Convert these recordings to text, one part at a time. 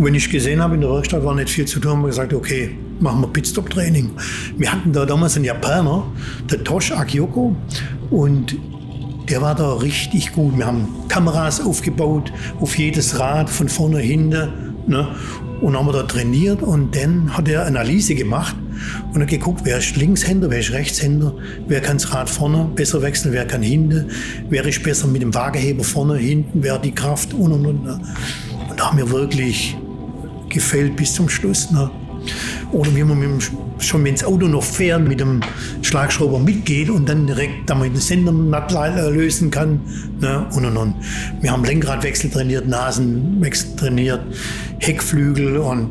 Und wenn ich gesehen habe, in der Werkstatt war nicht viel zu tun, haben wir gesagt, okay, machen wir Pitstop-Training. Wir hatten da damals einen Japaner, der Tosh Akiyoko, und der war da richtig gut. Wir haben Kameras aufgebaut, auf jedes Rad, von vorne, hinten. Ne? Und haben wir da trainiert und dann hat er Analyse gemacht und hat geguckt, wer ist Linkshänder, wer ist Rechtshänder, wer kann das Rad vorne besser wechseln, wer kann hinten, wer ist besser mit dem Waageheber vorne, hinten, wer hat die Kraft und und und. Ne. Und da haben wir wirklich gefällt bis zum Schluss. Ne? Oder wie man mit dem, schon wenn das Auto noch fährt, mit dem Schlagschrauber mitgeht und dann direkt damit den Sendernatt äh, lösen kann. Ne? Und und und. Wir haben Lenkradwechsel trainiert, Nasenwechsel trainiert, Heckflügel und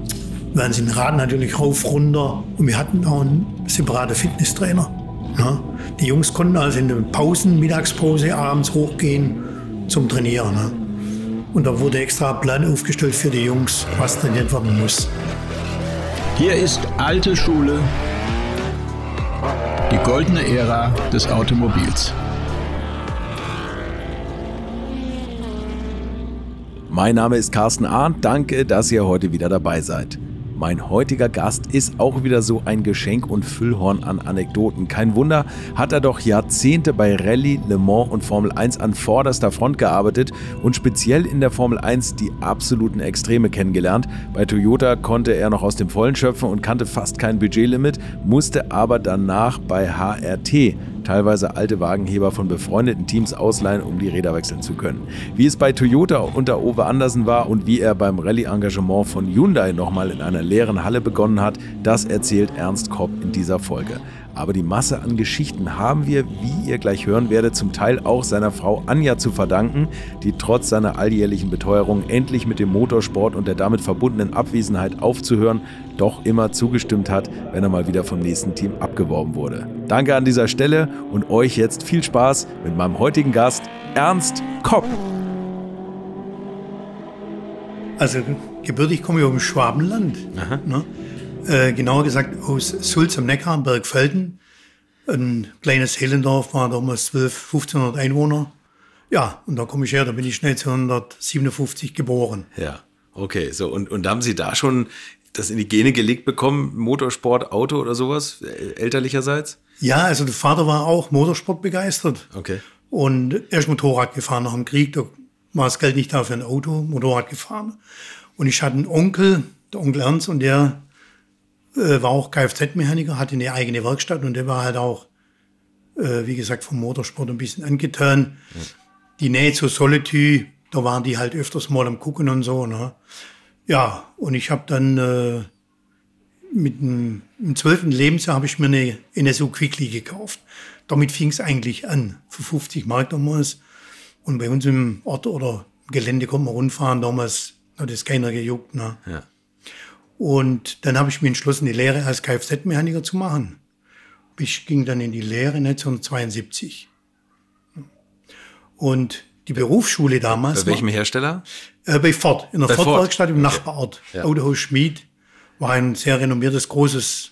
werden sie den Rad natürlich rauf, runter. Und wir hatten auch einen separaten Fitnesstrainer. Ne? Die Jungs konnten also in der Pausen, Mittagspause, abends hochgehen zum Trainieren. Ne? Und da wurde extra ein Plan aufgestellt für die Jungs, was trainiert werden muss. Hier ist alte Schule, die goldene Ära des Automobils. Mein Name ist Carsten Arndt. Danke, dass ihr heute wieder dabei seid. Mein heutiger Gast ist auch wieder so ein Geschenk und Füllhorn an Anekdoten. Kein Wunder, hat er doch Jahrzehnte bei Rallye, Le Mans und Formel 1 an vorderster Front gearbeitet und speziell in der Formel 1 die absoluten Extreme kennengelernt. Bei Toyota konnte er noch aus dem Vollen schöpfen und kannte fast kein Budgetlimit, musste aber danach bei HRT teilweise alte Wagenheber von befreundeten Teams ausleihen, um die Räder wechseln zu können. Wie es bei Toyota unter Ove Andersen war und wie er beim Rallye-Engagement von Hyundai nochmal in einer leeren Halle begonnen hat, das erzählt Ernst Kopp in dieser Folge aber die Masse an Geschichten haben wir, wie ihr gleich hören werdet, zum Teil auch seiner Frau Anja zu verdanken, die trotz seiner alljährlichen Beteuerung endlich mit dem Motorsport und der damit verbundenen Abwesenheit aufzuhören, doch immer zugestimmt hat, wenn er mal wieder vom nächsten Team abgeworben wurde. Danke an dieser Stelle und euch jetzt viel Spaß mit meinem heutigen Gast Ernst Kopp. Also gebürtig komme ich aus dem Schwabenland. Ne? Äh, genauer gesagt aus Sulz am Neckar, Bergfelden. Ein kleines Helendorf, war damals 12, 1500 Einwohner. Ja, und da komme ich her, da bin ich 1957 geboren. Ja, okay, so und, und haben Sie da schon das in die Gene gelegt bekommen, Motorsport, Auto oder sowas, äh, elterlicherseits? Ja, also der Vater war auch Motorsport begeistert. Okay. Und er ist Motorrad gefahren nach dem Krieg, da war das Geld nicht da für ein Auto, Motorrad gefahren. Und ich hatte einen Onkel, der Onkel Ernst, und der äh, war auch Kfz-Mechaniker, hatte eine eigene Werkstatt und der war halt auch, äh, wie gesagt, vom Motorsport ein bisschen angetan. Mhm. Die Nähe zu Solitü, da waren die halt öfters mal am Gucken und so. Ne? Ja, und ich habe dann äh, mit dem zwölften Lebensjahr habe ich mir eine NSU Quickly gekauft. Damit fing es eigentlich an, für 50 Mark damals. Und bei uns im Ort oder Gelände konnte man rundfahren damals, hat es keiner gejuckt. Ne? Ja. Und dann habe ich mich entschlossen, die Lehre als Kfz-Mechaniker zu machen. Ich ging dann in die Lehre 1972. Ne, Und die Berufsschule damals. Bei welchem war, Hersteller? Äh, bei Ford, in der Ford-Werkstatt Ford. im okay. Nachbarort. Ja. Autohaus Schmied war ein sehr renommiertes, großes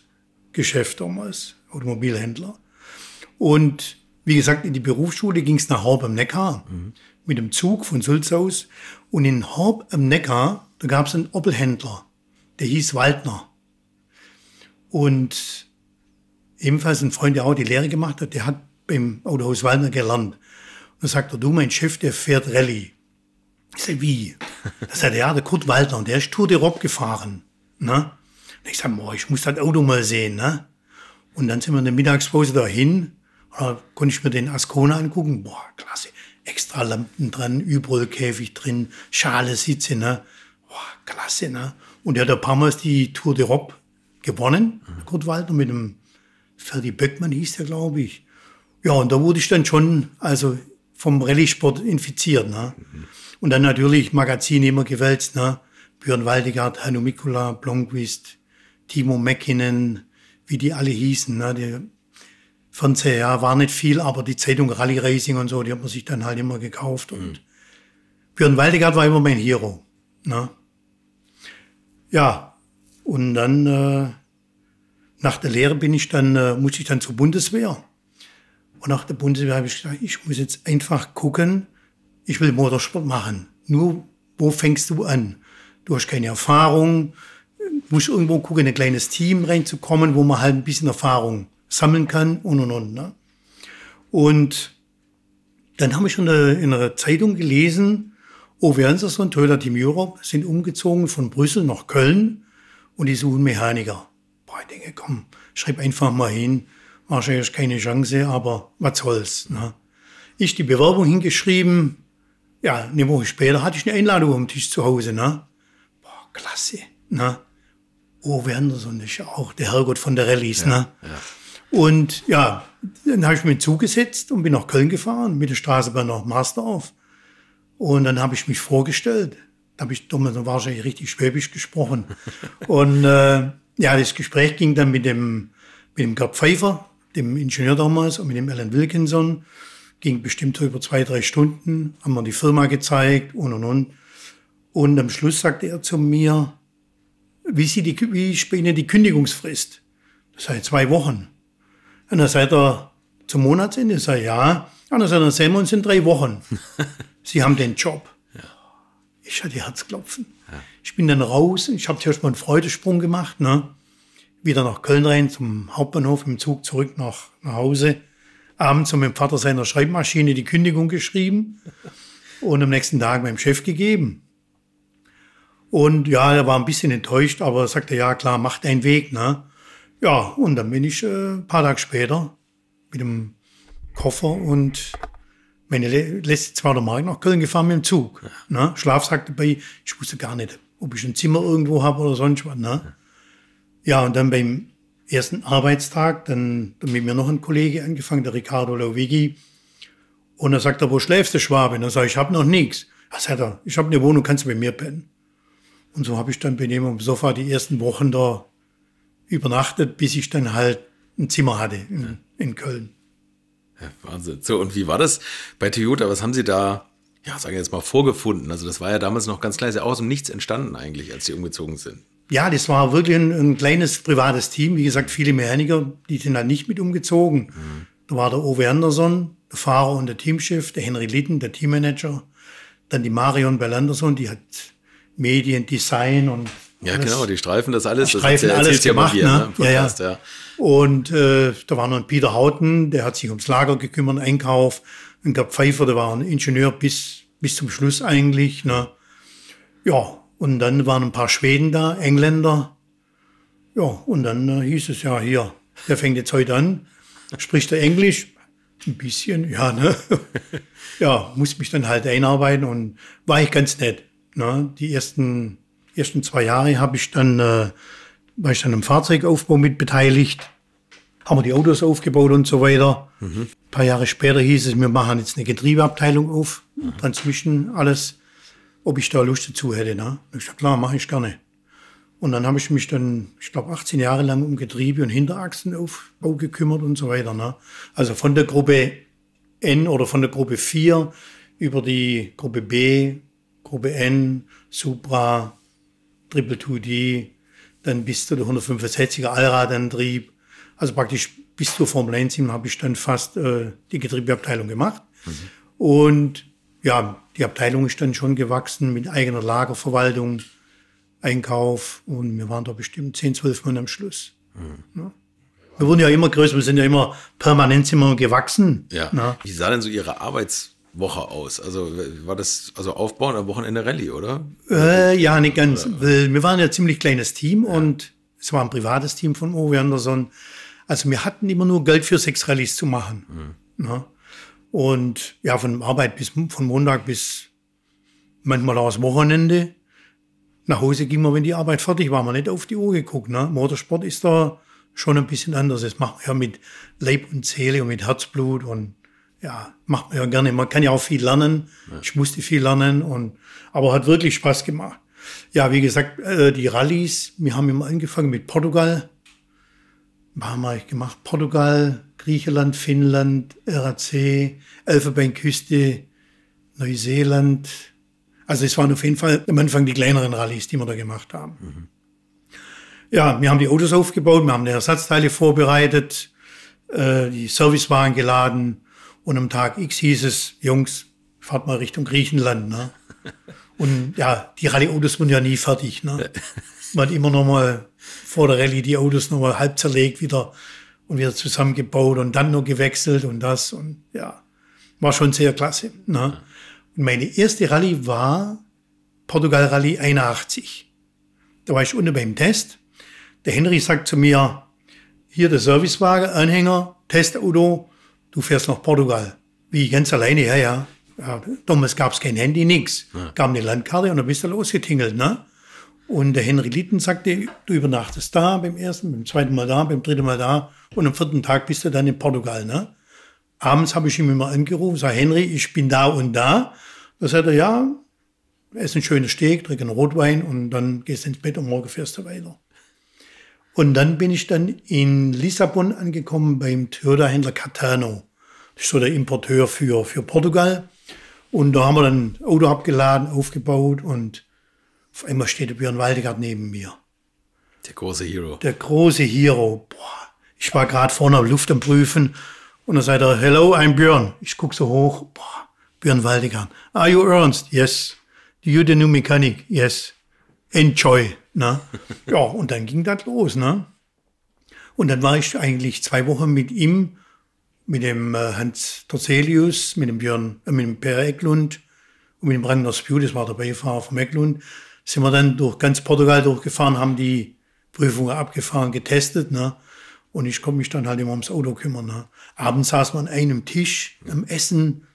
Geschäft damals, Automobilhändler. Und wie gesagt, in die Berufsschule ging es nach Horb am Neckar mhm. mit dem Zug von Sulz aus. Und in Horb am Neckar, da gab es einen Oppelhändler der hieß Waldner. Und ebenfalls ein Freund, der auch die Lehre gemacht hat, der hat beim Autohaus Waldner gelernt. Und dann sagt er, du, mein Chef, der fährt Rallye. Ich sage, wie? Das sagt er, ja, der Kurt Waldner, der ist Tour de Rob gefahren. Ne? Und ich sage, boah, ich muss das Auto mal sehen. Ne? Und dann sind wir in der Mittagspause dahin, und da konnte ich mir den Ascona angucken. Boah, klasse. Extra Lampen dran, überall drin, schale Sitze, ne? Boah, klasse, ne? Und er hat ein paar Mal die Tour de Rob gewonnen, mhm. Kurt Walter, mit dem Ferdi Böckmann hieß der, glaube ich. Ja, und da wurde ich dann schon also vom Rallye-Sport infiziert. Ne? Mhm. Und dann natürlich Magazine immer gewälzt. Ne? Björn Waldegard, Hanno Mikula, Blomqvist, Timo Mäkinen, wie die alle hießen. Ne? Der Fernseher ja, war nicht viel, aber die Zeitung Rallye Racing und so, die hat man sich dann halt immer gekauft. Mhm. Und Björn Waldegard war immer mein Hero. Ne? Ja, und dann äh, nach der Lehre bin ich dann, äh, muss ich dann zur Bundeswehr. Und nach der Bundeswehr habe ich gesagt, ich muss jetzt einfach gucken, ich will Motorsport machen. Nur, wo fängst du an? Du hast keine Erfahrung, musst irgendwo gucken, in ein kleines Team reinzukommen, wo man halt ein bisschen Erfahrung sammeln kann und und und. Ne? Und dann habe ich in einer, in einer Zeitung gelesen, Ove Janssens und Töler Team Europe sind umgezogen von Brüssel nach Köln und die suchen Mechaniker. Boah, ich denke, komm, schreib einfach mal hin. Wahrscheinlich keine Chance, aber was soll's. Ne? Ich die Bewerbung hingeschrieben. Ja, eine Woche später hatte ich eine Einladung am Tisch zu Hause. Ne? Boah, klasse. Ne? Ove Anderson ist ja auch der Herrgott von der Rallyes. Ja, ne? Ja. Und ja, dann habe ich mich zugesetzt und bin nach Köln gefahren, mit der Straßenbahn nach Master auf. Und dann habe ich mich vorgestellt. Da habe ich damals wahrscheinlich richtig Schwäbisch gesprochen. und äh, ja, das Gespräch ging dann mit dem, mit dem Gerd Pfeiffer, dem Ingenieur damals, und mit dem Alan Wilkinson. Ging bestimmt über zwei, drei Stunden, haben wir die Firma gezeigt und und und. Und am Schluss sagte er zu mir, wie, sie die, wie ist bei Ihnen die Kündigungsfrist? Das sei zwei Wochen. Und dann sagt er, zum Monatsende? Ich sage, ja. Und dann, dann sehen wir uns in drei Wochen. Sie haben den Job. Ja. Ich hatte Herzklopfen. Ja. Ich bin dann raus. Ich habe zuerst mal einen Freudesprung gemacht. Ne? Wieder nach Köln rein zum Hauptbahnhof, im Zug zurück nach, nach Hause. Abends mit dem Vater seiner Schreibmaschine die Kündigung geschrieben und am nächsten Tag meinem Chef gegeben. Und ja, er war ein bisschen enttäuscht, aber er sagte, ja klar, mach deinen Weg. Ne? Ja, und dann bin ich äh, ein paar Tage später mit dem Koffer und meine letzte zweite Mark nach Köln gefahren mit dem Zug. Ja. Ne? Schlafsack dabei. Ich wusste gar nicht, ob ich ein Zimmer irgendwo habe oder sonst was. Ne? Ja, und dann beim ersten Arbeitstag, dann, dann mit mir noch ein Kollege angefangen, der Ricardo Lauvigi. Und er sagt er, wo schläfst du, Schwabe? Und dann sage ich, habe noch nichts. Was sagt er? Ich habe eine Wohnung, kannst du bei mir pennen? Und so habe ich dann bei dem am Sofa die ersten Wochen da übernachtet, bis ich dann halt ein Zimmer hatte in, in Köln. Wahnsinn. So, und wie war das bei Toyota? Was haben Sie da, ja, sagen wir jetzt mal, vorgefunden? Also, das war ja damals noch ganz klein, ist ja aus dem Nichts entstanden eigentlich, als Sie umgezogen sind. Ja, das war wirklich ein, ein kleines privates Team. Wie gesagt, viele Mechaniker, die sind da nicht mit umgezogen. Mhm. Da war der Ove Anderson, der Fahrer und der Teamchef, der Henry Litten, der Teammanager. Dann die Marion Anderson, die hat Medien, Design und ja, alles, genau, die Streifen, das alles. Das Streifen, das alles gemacht, hier, ne? ne? ja, ja. ja. Und äh, da war noch ein Peter Hauten, der hat sich ums Lager gekümmert, Einkauf. Und Gerd Pfeiffer, der war ein Ingenieur bis, bis zum Schluss eigentlich. Ne? Ja, und dann waren ein paar Schweden da, Engländer. Ja, und dann äh, hieß es ja hier, der fängt jetzt heute an, spricht er Englisch, ein bisschen, ja, ne? Ja, muss mich dann halt einarbeiten und war ich ganz nett. Ne? Die ersten ersten zwei Jahre habe ich dann äh, war ich dann im Fahrzeugaufbau mit beteiligt, haben wir die Autos aufgebaut und so weiter. Mhm. Ein paar Jahre später hieß es, wir machen jetzt eine Getriebeabteilung auf, mhm. Transmission, alles, ob ich da Lust dazu hätte. Ne? Ich dachte, klar, mache ich gerne. Und dann habe ich mich dann, ich glaube, 18 Jahre lang um Getriebe und Hinterachsenaufbau gekümmert und so weiter. Ne? Also von der Gruppe N oder von der Gruppe 4 über die Gruppe B, Gruppe N, Supra, Triple 2D, dann bis zu der 165er Allradantrieb. Also praktisch bis zur Formel 1 habe ich dann fast äh, die Getriebeabteilung gemacht. Mhm. Und ja, die Abteilung ist dann schon gewachsen mit eigener Lagerverwaltung, Einkauf und wir waren da bestimmt 10, 12 Monate am Schluss. Mhm. Ja. Wir wurden ja immer größer, wir sind ja immer permanent immer gewachsen. Ja. ja. Wie sah denn so Ihre Arbeits Woche aus? Also war das also Aufbauen am Wochenende Rallye, oder? Äh, ja, nicht ganz. Oder? Wir waren ja ein ziemlich kleines Team ja. und es war ein privates Team von Ove Anderson. Also wir hatten immer nur Geld für sechs Rallyes zu machen. Mhm. Ne? Und ja, von Arbeit bis von Montag bis manchmal auch das Wochenende. Nach Hause ging man, wenn die Arbeit fertig war, man nicht auf die Uhr geguckt. Ne? Motorsport ist da schon ein bisschen anders. Das machen wir ja mit Leib und Seele und mit Herzblut und ja, macht man ja gerne. Man kann ja auch viel lernen. Ja. Ich musste viel lernen und, aber hat wirklich Spaß gemacht. Ja, wie gesagt, äh, die Rallyes, wir haben immer angefangen mit Portugal. Was haben wir gemacht? Portugal, Griechenland, Finnland, RAC, Elfenbeinküste, Neuseeland. Also es waren auf jeden Fall am Anfang die kleineren Rallyes, die wir da gemacht haben. Mhm. Ja, wir haben die Autos aufgebaut, wir haben die Ersatzteile vorbereitet, äh, die Servicewagen geladen, und am Tag X hieß es, Jungs, fahrt mal Richtung Griechenland. Ne? Und ja, die Rallye-Autos wurden ja nie fertig. Ne? Man hat immer noch mal vor der Rallye die Autos noch mal halb zerlegt wieder und wieder zusammengebaut und dann noch gewechselt und das. Und ja, war schon sehr klasse. Ne? Und meine erste Rallye war Portugal Rallye 81. Da war ich unten beim Test. Der Henry sagt zu mir, hier der Servicewagen, Anhänger, Testauto, du fährst nach Portugal. Wie ganz alleine, ja, ja. ja damals gab es kein Handy, nichts. Ja. Gab eine Landkarte und dann bist du losgetingelt, ne? Und der Henry Litten sagte, du übernachtest da beim ersten, beim zweiten Mal da, beim dritten Mal da und am vierten Tag bist du dann in Portugal, ne? Abends habe ich ihm immer angerufen, sag Henry, ich bin da und da. Da sagt er, ja, ess ein schönes Steak, trink einen Rotwein und dann gehst du ins Bett und morgen fährst du weiter. Und dann bin ich dann in Lissabon angekommen beim Theaterhändler Catano so der Importeur für, für Portugal. Und da haben wir dann Auto abgeladen, aufgebaut und auf einmal steht Björn Waldegard neben mir. Der große Hero. Der große Hero. Boah, ich war gerade vorne Luft am Prüfen und dann sagt er, hello, I'm Björn. Ich gucke so hoch. Boah, Björn Waldegard. Are you Ernst? Yes. Do you the new mechanic? Yes. Enjoy. Ne? ja, und dann ging das los. Ne? Und dann war ich eigentlich zwei Wochen mit ihm mit dem äh, Hans Torselius, mit dem Björn, äh, mit dem Per Eklund und mit dem Brandner Spju, das war der Beifahrer vom Eklund, sind wir dann durch ganz Portugal durchgefahren, haben die Prüfungen abgefahren, getestet, ne? Und ich konnte mich dann halt immer ums Auto kümmern. Ne? Abends saß man an einem Tisch, am Essen,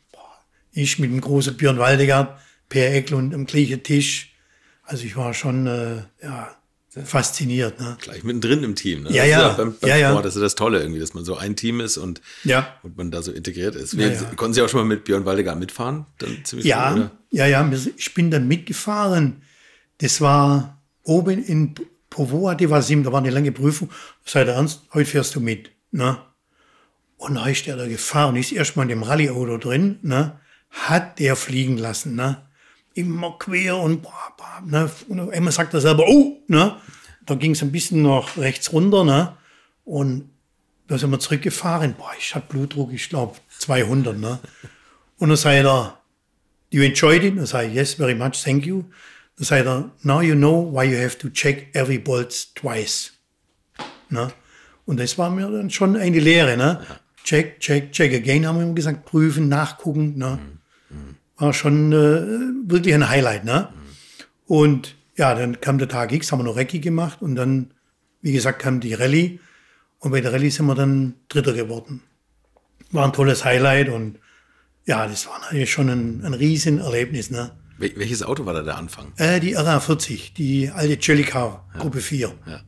ich mit dem großen Björn Waldegard, Per Eklund am gleichen Tisch. Also ich war schon, äh, ja, fasziniert. Ne? Gleich mittendrin im Team. Ne? Ja, ja. ja, beim, beim ja, Sport, das ist das Tolle irgendwie, dass man so ein Team ist und, ja. und man da so integriert ist. Wir, ja, Konnten Sie auch schon mal mit Björn Waldegar mitfahren? Dann ziemlich ja, früh, ja, ja. Ich bin dann mitgefahren. Das war oben in Povoa, die war sieben, da war eine lange Prüfung. Seid Ernst, heute fährst du mit. Ne? Und da ist er da gefahren, ist erstmal in dem Rallye-Auto drin, ne? hat der fliegen lassen. Ne? immer quer und bla, bla, ne? Und Emma sagt er selber, oh, ne? Da ging es ein bisschen nach rechts runter, ne? Und da sind wir zurückgefahren. Boah, ich hatte Blutdruck, ich glaube 200, ne? Und dann sagt er, you enjoyed it? Dann sage ich, yes, very much, thank you. Dann sagt er, now you know why you have to check every bolt twice. Ne? Und das war mir dann schon eine Lehre. Ne? Check, check, check again, haben wir immer gesagt, prüfen, nachgucken. Ne? Mhm war schon äh, wirklich ein Highlight. Ne? Mhm. Und ja, dann kam der Tag X, haben wir noch Recki gemacht und dann, wie gesagt, kam die Rallye. Und bei der Rallye sind wir dann Dritter geworden. War ein tolles Highlight und ja, das war natürlich schon ein, ein Riesenerlebnis. Ne? Wel welches Auto war da der Anfang? Äh, die RA40, die alte Jellicar ja. Gruppe 4. Ja.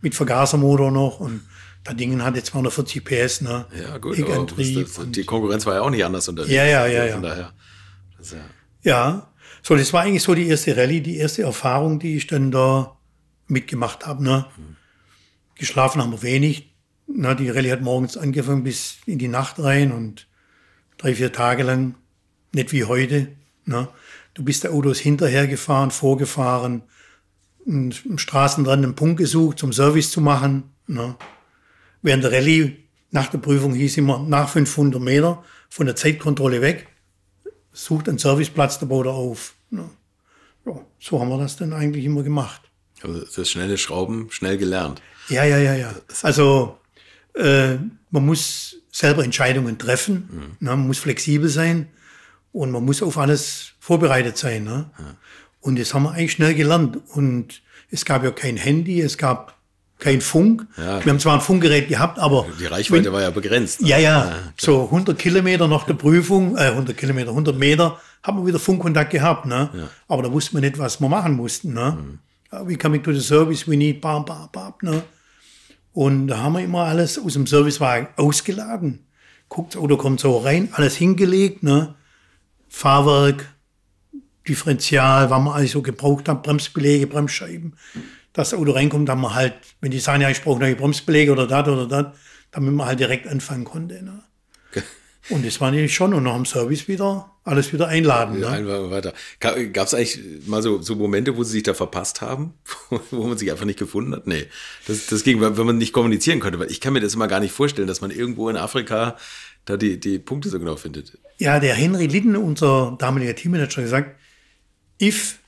Mit Vergasermotor noch und das Dingen hatte 240 PS. Ne? Ja, gut, aber die Konkurrenz war ja auch nicht anders unterwegs. Ja, ja, ja. ja. Also. Ja, so, das war eigentlich so die erste Rallye, die erste Erfahrung, die ich dann da mitgemacht habe. Ne? Mhm. Geschlafen haben wir wenig. Ne? Die Rallye hat morgens angefangen bis in die Nacht rein und drei, vier Tage lang, nicht wie heute. Ne? Du bist der Autos hinterhergefahren, vorgefahren, im Straßenrand einen Punkt gesucht, zum Service zu machen. Ne? Während der Rallye nach der Prüfung hieß immer nach 500 Meter von der Zeitkontrolle weg sucht einen Serviceplatz, der baut er auf. Ne? Ja, so haben wir das dann eigentlich immer gemacht. Also das schnelle Schrauben schnell gelernt. Ja, ja, ja, ja. Also äh, man muss selber Entscheidungen treffen, mhm. ne? man muss flexibel sein und man muss auf alles vorbereitet sein. Ne? Ja. Und das haben wir eigentlich schnell gelernt. Und es gab ja kein Handy, es gab kein Funk. Ja. Wir haben zwar ein Funkgerät gehabt, aber. Die Reichweite wenn, war ja begrenzt. Ja, ja. ja so 100 Kilometer nach der Prüfung, äh, 100 Kilometer, 100 Meter, haben wir wieder Funkkontakt gehabt. Ne? Ja. Aber da wussten wir nicht, was wir machen mussten. Ne? Mhm. Wie kann ich to the service, we need, bam, bam, bam. Ne? Und da haben wir immer alles aus dem Servicewagen ausgeladen. Guckt, das Auto kommt so rein, alles hingelegt. Ne? Fahrwerk, Differential, was man alles so gebraucht hat, Bremsbeläge, Bremsscheiben. Mhm dass der Udo reinkommt, haben wir halt, wenn die sagen, ja, ich brauche neue Bremsbeläge oder das oder das, damit man halt direkt anfangen konnte. Ne? Und das war natürlich schon. Und nach dem Service wieder alles wieder einladen. Ja, ne? Einfach weiter. Gab es eigentlich mal so, so Momente, wo sie sich da verpasst haben? wo man sich einfach nicht gefunden hat? Nee. Das, das ging, wenn man nicht kommunizieren konnte. Weil ich kann mir das immer gar nicht vorstellen, dass man irgendwo in Afrika da die, die Punkte so genau findet. Ja, der Henry Litten, unser damaliger Teammanager, hat gesagt, if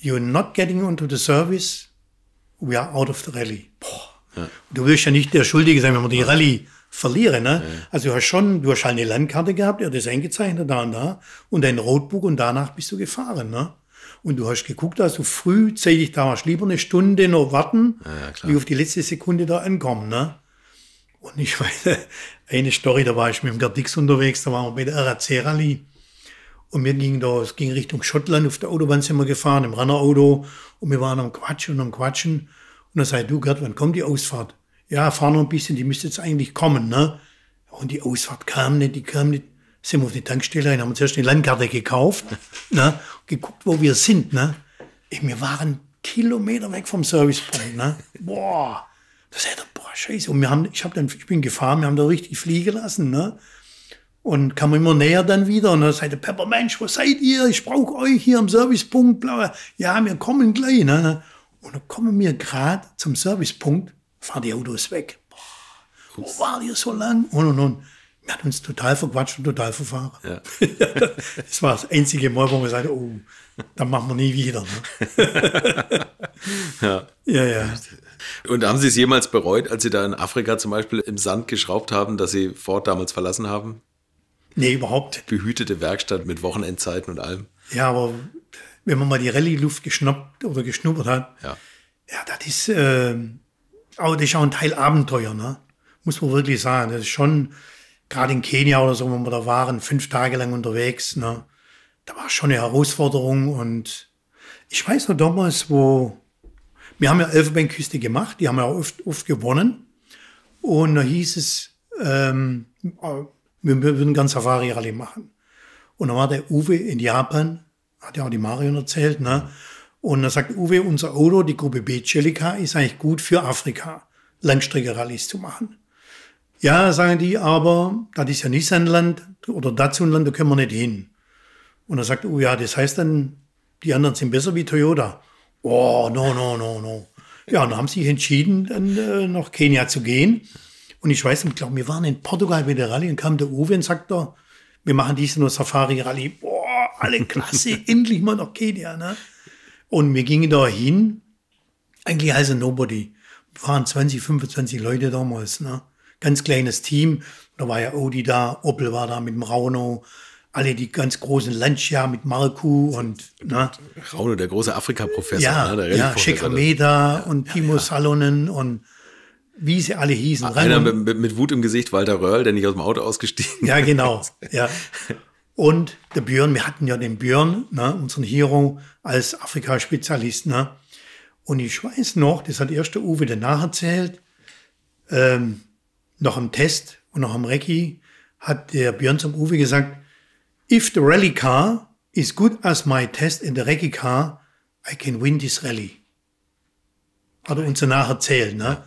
you're not getting onto the service, we are out of the rally. Ja. Du wirst ja nicht der Schuldige sein, wenn wir die ja. Rallye verlieren. Ne? Ja. Also du hast schon, du hast halt eine Landkarte gehabt, er hat das eingezeichnet da und da und ein Roadbook und danach bist du gefahren. Ne? Und du hast geguckt, also frühzeitig da warst lieber eine Stunde noch warten, ja, wie auf die letzte Sekunde da ankommen. Ne? Und ich weiß, eine Story, da war ich mit dem Gerdix unterwegs, da waren wir bei der RAC-Rallye und wir gingen da, es ging Richtung Schottland, auf der Autobahn sind wir gefahren, im Rennerauto. Und wir waren am Quatschen und am Quatschen. Und dann sagte du, Gerd, wann kommt die Ausfahrt? Ja, fahr noch ein bisschen, die müsste jetzt eigentlich kommen, ne? Und die Ausfahrt kam nicht, die kam nicht. Sind wir auf die Tankstelle rein, haben uns erst eine Landkarte gekauft, ne? Geguckt, wo wir sind, ne? Wir waren Kilometer weg vom Servicepoint, ne? Boah! Das hätte, boah, scheiße. Und wir haben, ich, hab dann, ich bin gefahren, wir haben da richtig fliegen lassen, ne? Und kam immer näher dann wieder und dann sagte Pepper, Mensch, wo seid ihr? Ich brauche euch hier am Servicepunkt. Ja, wir kommen gleich. Ne? ne. Und dann kommen wir gerade zum Servicepunkt, fahren die Autos weg. Boah, wo wart ihr so lang? Und und und. Wir hatten uns total verquatscht und total verfahren. Ja. das war das einzige Mal, wo wir sagten, oh, dann machen wir nie wieder. Ne? ja. ja, ja. Und haben Sie es jemals bereut, als Sie da in Afrika zum Beispiel im Sand geschraubt haben, dass Sie Ford damals verlassen haben? Nee, überhaupt. Behütete Werkstatt mit Wochenendzeiten und allem. Ja, aber wenn man mal die Rallye-Luft geschnappt oder geschnuppert hat, ja, ja das ist, äh, auch, das ist auch ein Teil Abenteuer, ne? Muss man wirklich sagen. Das ist schon, gerade in Kenia oder so, wenn wir da waren, fünf Tage lang unterwegs, ne? Da war schon eine Herausforderung und ich weiß noch damals, wo, wir haben ja Elfenbeinküste gemacht, die haben ja oft, oft gewonnen. Und da hieß es, ähm, wir würden ganz Safari-Rallye machen. Und dann war der Uwe in Japan, hat ja auch die Marion erzählt, ne? Und dann sagt Uwe, unser Auto, die Gruppe B Celica, ist eigentlich gut für Afrika, Langstrecke-Rallyes zu machen. Ja, sagen die, aber das ist ja nicht sein Land oder dazu ein Land, da können wir nicht hin. Und dann sagt, oh ja, das heißt dann, die anderen sind besser wie Toyota. Oh, no, no, no, no. Ja, und dann haben sie sich entschieden, dann äh, nach Kenia zu gehen. Und ich weiß, ich glaube, wir waren in Portugal bei der Rallye und kam der Uwe und sagte, wir machen diese nur Safari-Rallye. Boah, alle klasse, endlich mal noch Kenia. Ne? Und wir gingen da hin, eigentlich heiße Nobody. Wir waren 20, 25 Leute damals. Ne? Ganz kleines Team. Da war ja Audi da, Opel war da mit dem Rauno, alle die ganz großen Lancia mit Marku und. Ne? Rauno, der große Afrika-Professor. Ja, ne? ja Shekameda ja. und Timo ja, Salonen und wie sie alle hießen. Einer mit, mit, Wut im Gesicht, Walter Röhrl, der nicht aus dem Auto ausgestiegen Ja, genau. Ja. Und der Björn, wir hatten ja den Björn, ne, unseren Hero, als Afrika-Spezialist. Ne. Und ich weiß noch, das hat erst der Uwe danach erzählt, ähm, noch am Test und noch am Recki, hat der Björn zum Uwe gesagt, if the rally car is good as my test in the recce car, I can win this rally. Hat er uns danach erzählt. Ne?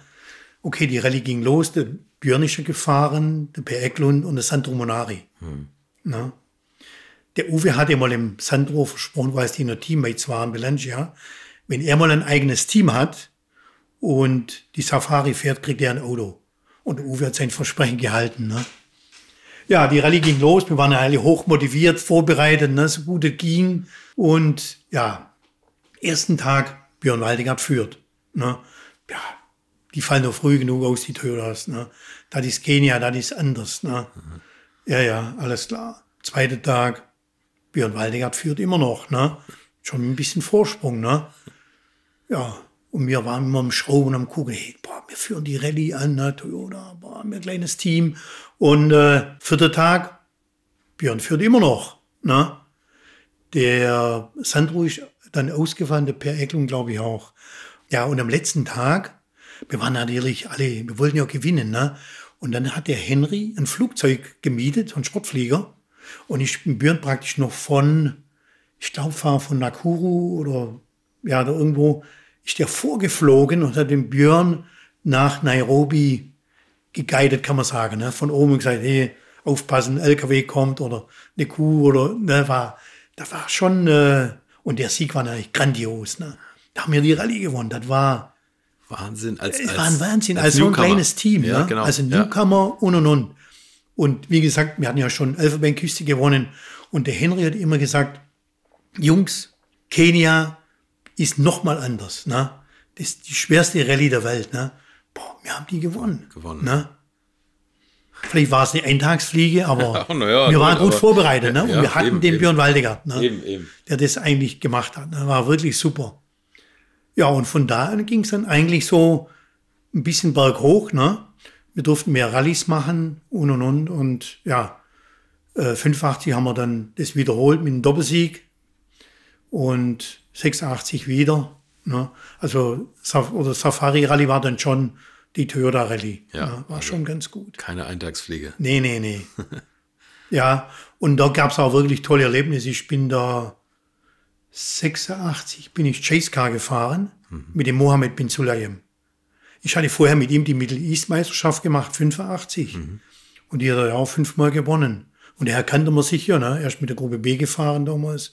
okay, die Rallye ging los, der Björnische gefahren, der Per Eklund und der Sandro Monari. Hm. Na? Der Uwe hat ja mal im Sandro versprochen, weil es die noch Teammates waren, Belangia, wenn er mal ein eigenes Team hat und die Safari fährt, kriegt er ein Auto. Und der Uwe hat sein Versprechen gehalten. Ne? Ja, die Rallye ging los. Wir waren alle hoch motiviert, vorbereitet, ne? so gut es ging. Und ja, ersten Tag Björn Waldegard führt. Ne? Ja, die fallen nur früh genug aus, die Toyotas. Ne? Das ist Kenia, das ist anders. Ne? Mhm. Ja, ja, alles klar. Zweiter Tag, Björn Waldegard führt immer noch. Ne? Schon ein bisschen Vorsprung. Ne? Ja, und wir waren immer am Schrauben, am Kugel. Hey, boah, wir führen die Rallye an, ne? Toyota, boah, wir ein kleines Team. Und äh, vierter Tag, Björn führt immer noch. Ne? Der Sandro ist dann ausgefallen, der Per Ecklung, glaube ich, auch. Ja, und am letzten Tag wir waren natürlich alle, wir wollten ja gewinnen. Ne? Und dann hat der Henry ein Flugzeug gemietet, so einen Sportflieger. Und ich bin praktisch noch von, ich glaube, war von Nakuru oder ja, da irgendwo, ist der vorgeflogen und hat den Björn nach Nairobi geguidet, kann man sagen. Ne? Von oben gesagt, hey, aufpassen, LKW kommt oder eine Kuh oder ne, war, da war schon, äh, und der Sieg war natürlich grandios. Ne? Da haben wir die Rallye gewonnen. Das war Wahnsinn. Als, es war ein Wahnsinn, als, als so ein kleines Team. Ja, ja? Genau. Also Newcomer ja. und und und. Und wie gesagt, wir hatten ja schon Elfenbeinküste gewonnen. Und der Henry hat immer gesagt, Jungs, Kenia ist noch mal anders. Ne? Das ist die schwerste Rallye der Welt. Ne? Boah, wir haben die gewonnen. Gewonnen. Ne? Vielleicht war es eine Eintagsfliege, aber ja, wir waren gut, gut vorbereitet. Ne? Und wir hatten eben, den eben. Björn Waldegard, ne? eben, eben. der das eigentlich gemacht hat. Ne? War wirklich super. Ja, und von da an ging es dann eigentlich so ein bisschen berghoch, ne? Wir durften mehr Rallyes machen und und und. Und ja, äh, 85 haben wir dann das wiederholt mit einem Doppelsieg und 86 wieder. Ne? Also Saf oder Safari Rally war dann schon die Toyota Rally. Ja, ne? war also schon ganz gut. Keine Eintagspflege. Nee, nee, nee. ja, und da gab es auch wirklich tolle Erlebnisse. Ich bin da 86 bin ich Chase Car gefahren mhm. mit dem Mohammed bin Sulayem. Ich hatte vorher mit ihm die Middle East Meisterschaft gemacht, 85. Mhm. Und die hat er auch fünfmal gewonnen. Und er kannte man sicher, ne? Er ist mit der Gruppe B gefahren damals.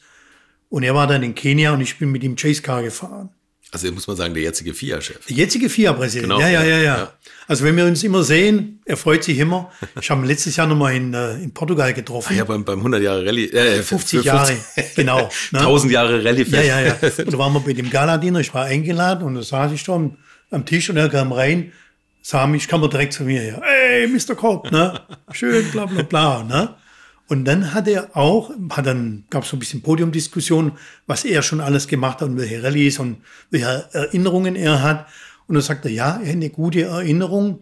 Und er war dann in Kenia und ich bin mit ihm Chase Car gefahren. Also muss man sagen, der jetzige FIA-Chef. Der jetzige FIA-Präsident, genau. ja, ja, ja, ja, Also wenn wir uns immer sehen, er freut sich immer. Ich habe ihn letztes Jahr nochmal in, äh, in Portugal getroffen. Ah, ja, beim, beim 100 Jahre Rallye. Äh, 50 Jahre, genau. Ne? 1000 Jahre rallye -Fest. Ja, ja, ja. Und da waren wir bei dem Galadiner, ich war eingeladen und da saß ich schon am, am Tisch und er kam rein, sah mich, kam er direkt zu mir her. Ey, Mr. Korb, ne? Schön, bla, bla, bla, ne? Und dann hat er auch, hat dann gab es so ein bisschen Podiumdiskussion, was er schon alles gemacht hat und welche Rallyes und welche Erinnerungen er hat. Und dann sagt er, ja, er hätte eine gute Erinnerung.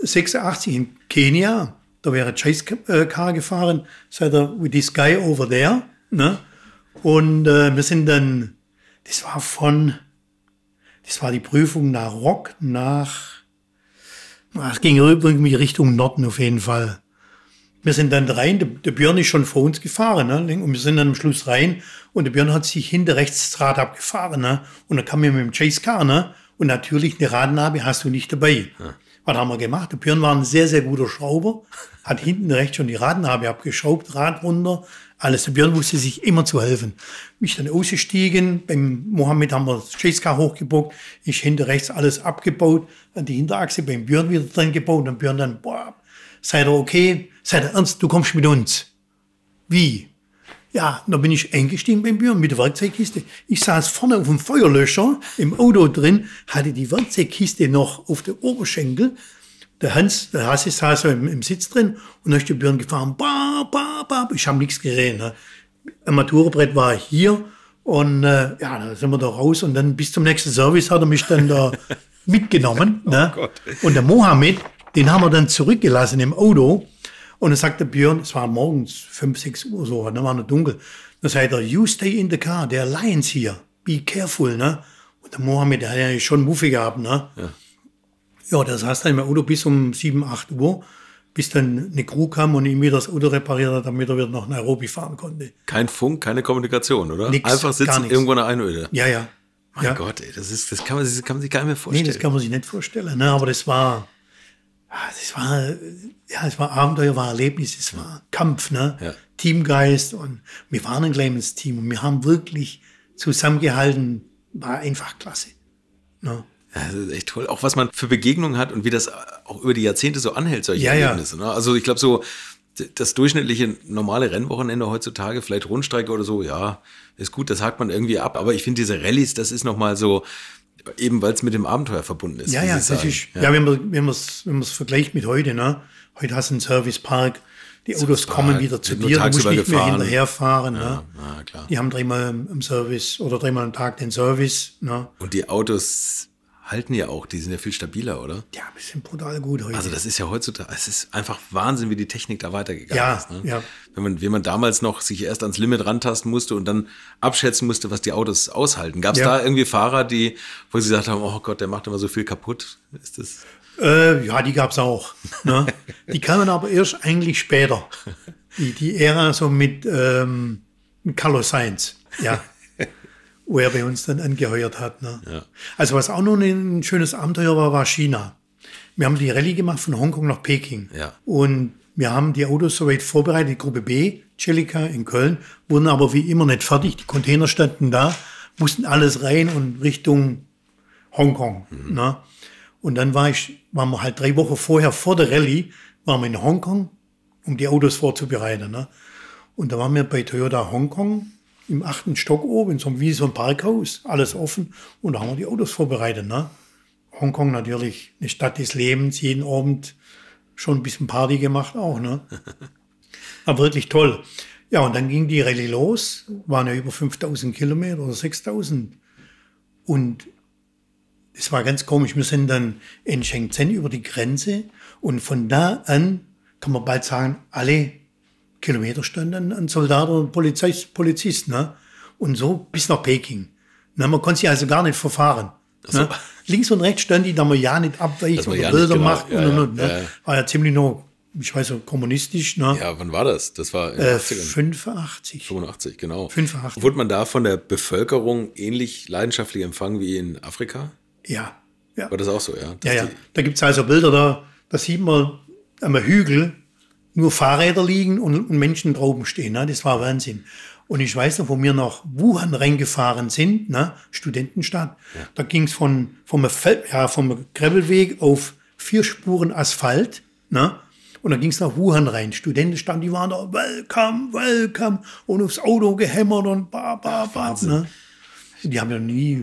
86 in Kenia, da wäre Chase äh, Car gefahren, sagt er, with this guy over there. Ne? Und äh, wir sind dann, das war von, das war die Prüfung nach Rock, nach, es ging irgendwie Richtung Norden auf jeden Fall wir sind dann rein, der, der Björn ist schon vor uns gefahren, ne? und wir sind dann am Schluss rein und der Björn hat sich hinter rechts das Rad abgefahren. Ne? Und dann kam er mit dem Chase Car ne? und natürlich eine Radnabe hast du nicht dabei. Ja. Was haben wir gemacht? Der Björn war ein sehr, sehr guter Schrauber, hat hinten rechts schon die Radnabe abgeschraubt, Rad runter, alles. Der Björn wusste sich immer zu helfen. Mich dann ausgestiegen, beim Mohammed haben wir das Chase-Car hochgebockt, ich hinter rechts alles abgebaut, dann die Hinterachse beim Björn wieder drin gebaut und Björn dann, boah, seid ihr okay? Seid der ernst, du kommst mit uns. Wie? Ja, da bin ich eingestiegen beim Björn mit der Werkzeugkiste. Ich saß vorne auf dem Feuerlöscher im Auto drin, hatte die Werkzeugkiste noch auf der Oberschenkel. Der Hans, der Hase saß so im, im, Sitz drin und dann ist der Björn gefahren. Ba, ba, ba. Ich habe nichts gesehen. Ne? Armaturenbrett war hier und äh, ja, da sind wir da raus und dann bis zum nächsten Service hat er mich dann da mitgenommen. oh ne? Und der Mohammed, den haben wir dann zurückgelassen im Auto und dann sagte Björn, es war morgens 5, 6 Uhr so, dann war noch dunkel. Dann sagte er, you stay in the car, der Lions hier, be careful, ne? Und der Mohammed, der hat ja schon Muffi gehabt, ne? Ja. ja, das heißt dann im Auto bis um 7, 8 Uhr, bis dann eine Crew kam und ihm wieder das Auto repariert hat, damit er wieder nach Nairobi fahren konnte. Kein Funk, keine Kommunikation, oder? Nix, Einfach sitzen irgendwo in der Einöde. Ja, ja. Mein ja. Gott, ey, das, ist, das, kann man, das kann man sich gar nicht mehr vorstellen. Nee, das kann man sich nicht vorstellen, ne? aber das war es ah, war, ja, es war Abenteuer, war Erlebnis, es war Kampf, ne? Ja. Teamgeist und wir waren ein kleines Team und wir haben wirklich zusammengehalten, war einfach klasse. Ne? Ja, das ist echt toll. Auch was man für Begegnungen hat und wie das auch über die Jahrzehnte so anhält, solche ja, Erlebnisse. Ne? Also ich glaube so, das durchschnittliche normale Rennwochenende heutzutage, vielleicht Rundstrecke oder so, ja, ist gut, das hakt man irgendwie ab. Aber ich finde diese Rallyes, das ist nochmal so, eben weil es mit dem Abenteuer verbunden ist. Ja, ja, das ist, ja. ja wenn man es wenn wenn vergleicht mit heute, ne? heute hast du einen Servicepark, die Autos Servicepark, kommen wieder zu dir, du musst nicht mehr hinterherfahren. Ja, ne? ja, klar. Die haben dreimal im Service oder dreimal am Tag den Service. Ne? Und die Autos halten ja auch, die sind ja viel stabiler, oder? Ja, ein bisschen brutal gut heute. Also das ist ja heutzutage, es ist einfach Wahnsinn, wie die Technik da weitergegangen ja, ist. Ne? Ja. Wenn man, wenn man damals noch sich erst ans Limit rantasten musste und dann abschätzen musste, was die Autos aushalten. Gab es ja. da irgendwie Fahrer, die, wo sie gesagt haben, oh Gott, der macht immer so viel kaputt? Ist das? Äh, ja, die gab es auch. Ne? die kamen aber erst eigentlich später. Die, die Ära so mit, ähm, Carlos Sainz. Ja. wo er bei uns dann angeheuert hat. Ne? Ja. Also was auch noch ein schönes Abenteuer war, war China. Wir haben die Rallye gemacht von Hongkong nach Peking. Ja. Und wir haben die Autos soweit vorbereitet, die Gruppe B, Celica in Köln, wurden aber wie immer nicht fertig. Die Container standen da, mussten alles rein und Richtung Hongkong. Mhm. Ne? Und dann war ich, waren wir halt drei Wochen vorher vor der Rallye, waren wir in Hongkong, um die Autos vorzubereiten. Ne? Und da waren wir bei Toyota Hongkong im achten Stock oben, so wie so ein Parkhaus, alles offen. Und da haben wir die Autos vorbereitet. Ne? Hongkong natürlich eine Stadt des Lebens, jeden Abend schon ein bisschen Party gemacht auch. Ne? Aber wirklich toll. Ja, und dann ging die Rallye los, waren ja über 5000 Kilometer oder 6000. Und es war ganz komisch, wir sind dann in Shenzhen über die Grenze und von da an kann man bald sagen, alle Kilometer standen ein Soldat und Polizist, Polizist ne? und so bis nach Peking. Ne? Man konnte sie also gar nicht verfahren. So. Ne? Links und rechts standen die, da man ja nicht abweicht oder ja Bilder genau, macht. Ja, und, und, ja, ne? War ja ziemlich noch, ich weiß nicht, kommunistisch. Ne? Ja, wann war das? Das war in äh, 85. 85, genau. 85. Wurde man da von der Bevölkerung ähnlich leidenschaftlich empfangen wie in Afrika? Ja. ja. War das auch so, ja? Ja, ja. Da gibt es also Bilder, da, da sieht man am Hügel nur Fahrräder liegen und, und Menschen draußen stehen. Ne? Das war Wahnsinn. Und ich weiß noch, wo wir nach Wuhan reingefahren sind, ne? Studentenstadt, ja. da ging es von, vom, ja, vom Krebbelweg auf vier Spuren Asphalt. Ne? Und dann ging es nach Wuhan rein. Studenten standen, die waren da, welcome, welcome, und aufs Auto gehämmert und ba, ba, ba. Ne? Die haben ja nie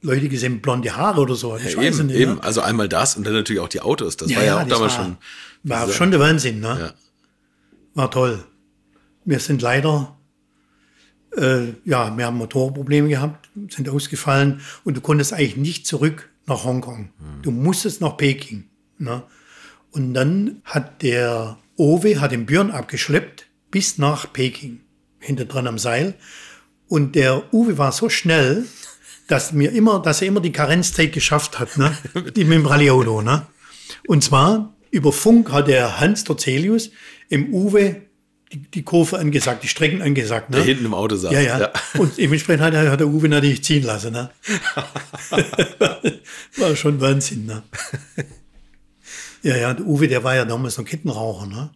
Leute gesehen, blonde Haare oder so. Ja, eben, nicht, eben. Ne? Also einmal das und dann natürlich auch die Autos. Das ja, war ja, auch damals war, schon. War schon der Wahnsinn, ne? war toll. Wir sind leider, äh, ja, wir haben Motorprobleme gehabt, sind ausgefallen und du konntest eigentlich nicht zurück nach Hongkong. Mhm. Du musstest nach Peking. Ne? Und dann hat der Owe hat den Björn abgeschleppt bis nach Peking, hinter dran am Seil. Und der Uwe war so schnell, dass, mir immer, dass er immer die Karenzzeit geschafft hat, ne? die, mit dem Rallye-Auto. Ne? Und zwar über Funk hat der Hans Torzelius im Uwe die, die Kurve angesagt, die Strecken angesagt. Ne? Der hinten im Auto saß. Ja, ja. ja. Und dementsprechend hat, hat der Uwe natürlich ziehen lassen. Ne? war schon Wahnsinn. Ne? Ja, ja, der Uwe, der war ja damals noch Kettenraucher. Ne?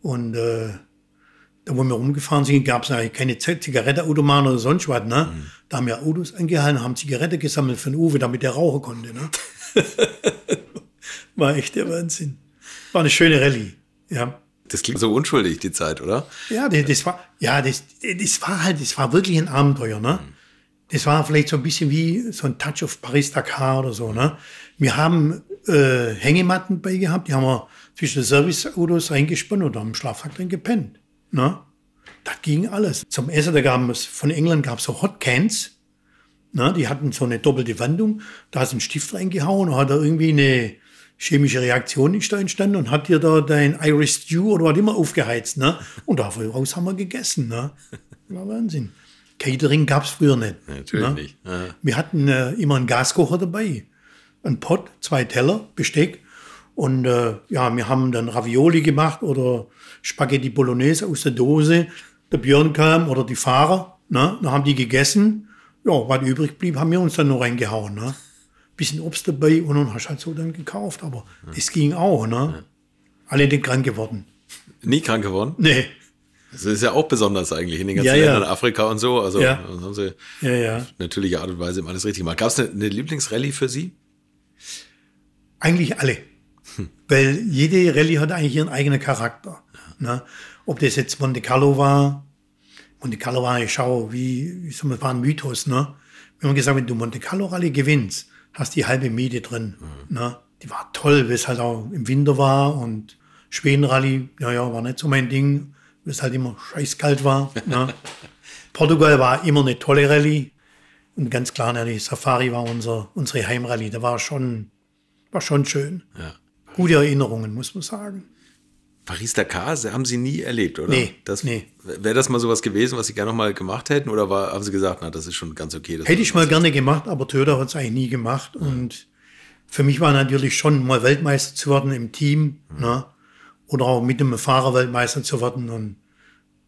Und äh, da, wo wir rumgefahren sind, gab es eigentlich keine Zigarettenautomaten oder sonst was. Ne? Mhm. Da haben wir Autos angehalten, haben Zigarette gesammelt für den Uwe, damit er rauchen konnte. Ne? War echt der Wahnsinn. War eine schöne Rallye. Ja. Das klingt so unschuldig, die Zeit, oder? Ja, das, das war, ja, das, das war halt, das war wirklich ein Abenteuer, ne? Mhm. Das war vielleicht so ein bisschen wie so ein Touch of Paris-Dakar oder so, ne? Wir haben äh, Hängematten bei gehabt, die haben wir zwischen den Serviceautos reingespannt und am Schlafsack drin gepennt, ne? Das ging alles. Zum Essen, da gab es, von England gab es so Hot Cans, ne? Die hatten so eine doppelte Wandung, da ist ein Stift reingehauen, hat er irgendwie eine, chemische Reaktion ist da entstanden und hat dir da dein Irish Stew oder was immer aufgeheizt. Ne? Und davon raus haben wir gegessen. Ne? War Wahnsinn. Catering gab es früher nicht. Ja, natürlich ne? nicht. Ja. Wir hatten äh, immer einen Gaskocher dabei. Ein Pott, zwei Teller, Besteck. Und äh, ja, wir haben dann Ravioli gemacht oder Spaghetti Bolognese aus der Dose. Der Björn kam oder die Fahrer. Ne? Dann haben die gegessen. Ja, was übrig blieb, haben wir uns dann noch reingehauen. Ne? bisschen Obst dabei und dann hast du halt so dann gekauft. Aber ja. das ging auch, ne? Ja. Alle nicht krank geworden. Nie krank geworden? Nee. Das ist ja auch besonders eigentlich in den ganzen ja, Ländern, Afrika und so. Also ja. haben sie ja, ja. natürliche Art und Weise immer alles richtig gemacht. Gab es eine, eine Lieblingsrallye für Sie? Eigentlich alle. Hm. Weil jede Rallye hat eigentlich ihren eigenen Charakter. Ne? Ob das jetzt Monte Carlo war, Monte Carlo war ich Schau, wie, wie soll man ein Mythos. Ne? Wenn man gesagt hat, wenn du Monte Carlo Rallye gewinnst, hast die halbe Miete drin. Mhm. Ne? Die war toll, weil es halt auch im Winter war und Schwedenrallye, ja, ja, war nicht so mein Ding, weil es halt immer scheißkalt war. Ne? Portugal war immer eine tolle Rallye. Und ganz klar, ne, die Safari war unser, unsere Heimrallye. Da war schon, war schon schön. Ja. Gute Erinnerungen, muss man sagen. Paris-Dakar haben Sie nie erlebt, oder? Nee. Das, nee. Wäre das mal sowas gewesen, was Sie gerne noch mal gemacht hätten? Oder war, haben Sie gesagt, na, das ist schon ganz okay? Hätte ich mal gerne gemacht, aber Töder hat es eigentlich nie gemacht. Mhm. Und für mich war natürlich schon mal Weltmeister zu werden im Team. Mhm. Ne? Oder auch mit einem Fahrer Weltmeister zu werden. Und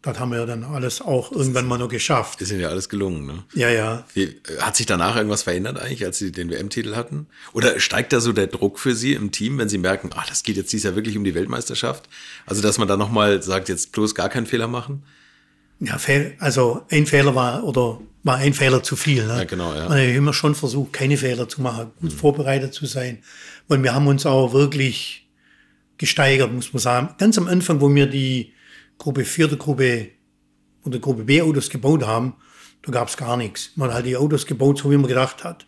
das haben wir ja dann alles auch irgendwann mal nur geschafft. Ist Ihnen ja alles gelungen, ne? Ja, ja. Wie, hat sich danach irgendwas verändert eigentlich, als Sie den WM-Titel hatten? Oder steigt da so der Druck für Sie im Team, wenn Sie merken, ach, das geht jetzt dieses Jahr wirklich um die Weltmeisterschaft? Also, dass man da nochmal sagt, jetzt bloß gar keinen Fehler machen? Ja, also ein Fehler war oder war ein Fehler zu viel. Ne? Ja, genau, ja. Man hat immer schon versucht, keine Fehler zu machen, gut mhm. vorbereitet zu sein. Und wir haben uns auch wirklich gesteigert, muss man sagen. Ganz am Anfang, wo mir die Gruppe 4 der Gruppe oder Gruppe B Autos gebaut haben, da gab es gar nichts. Man hat die Autos gebaut, so wie man gedacht hat.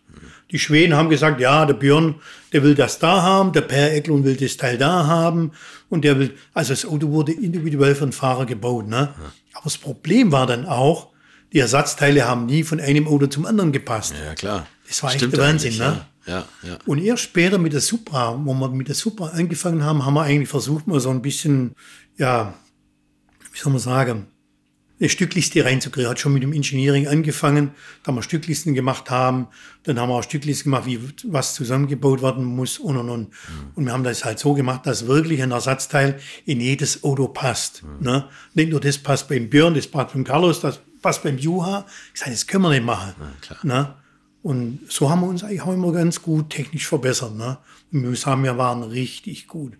Die Schweden haben gesagt, ja, der Björn, der will das da haben, der Per Eklund will das Teil da haben und der will, also das Auto wurde individuell von Fahrer gebaut. Ne? Aber das Problem war dann auch, die Ersatzteile haben nie von einem Auto zum anderen gepasst. Ja, klar. Das war Stimmt echt der Wahnsinn, ne? Ja, ja. Und erst später mit der Supra, wo wir mit der Supra angefangen haben, haben wir eigentlich versucht, mal so ein bisschen, ja, wie soll man sagen, das Stückliste reinzukriegen. Hat schon mit dem Engineering angefangen, da haben wir Stücklisten gemacht haben, dann haben wir auch Stücklisten gemacht, wie was zusammengebaut werden muss und und und. Mhm. Und wir haben das halt so gemacht, dass wirklich ein Ersatzteil in jedes Auto passt. Mhm. Ne? Nicht nur das passt beim Björn, das passt beim Carlos, das passt beim Juha. Ich sage, das können wir nicht machen. Ja, ne? Und so haben wir uns eigentlich auch immer ganz gut technisch verbessert. Ne? Und wir sagen, wir waren richtig gut.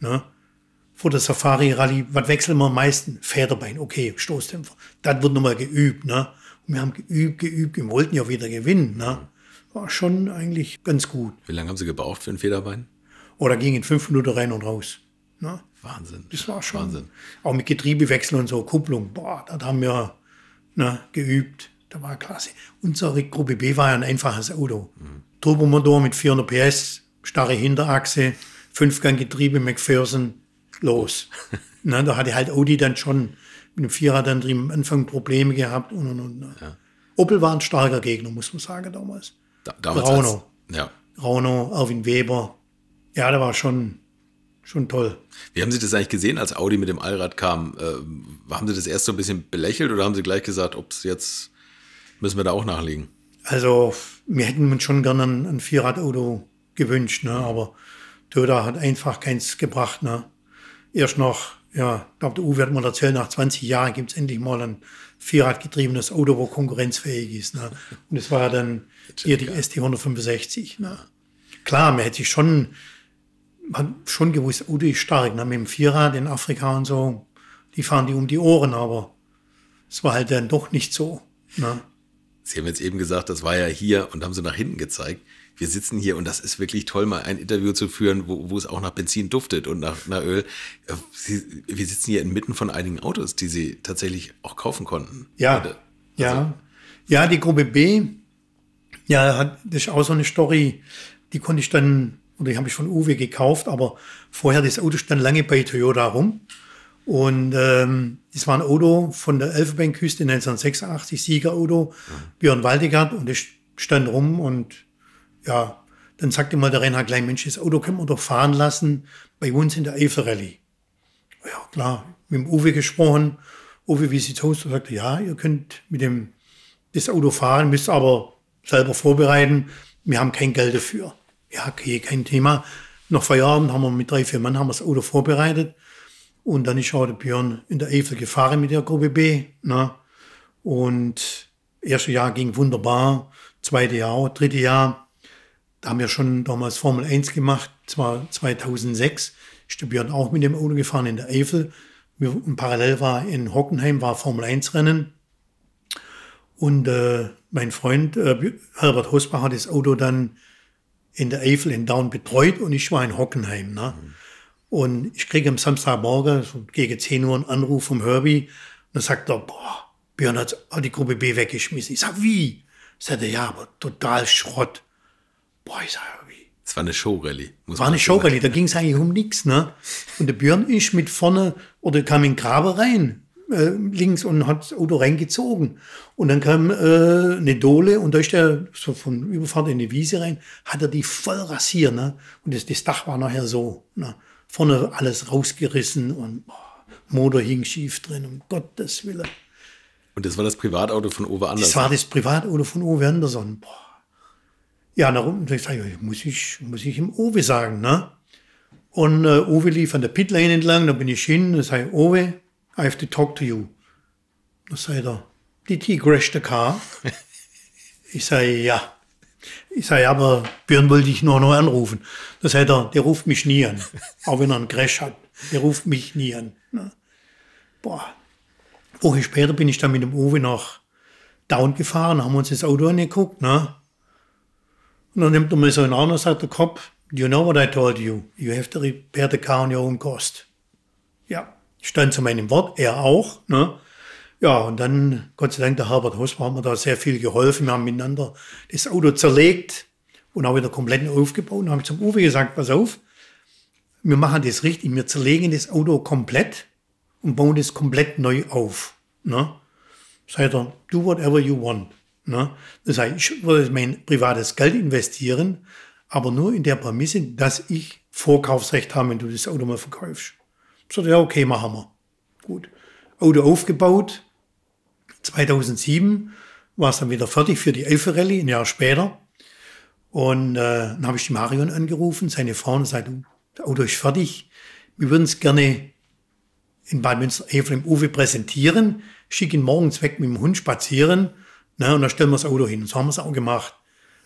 Ne? vor der Safari-Rallye, was wechseln wir am meisten? Federbein, okay, Stoßdämpfer. Das wird nochmal geübt, ne? Und wir haben geübt, geübt, wir wollten ja wieder gewinnen, ne? War schon eigentlich ganz gut. Wie lange haben Sie gebraucht für ein Federbein? Oder ging in fünf Minuten rein und raus, ne? Wahnsinn. Das war schon. Wahnsinn. Auch mit Getriebewechsel und so, Kupplung, boah, das haben wir ne, geübt. Da war klasse. Unsere Gruppe B war ja ein einfaches Auto. Mhm. Turbomotor mit 400 PS, starre Hinterachse, Fünfganggetriebe McPherson, los. ne, da hatte halt Audi dann schon mit dem Vierer dann am Anfang Probleme gehabt und und und. Ja. Opel war ein starker Gegner, muss man sagen, damals. Da, damals Rauno. Als, ja. Rauno, Erwin Weber. Ja, der war schon, schon toll. Wie haben Sie das eigentlich gesehen, als Audi mit dem Allrad kam? Äh, haben Sie das erst so ein bisschen belächelt oder haben Sie gleich gesagt, ob es jetzt müssen wir da auch nachlegen? Also, wir hätten uns schon gerne ein, ein Vierradauto gewünscht, ne? Mhm. aber Toyota hat einfach keins gebracht. Ne? erst nach, ja, ich glaube, der Uwe wird mal erzählen, nach 20 Jahren gibt es endlich mal ein vierradgetriebenes Auto, wo konkurrenzfähig ist. Ne? Und es war dann hier die ST 165. Ne? Klar, man hätte sich schon, man schon gewusst, Auto oh, ist stark. Ne? Mit dem Vierrad in Afrika und so, die fahren die um die Ohren, aber es war halt dann doch nicht so. Ne? Sie haben jetzt eben gesagt, das war ja hier und haben sie nach hinten gezeigt wir sitzen hier und das ist wirklich toll, mal ein Interview zu führen, wo, wo es auch nach Benzin duftet und nach, nach Öl. Äh, sie, wir sitzen hier inmitten von einigen Autos, die sie tatsächlich auch kaufen konnten. Ja. Also, ja. Ja, die Gruppe B, ja, hat, das ist auch so eine Story, die konnte ich dann, oder die habe ich von Uwe gekauft, aber vorher das Auto stand lange bei Toyota rum. Und ähm, das war ein Auto von der Elfenbeinküste 1986, Siegerauto, mhm. Björn Waldegard, und das stand rum und ja, dann sagte mal der Renner Klein, Mensch, das Auto können wir doch fahren lassen bei uns in der Eifel Rallye. Ja, klar, mit dem Uwe gesprochen. Uwe, wie sieht's aus? Er sagte, ja, ihr könnt mit dem, das Auto fahren, müsst aber selber vorbereiten. Wir haben kein Geld dafür. Ja, okay, kein Thema. Noch Feierabend haben wir mit drei, vier Mann haben wir das Auto vorbereitet. Und dann ist auch der Björn in der Eifel gefahren mit der Gruppe B. Ne? Und erste Jahr ging wunderbar, zweite Jahr, dritte Jahr da haben wir schon damals Formel 1 gemacht, zwar 2006, ist der Björn auch mit dem Auto gefahren in der Eifel. Wir, und parallel war in Hockenheim, war Formel 1 Rennen. Und äh, mein Freund äh, Herbert Hosbach hat das Auto dann in der Eifel in Down betreut und ich war in Hockenheim. Ne? Mhm. Und ich kriege am Samstagmorgen so gegen 10 Uhr einen Anruf vom Herbie und dann sagt er, boah, Björn hat die Gruppe B weggeschmissen. Ich sage, wie? Sagt er, ja, aber total Schrott boah, ich sag irgendwie. Es war eine Showrally. War eine Showrally, da ging es eigentlich um nichts. Ne? Und der Björn ist mit vorne, oder kam in den Graber rein, äh, links und hat das Auto reingezogen. Und dann kam äh, eine Dole und da ist der so von Überfahrt in die Wiese rein, hat er die voll rasiert. Ne? Und das, das Dach war nachher so. Ne? Vorne alles rausgerissen und boah, Motor hing schief drin, um Gottes Willen. Und das war das Privatauto von Uwe Andersson? Das war das Privatauto von Uwe Andersson. Boah. Ja, nach unten ich, muss ich, muss ich ihm Owe sagen, ne? Und äh, Owe lief an der Pitlane entlang, da bin ich hin, und sage, Owe, I have to talk to you. Da sagt er, did he crash the car? ich sage, ja. Ich sage, aber Björn wollte ich nur noch anrufen. Da sagt er, der ruft mich nie an. Auch wenn er einen Crash hat. Der ruft mich nie an. Ne? Boah. Woche später bin ich dann mit dem Owe nach Down gefahren, haben uns das Auto angeguckt, ne? Und dann nimmt er mich so in den Arm und sagt, Cop, you know what I told you? You have to repair the car on your own cost. Ja, ich stand zu meinem Wort, er auch. Ne? Ja, und dann, Gott sei Dank, der Herbert Hosmer hat mir da sehr viel geholfen. Wir haben miteinander das Auto zerlegt und auch wieder komplett aufgebaut. Und habe ich zum Uwe gesagt, pass auf, wir machen das richtig, wir zerlegen das Auto komplett und bauen es komplett neu auf. Ne? Sagt er, do whatever you want. Ne? Das heißt, ich würde mein privates Geld investieren, aber nur in der Prämisse, dass ich Vorkaufsrecht habe, wenn du das Auto mal verkaufst. Ich sagte, ja, okay, machen wir. Gut. Auto aufgebaut. 2007 war es dann wieder fertig für die Elfe Rallye, ein Jahr später. Und äh, dann habe ich die Marion angerufen, seine Frau, und sagte, das Auto ist fertig. Wir würden es gerne in Bad Münster-Evel im Uwe präsentieren. Schick ihn morgens weg mit dem Hund spazieren na, und dann stellen wir das Auto hin. So haben wir es auch gemacht.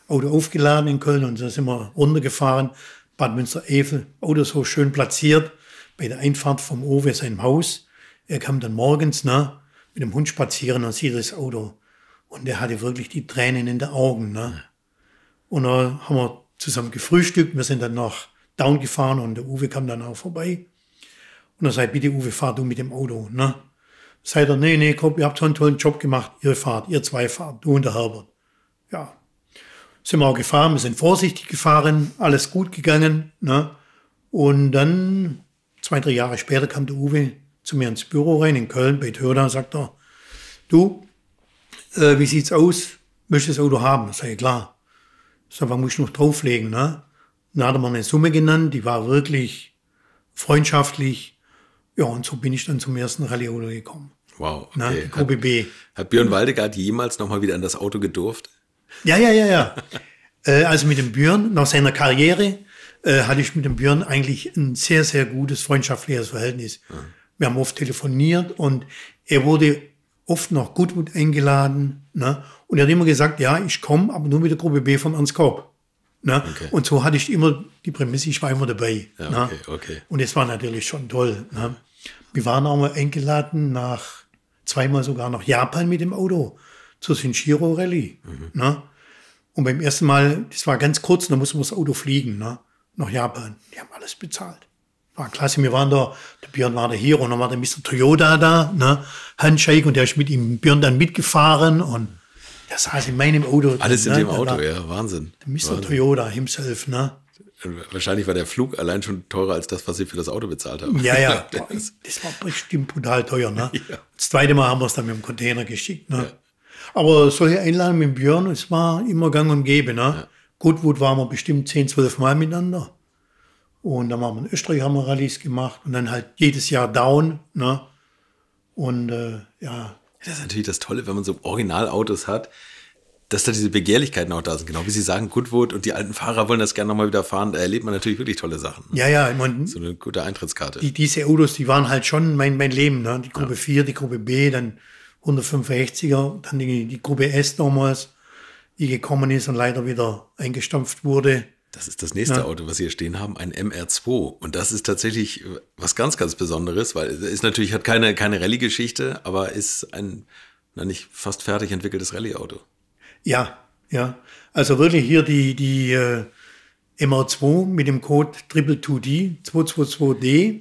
Auto aufgeladen in Köln und dann sind wir runtergefahren. Bad Münster-Evel, Auto so schön platziert bei der Einfahrt vom Owe seinem Haus. Er kam dann morgens ne, mit dem Hund spazieren und sieht das Auto. Und er hatte wirklich die Tränen in den Augen. Ne. Und dann haben wir zusammen gefrühstückt. Wir sind dann nach Down gefahren und der Uwe kam dann auch vorbei. Und er sagt, bitte Uwe, fahr du mit dem Auto. Ne. Seid ihr, nee, nee, komm, ihr habt so einen tollen Job gemacht, ihr fahrt, ihr zwei fahrt, du und der Herbert. Ja, sind wir auch gefahren, wir sind vorsichtig gefahren, alles gut gegangen. Ne? Und dann, zwei, drei Jahre später, kam der Uwe zu mir ins Büro rein, in Köln, bei Töder, sagt er, du, äh, wie sieht's aus? Möchtest du das Auto haben? Sag ich, klar. Sag, was muss ich noch drauflegen, ne? Dann hat er mir eine Summe genannt, die war wirklich freundschaftlich. Ja, und so bin ich dann zum ersten Rallye-Auto gekommen. Wow. Ne, okay. Na, OBB. Hat, hat Björn Waldegard jemals nochmal wieder an das Auto gedurft? Ja, ja, ja, ja. äh, also mit dem Björn, nach seiner Karriere, äh, hatte ich mit dem Björn eigentlich ein sehr, sehr gutes freundschaftliches Verhältnis. Mhm. Wir haben oft telefoniert und er wurde oft nach Gutmut eingeladen. Ne? Und er hat immer gesagt, ja, ich komme, aber nur mit der Gruppe B von Ernst Korb. Ne? Okay. Und so hatte ich immer die Prämisse, ich war immer dabei. Ja, ne? okay, okay. Und es war natürlich schon toll. Ne? Wir waren auch mal eingeladen nach zweimal sogar nach Japan mit dem Auto zur Sinshiro Rally. Mhm. Ne? Und beim ersten Mal, das war ganz kurz, da mussten wir das Auto fliegen ne? nach Japan. Die haben alles bezahlt. War klasse, wir waren da, der Björn war der Hero, und dann war der Mr. Toyota da, ne? Handshake, und der ist mit ihm Björn dann mitgefahren und der saß in meinem Auto. Alles in ne? dem Auto, ja, Wahnsinn. Der Mr. Wahnsinn. Toyota himself, ne? Wahrscheinlich war der Flug allein schon teurer als das, was sie für das Auto bezahlt haben. Ja, ja, das war bestimmt brutal teuer. Ne? Ja. Das zweite Mal haben wir es dann mit dem Container geschickt. Ne? Ja. Aber solche Einladungen mit Björn, es war immer gang und gäbe. Ne? Ja. Goodwood waren wir bestimmt 10, 12 Mal miteinander. Und dann haben wir in Österreich haben wir Rallyes gemacht und dann halt jedes Jahr down. Ne? Und äh, ja. Das ist natürlich das Tolle, wenn man so Originalautos hat dass da diese Begehrlichkeiten auch da sind. Genau wie Sie sagen, Goodwood und die alten Fahrer wollen das gerne nochmal wieder fahren. Da erlebt man natürlich wirklich tolle Sachen. Ja, ja. Ich so eine gute Eintrittskarte. Die, diese Autos, die waren halt schon mein, mein Leben. Ne? Die Gruppe ja. 4, die Gruppe B, dann 165er, dann die, die Gruppe S damals, die gekommen ist und leider wieder eingestampft wurde. Das ist das nächste ja. Auto, was wir hier stehen haben, ein MR2. Und das ist tatsächlich äh, was ganz, ganz Besonderes, weil es natürlich hat keine, keine Rallye-Geschichte, aber ist ein, na nicht fast fertig entwickeltes Rallye-Auto. Ja, ja. Also wirklich hier die, die äh, MR2 mit dem Code triple 2 d 222D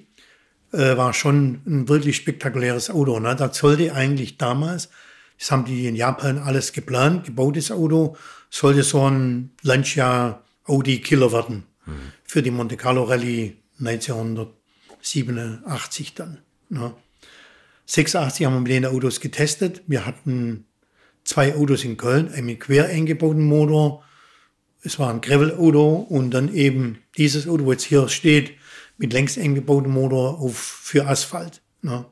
äh, war schon ein wirklich spektakuläres Auto. Ne? Das sollte eigentlich damals, das haben die in Japan alles geplant, gebautes Auto, sollte so ein Lancia Audi Killer werden mhm. für die Monte Carlo Rallye 1987 dann. Ne? 86 haben wir mit den Autos getestet. Wir hatten zwei Autos in Köln, einen mit quer eingebauten Motor. Es war ein Gravel-Auto und dann eben dieses Auto, wo jetzt hier steht, mit längs eingebautem Motor auf, für Asphalt. Ne?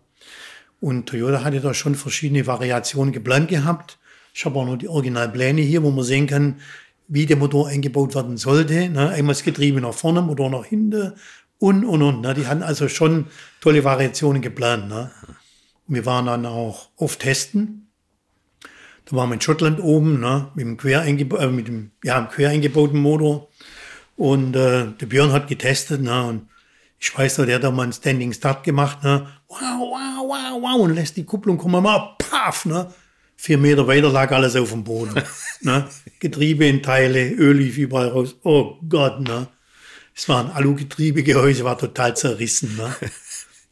Und Toyota hatte da schon verschiedene Variationen geplant gehabt. Ich habe auch noch die Originalpläne hier, wo man sehen kann, wie der Motor eingebaut werden sollte. Ne? Einmal das Getriebe nach vorne, Motor nach hinten und, und, und. Ne? Die hatten also schon tolle Variationen geplant. Ne? wir waren dann auch auf Testen da waren wir in Schottland oben, ne, mit dem Quereingebot, äh, mit dem, ja, im Quereingebauten Motor. Und äh, der Björn hat getestet, ne, und ich weiß noch, der hat da mal einen Standing Start gemacht, ne, wow, wow, wow, wow, und lässt die Kupplung kommen, mal, paff, ne. Vier Meter weiter lag alles auf dem Boden. ne? Getriebe in Teile, Öl lief überall raus. Oh Gott, ne? Es war ein Alugetriebegehäuse, war total zerrissen. Ne?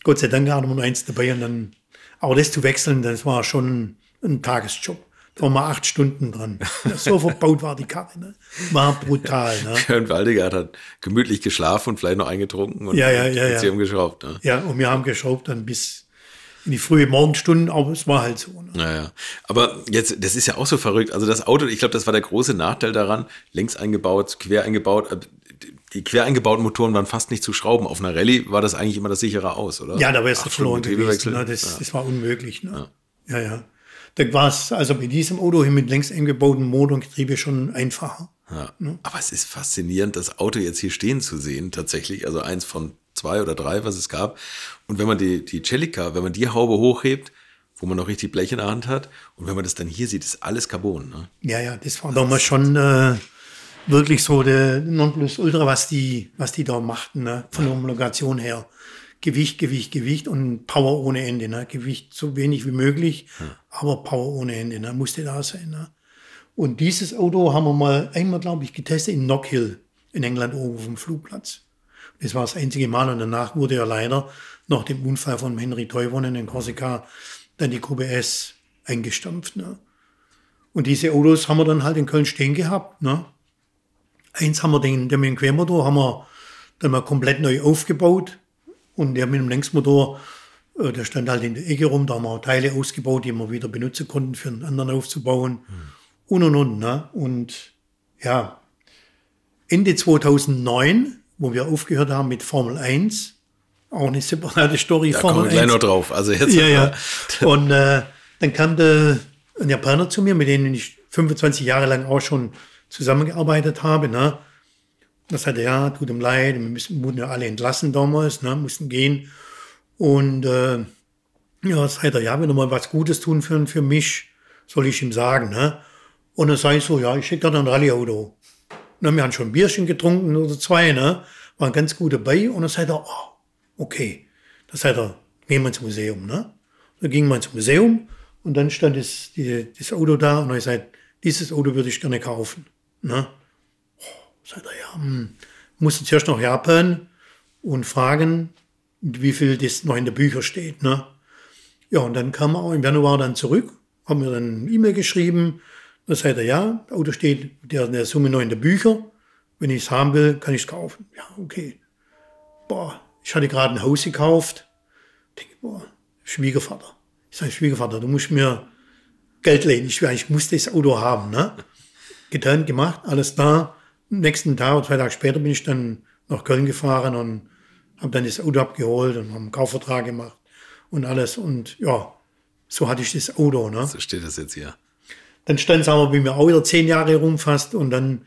Gott sei Dank hatten wir nur eins dabei und dann, aber das zu wechseln, das war schon ein Tagesjob waren wir acht Stunden dran. So verbaut war die Karre. Ne? War brutal. Ne? Björn Waldiger hat gemütlich geschlafen und vielleicht noch eingetrunken. Und ja, ja, ja. ja. Sie haben geschraubt. Ne? Ja, und wir haben geschraubt dann bis in die frühe Morgenstunden, aber es war halt so. Ne? Naja, aber jetzt, das ist ja auch so verrückt. Also das Auto, ich glaube, das war der große Nachteil daran, längs eingebaut, quer eingebaut. Äh, die quer eingebauten Motoren waren fast nicht zu schrauben. Auf einer Rallye war das eigentlich immer das sichere aus, oder? Ja, da wärst du verloren gewesen. Ne? Das, ja. das, war unmöglich. Ne? ja. ja. ja. Da war es also bei diesem Auto mit längst eingebauten Motor und Getriebe schon einfacher. Ja. Ne? Aber es ist faszinierend, das Auto jetzt hier stehen zu sehen, tatsächlich. Also eins von zwei oder drei, was es gab. Und wenn man die, die Celica, wenn man die Haube hochhebt, wo man noch richtig Blech in der Hand hat, und wenn man das dann hier sieht, ist alles Carbon. Ne? Ja, ja, das war das also damals schon äh, wirklich so der Nonplusultra, was die, was die da machten, ne? von der Homologation her. Gewicht, Gewicht, Gewicht und Power ohne Ende. Ne? Gewicht so wenig wie möglich, ja. aber Power ohne Ende. Ne? Musste da sein. Ne? Und dieses Auto haben wir mal einmal, glaube ich, getestet in Knockhill in England oben vom Flugplatz. Das war das einzige Mal und danach wurde ja leider nach dem Unfall von Henry Teuvonen in Korsika dann die Gruppe S eingestampft. Ne? Und diese Autos haben wir dann halt in Köln stehen gehabt. Ne? Eins haben wir den, den Quermotor haben wir dann mal komplett neu aufgebaut und der mit dem Längsmotor, äh, der stand halt in der Ecke rum, da haben wir auch Teile ausgebaut, die wir wieder benutzen konnten, für einen anderen aufzubauen. Mhm. Und und und. Ne? Und ja, Ende 2009, wo wir aufgehört haben mit Formel 1, auch eine separate Story. Da Formel kommen wir gleich 1. noch drauf. Also jetzt ja, ja. Und äh, dann kam der, ein Japaner zu mir, mit dem ich 25 Jahre lang auch schon zusammengearbeitet habe. Ne? Das hat er, ja, tut ihm leid, wir müssen, wurden ja alle entlassen damals, ne, mussten gehen. Und äh, ja, sagt er, ja, wenn du mal was Gutes tun für, für mich, soll ich ihm sagen. Ne? Und dann sage ich so, ja, ich schicke dir dann ein Rallye-Auto. wir haben schon ein Bierchen getrunken oder zwei, ne? waren ganz gut dabei. Und dann sagt er, oh, okay, das sagt er, gehen wir ins Museum. Ne? Dann ging man ins Museum und dann stand das, die, das Auto da und er sagt, dieses Auto würde ich gerne kaufen. Ne? Sagt er, ja, hm. jetzt erst nach Japan und fragen, wie viel das noch in den Büchern steht. Ne? Ja, und dann kam er auch im Januar dann zurück, haben mir dann eine E-Mail geschrieben. Da sagt er, ja, Auto steht der, der Summe noch in den Büchern. Wenn ich es haben will, kann ich es kaufen. Ja, okay. Boah, ich hatte gerade ein Haus gekauft. Ich denke, boah, Schwiegervater. Ich sage, Schwiegervater, du musst mir Geld leihen. Ich, ich muss das Auto haben. Ne? Getan, gemacht, alles da nächsten Tag oder zwei Tage später bin ich dann nach Köln gefahren und habe dann das Auto abgeholt und haben einen Kaufvertrag gemacht und alles. Und ja, so hatte ich das Auto. Ne? So steht das jetzt hier. Dann stand es aber bei mir auch wieder zehn Jahre rum fast und dann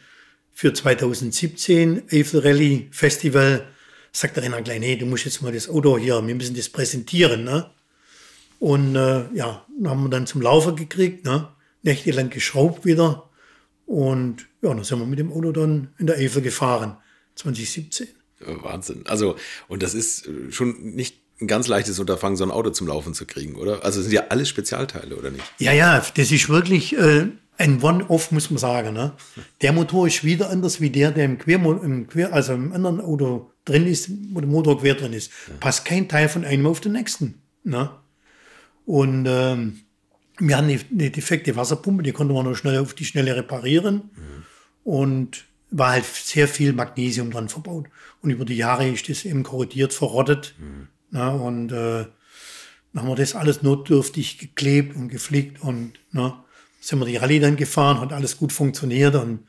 für 2017 Eiffel Rally Festival sagt der Renner klein, hey, du musst jetzt mal das Auto hier, wir müssen das präsentieren. Ne? Und äh, ja, haben wir dann zum Laufen gekriegt, ne? nächtelang geschraubt wieder und ja, dann sind wir mit dem Auto dann in der Eifel gefahren, 2017. Wahnsinn. Also, und das ist äh, schon nicht ein ganz leichtes Unterfangen, so ein Auto zum Laufen zu kriegen, oder? Also, sind ja alles Spezialteile, oder nicht? Ja, ja, das ist wirklich äh, ein One-Off, muss man sagen. Ne? Der Motor ist wieder anders wie der, der im Quer, im Quer also im anderen Auto drin ist, wo der Motor quer drin ist. Ja. Passt kein Teil von einem auf den nächsten. Ne? Und ähm, wir hatten eine defekte Wasserpumpe, die konnte man nur schnell auf die Schnelle reparieren. Mhm. Und war halt sehr viel Magnesium dran verbaut. Und über die Jahre ist das eben korrodiert, verrottet. Mhm. Na, und äh, dann haben wir das alles notdürftig geklebt und gepflegt. Und na, sind wir die Rallye dann gefahren, hat alles gut funktioniert. Und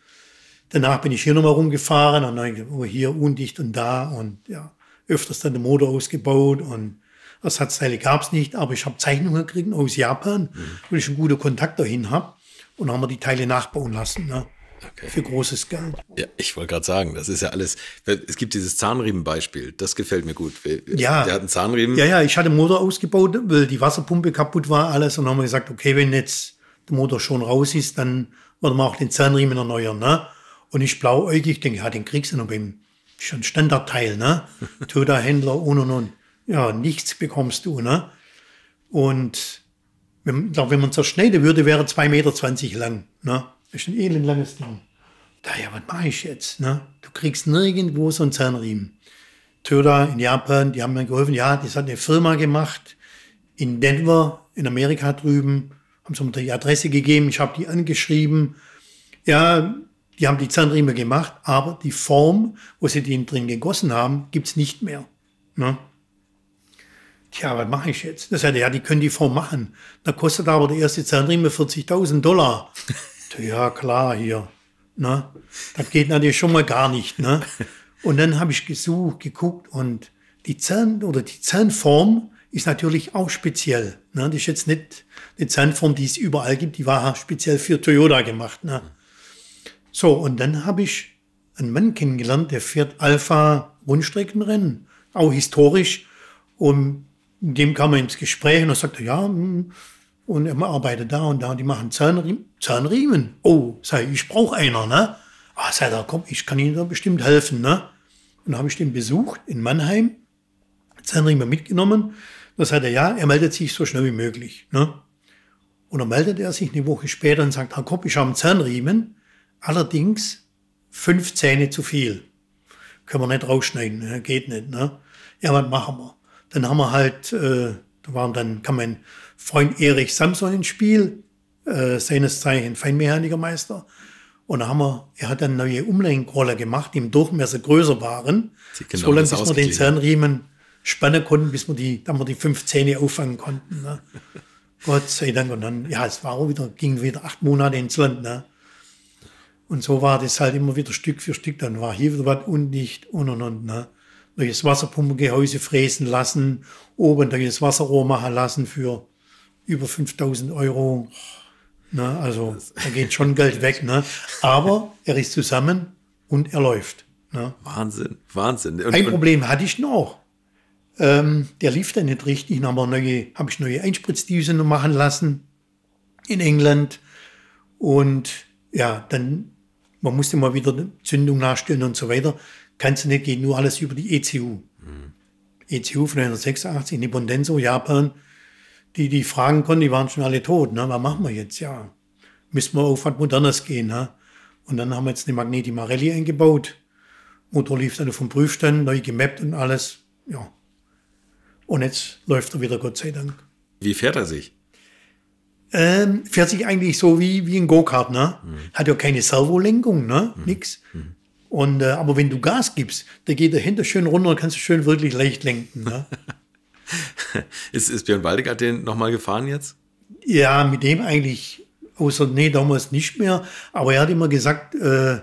danach bin ich hier nochmal rumgefahren. Und dann oh, hier undicht und da. Und ja, öfters dann den Motor ausgebaut. Und Ersatzteile gab es nicht, aber ich habe Zeichnungen gekriegt aus Japan, mhm. weil ich einen guten Kontakt dahin habe. Und haben wir die Teile nachbauen lassen. Ne? Okay. Für großes Geld. Ja, ich wollte gerade sagen, das ist ja alles. Es gibt dieses Zahnriemenbeispiel, das gefällt mir gut. Wir, ja. Der hat einen Zahnriemen. Ja, ja, ich hatte Motor ausgebaut, weil die Wasserpumpe kaputt war, alles. Und haben wir gesagt, okay, wenn jetzt der Motor schon raus ist, dann wollen wir auch den Zahnriemen erneuern. Ne? Und ich blauäugig denke, ja, den kriegst du noch beim schon Standardteil, ne? Toda Händler und und und ja, nichts bekommst du. Ne? Und wenn, wenn man zerschneiden würde, wäre 2,20 Meter lang. Ne? Das ist ein elendlanges Ding. Daher, was mache ich jetzt? Ne? Du kriegst nirgendwo so einen Zahnriemen. Töda in Japan, die haben mir geholfen. Ja, das hat eine Firma gemacht in Denver, in Amerika drüben. Haben sie mir die Adresse gegeben. Ich habe die angeschrieben. Ja, die haben die Zahnriemen gemacht, aber die Form, wo sie den drin gegossen haben, gibt es nicht mehr. Ne? Tja, was mache ich jetzt? Das sagte ja, die können die Form machen. Da kostet aber der erste Zahnriemen 40.000 Dollar. ja, klar, hier. Ne? Das geht natürlich schon mal gar nicht. Ne? Und dann habe ich gesucht, geguckt und die Zahn oder die Zahnform ist natürlich auch speziell. Ne? Das ist jetzt nicht eine Zahnform, die es überall gibt. Die war speziell für Toyota gemacht. Ne? So, und dann habe ich einen Mann kennengelernt, der fährt Alpha Rundstreckenrennen, auch historisch. Und dem kam er ins Gespräch und er sagte, ja, mm, und er arbeitet da und da und die machen Zahnriemen. Zahnriemen. Oh, sei, ich brauche einer, ne? Ah, sei da, komm, ich kann Ihnen da bestimmt helfen, ne? Und habe ich den besucht in Mannheim, Zahnriemen mitgenommen. Da sagt er, ja, er meldet sich so schnell wie möglich, ne? Und dann meldet er sich eine Woche später und sagt, Herr Kopp, ich habe einen Zahnriemen, allerdings fünf Zähne zu viel. Können wir nicht rausschneiden, ne? geht nicht, ne? Ja, was machen wir? Dann haben wir halt, äh, da waren dann kam mein Freund Erich Samson ins Spiel, äh, seines Zeichen Feinmechanikermeister. Und da haben wir, er hat dann neue Umlenkkroller gemacht, die im Durchmesser größer waren. Genau so lange, bis wir den Zahnriemen spannen konnten, bis wir die, dann wir die fünf Zähne auffangen konnten. Ne? Gott sei Dank. Und dann, ja, es war auch wieder, ging wieder acht Monate ins Land. Ne? Und so war das halt immer wieder Stück für Stück. Dann war hier wieder was undicht und und und. Ne? neues Wasserpumpengehäuse fräsen lassen, oben das Wasserrohr machen lassen für über 5000 Euro. Ne, also da geht schon Geld weg. Ne? Aber er ist zusammen und er läuft. Ne? Wahnsinn, Wahnsinn. Und, Ein Problem hatte ich noch. Ähm, der lief dann nicht richtig. Dann habe ich neue Einspritzdüsen machen lassen in England. Und ja, dann, man musste mal wieder Zündung nachstellen und so weiter kannst du nicht gehen, nur alles über die ECU. Mhm. ECU von 1986, Nibondenso, Japan, die, die fragen konnten, die waren schon alle tot. Ne? Was machen wir jetzt? Ja, müssen wir auf was Modernes gehen. Ne? Und dann haben wir jetzt eine Magneti Marelli eingebaut. Motor lief dann vom Prüfstand, neu gemappt und alles. Ja. Und jetzt läuft er wieder, Gott sei Dank. Wie fährt er sich? Ähm, fährt sich eigentlich so wie, wie ein Go-Kart, ne? Mhm. Hat ja keine Servolenkung, ne? Mhm. Nix. Mhm. Und, äh, aber wenn du Gas gibst, dann geht der hinter schön runter und kannst du schön wirklich leicht lenken. Ne? ist, ist Björn Waldegard den nochmal gefahren jetzt? Ja, mit dem eigentlich, außer nee, damals nicht mehr. Aber er hat immer gesagt, äh,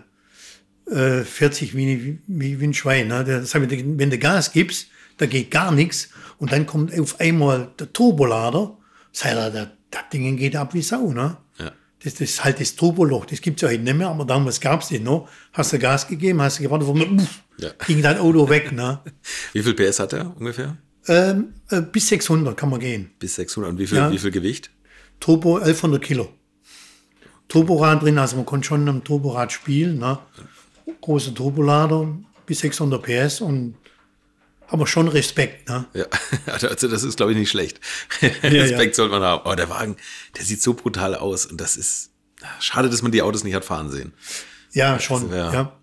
äh, 40 wie, wie, wie ein Schwein. Ne? Das heißt, wenn du Gas gibst, da geht gar nichts. Und dann kommt auf einmal der Turbolader. Das heißt, das, das Ding geht ab wie Sau. Ne? Ja das, das ist halt das Turboloch, das gibt es ja heute nicht mehr, aber damals gab's das noch. Hast du Gas gegeben, hast du gewartet, ja. ging dein Auto weg. Ne? Wie viel PS hat er ungefähr? Ähm, äh, bis 600 kann man gehen. Bis 600. Und wie viel, ja. wie viel Gewicht? Turbo 1100 Kilo. Turborad drin, also man konnte schon am Turborad spielen. Ne? Großer Turbolader bis 600 PS und aber schon Respekt, ne? Ja, also das ist, glaube ich, nicht schlecht. Respekt sollte man haben. Aber der Wagen, der sieht so brutal aus und das ist schade, dass man die Autos nicht hat fahren sehen. Ja, schon, wär, ja.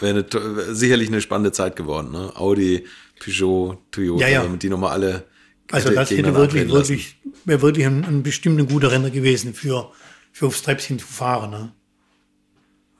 Wäre eine, sicherlich eine spannende Zeit geworden, ne? Audi, Peugeot, Toyota, ja, ja. die nochmal alle. Also das hätte wirklich, wirklich, wäre wirklich ein, ein bestimmt ein guter Renner gewesen für, für aufs Treppchen zu fahren, ne?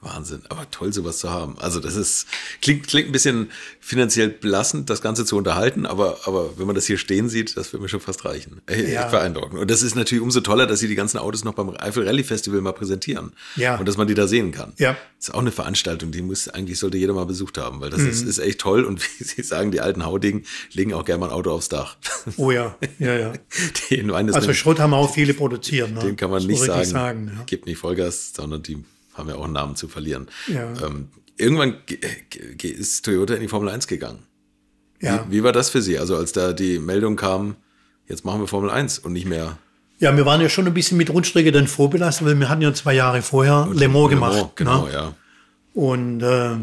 Wahnsinn, aber toll, sowas zu haben. Also das ist, klingt, klingt ein bisschen finanziell belastend, das Ganze zu unterhalten, aber, aber wenn man das hier stehen sieht, das wird mir schon fast reichen. Echt äh, äh, ja. beeindruckend. Und das ist natürlich umso toller, dass sie die ganzen Autos noch beim Eifel Rally Festival mal präsentieren. Ja. Und dass man die da sehen kann. Ja. ist auch eine Veranstaltung, die muss, eigentlich sollte jeder mal besucht haben, weil das mhm. ist, ist echt toll. Und wie Sie sagen, die alten Haudegen legen auch gerne mal ein Auto aufs Dach. Oh ja, ja, ja. Den also Schrott haben auch viele produziert. Ne? Den kann man nicht sagen. sagen ja. Gibt nicht Vollgas, sondern die haben ja auch einen Namen zu verlieren. Ja. Ähm, irgendwann ist Toyota in die Formel 1 gegangen. Ja. Wie, wie, war das für Sie? Also als da die Meldung kam, jetzt machen wir Formel 1 und nicht mehr. Ja, wir waren ja schon ein bisschen mit Rundstrecke dann vorbelastet, weil wir hatten ja zwei Jahre vorher und Le Mans gemacht. Le Mans, genau, ne? ja. Und äh,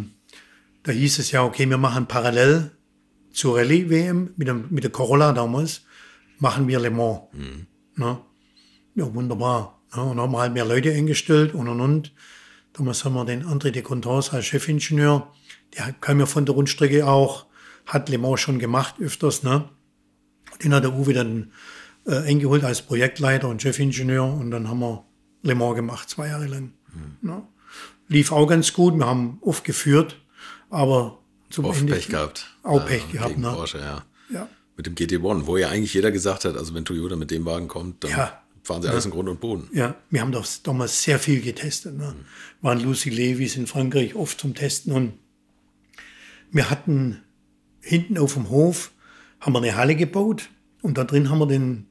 da hieß es ja, okay, wir machen parallel zur Rallye-WM mit, mit der Corolla damals, machen wir Le Mans. Mhm. Ne? Ja, wunderbar. Ne? Und haben halt mehr Leute eingestellt und und und. Damals haben wir den André de Contors als Chefingenieur. Der kam ja von der Rundstrecke auch, hat Le Mans schon gemacht öfters. Ne? Den hat der Uwe dann äh, eingeholt als Projektleiter und Chefingenieur und dann haben wir Le Mans gemacht, zwei Jahre lang. Mhm. Ne? Lief auch ganz gut, wir haben oft geführt, aber zum Oft Ende Pech gehabt. Auch ja, Pech gehabt. Ne? Porsche, ja. ja. Mit dem GT1, wo ja eigentlich jeder gesagt hat, also wenn Toyota mit dem Wagen kommt, dann ja waren sie ja. alles in Grund und Boden. Ja, wir haben das damals sehr viel getestet. Ne? Mhm. Waren Lucy Levis in Frankreich oft zum Testen und wir hatten hinten auf dem Hof haben wir eine Halle gebaut und da drin haben wir den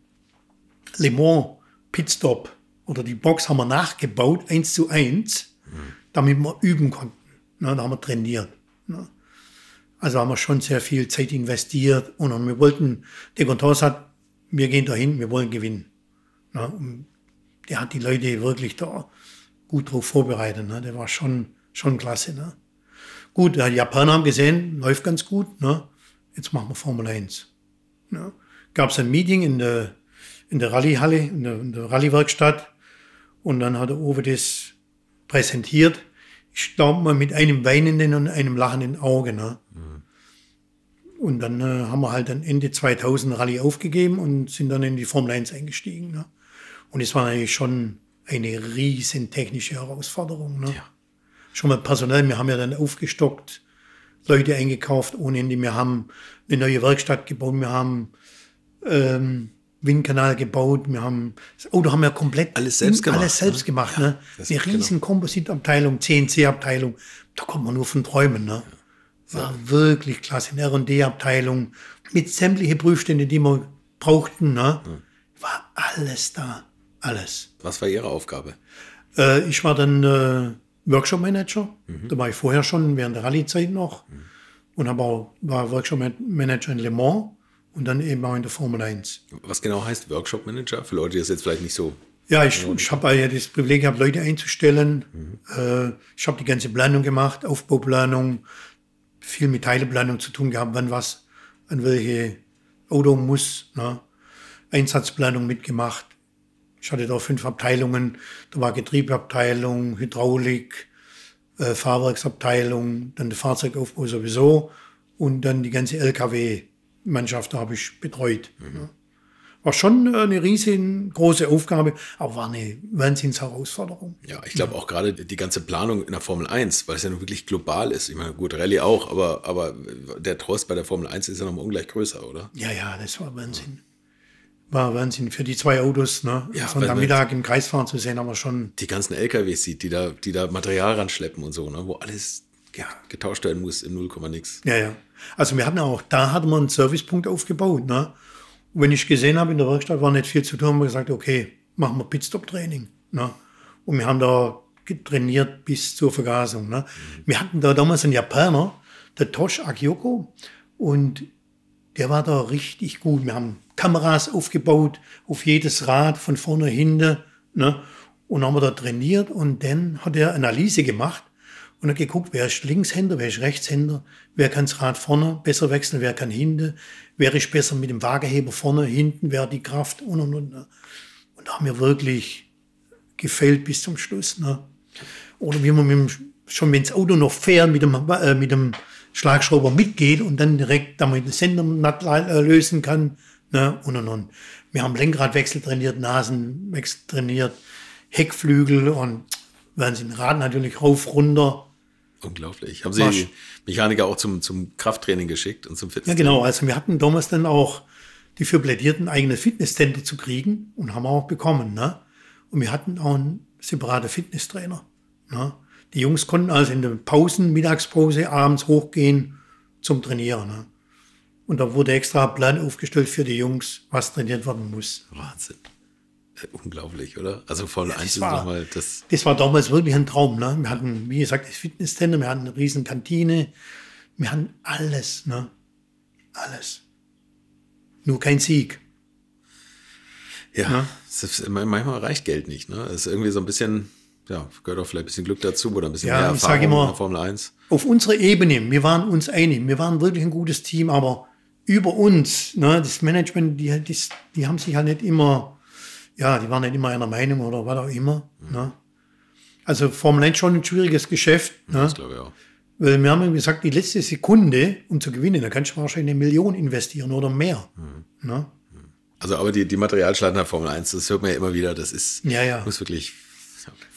Le Mans Pitstop oder die Box haben wir nachgebaut, eins zu eins, mhm. damit wir üben konnten. Ne? Da haben wir trainiert. Ne? Also haben wir schon sehr viel Zeit investiert und wir wollten, der Gontors hat, wir gehen dahin, wir wollen gewinnen. Ne? der hat die Leute wirklich da gut drauf vorbereitet. Ne? Der war schon, schon klasse. Ne? Gut, die Japaner haben gesehen, läuft ganz gut. Ne? Jetzt machen wir Formel 1. Ne? Gab es ein Meeting in der, in der Rallye-Halle, in der, der Rallye-Werkstatt. Und dann hat der Uwe das präsentiert. Ich glaube mal mit einem weinenden und einem lachenden Auge. Ne? Mhm. Und dann äh, haben wir halt dann Ende 2000 Rallye aufgegeben und sind dann in die Formel 1 eingestiegen. Ne? Und es war eigentlich schon eine riesen technische Herausforderung. Ne? Ja. Schon mal personell, wir haben ja dann aufgestockt, Leute eingekauft ohne Ende. Wir haben eine neue Werkstatt gebaut, wir haben ähm, Windkanal gebaut, wir haben das Auto haben wir komplett alles selbst gemacht. Alles selbst ne? gemacht ja, ne? Eine genau. riesen genau. Kompositabteilung, CNC-Abteilung, da kommt man nur von träumen. Ne? Ja. War wirklich klasse, eine R&D-Abteilung mit sämtlichen Prüfständen, die wir brauchten. Ne? War alles da. Alles. Was war Ihre Aufgabe? Äh, ich war dann äh, Workshop-Manager. Mhm. Da war ich vorher schon während der Rallye-Zeit noch. Mhm. Und auch, war Workshop-Manager in Le Mans und dann eben auch in der Formel 1. Was genau heißt Workshop-Manager? Für Leute, die das jetzt vielleicht nicht so ja, ich, ich habe ja das Privileg gehabt, Leute einzustellen. Mhm. Äh, ich habe die ganze Planung gemacht, Aufbauplanung, viel mit Teileplanung zu tun gehabt, wann was an welche Auto muss. Ne? Einsatzplanung mitgemacht, ich hatte da fünf Abteilungen. Da war Getriebeabteilung, Hydraulik, äh, Fahrwerksabteilung, dann der Fahrzeugaufbau sowieso und dann die ganze LKW-Mannschaft habe ich betreut. Mhm. War schon äh, eine riesengroße Aufgabe, aber war eine Wahnsinnsherausforderung. Ja, ich glaube auch gerade die ganze Planung in der Formel 1, weil es ja nun wirklich global ist. Ich meine, gut, Rallye auch, aber, aber der Trost bei der Formel 1 ist ja nochmal ungleich größer, oder? Ja, ja, das war Wahnsinn. Mhm war Wahnsinn für die zwei Autos, ne? Ja, Mittag im Kreis fahren zu sehen, aber schon. Die ganzen LKWs sieht, die da, die da Material ranschleppen und so, ne? Wo alles ja, getauscht werden muss in 0, nix. Ja, ja. Also wir hatten auch, da hatten wir einen Servicepunkt aufgebaut, ne? wenn ich gesehen habe, in der Werkstatt war nicht viel zu tun, haben wir gesagt, okay, machen wir Pitstop-Training, ne? Und wir haben da getrainiert bis zur Vergasung, ne? Mhm. Wir hatten da damals einen Japaner, der Tosh Akiyoko, und der war da richtig gut. Wir haben Kameras aufgebaut auf jedes Rad von vorne hinten ne? und haben wir da trainiert und dann hat er Analyse gemacht und hat geguckt, wer ist Linkshänder, wer ist Rechtshänder, wer kann das Rad vorne besser wechseln, wer kann hinten, wer ist besser mit dem Waageheber vorne, hinten, wer hat die Kraft und und und. Ne? Und da haben wir wirklich gefällt bis zum Schluss. Ne? Oder wie man mit dem, schon wenn das Auto noch fährt, mit dem, äh, mit dem Schlagschrauber mitgeht und dann direkt damit eine Sendernaht äh, lösen kann. Ne? Und und und. Wir haben Lenkradwechsel trainiert, Nasenwechsel trainiert, Heckflügel und werden sie den Rad natürlich rauf, runter. Unglaublich. Haben Sie Marsch. Mechaniker auch zum, zum Krafttraining geschickt und zum Fitnesstraining? Ja, genau. Also wir hatten damals dann auch die für plädierten, ein eigenes Fitnesscenter zu kriegen und haben auch bekommen. Ne? Und wir hatten auch einen separaten Fitnesstrainer. Ne? Die Jungs konnten also in den Pausen, Mittagspause, abends hochgehen zum Trainieren. Ne? Und da wurde extra ein Plan aufgestellt für die Jungs, was trainiert werden muss. Wahnsinn. Äh, unglaublich, oder? Also voll ja, einzeln nochmal das. Das war damals wirklich ein Traum. Ne? Wir hatten, wie gesagt, das Fitnesscenter, wir hatten eine riesen Kantine, wir hatten alles, ne? Alles. Nur kein Sieg. Ja, ja. Ne? Ist, manchmal reicht Geld nicht. Ne? Das ist irgendwie so ein bisschen ja, gehört auch vielleicht ein bisschen Glück dazu oder ein bisschen ja, mehr Erfahrung sag immer, in der Formel 1. Auf unserer Ebene, wir waren uns einig, wir waren wirklich ein gutes Team, aber über uns, ne, das Management, die, die, die haben sich halt nicht immer, ja, die waren nicht immer einer Meinung oder was auch immer. Mhm. Ne? Also Formel 1 schon ein schwieriges Geschäft. Mhm, ne? Das glaube ich auch. Weil wir haben gesagt, die letzte Sekunde, um zu gewinnen, da kannst du wahrscheinlich eine Million investieren oder mehr. Mhm. Ne? Also aber die, die Materialschlachten der Formel 1, das hört man ja immer wieder, das ist, ja, ja. muss wirklich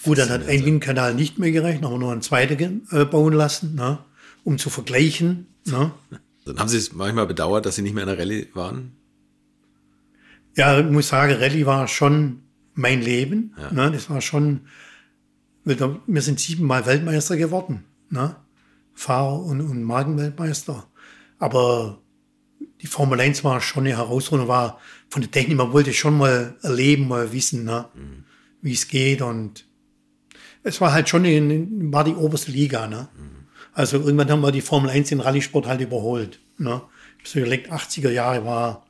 Gut, dann hat ein also. Windkanal nicht mehr gereicht, haben wir nur einen zweiten äh, bauen lassen, ne? um zu vergleichen. Ne? Dann haben Sie es manchmal bedauert, dass Sie nicht mehr in der Rallye waren? Ja, ich muss sagen, Rallye war schon mein Leben. Ja. Ne? Das war schon, wir sind siebenmal Weltmeister geworden. Ne? Fahrer und, und Markenweltmeister. Aber die Formel 1 war schon eine Herausforderung, war von der Technik, man wollte schon mal erleben, mal wissen, ne? Mhm. wie es geht und es war halt schon in, war die oberste Liga. Ne? Mhm. Also irgendwann haben wir die Formel 1 den Rallye-Sport halt überholt. Ne? Ich habe so überlegt, 80er Jahre war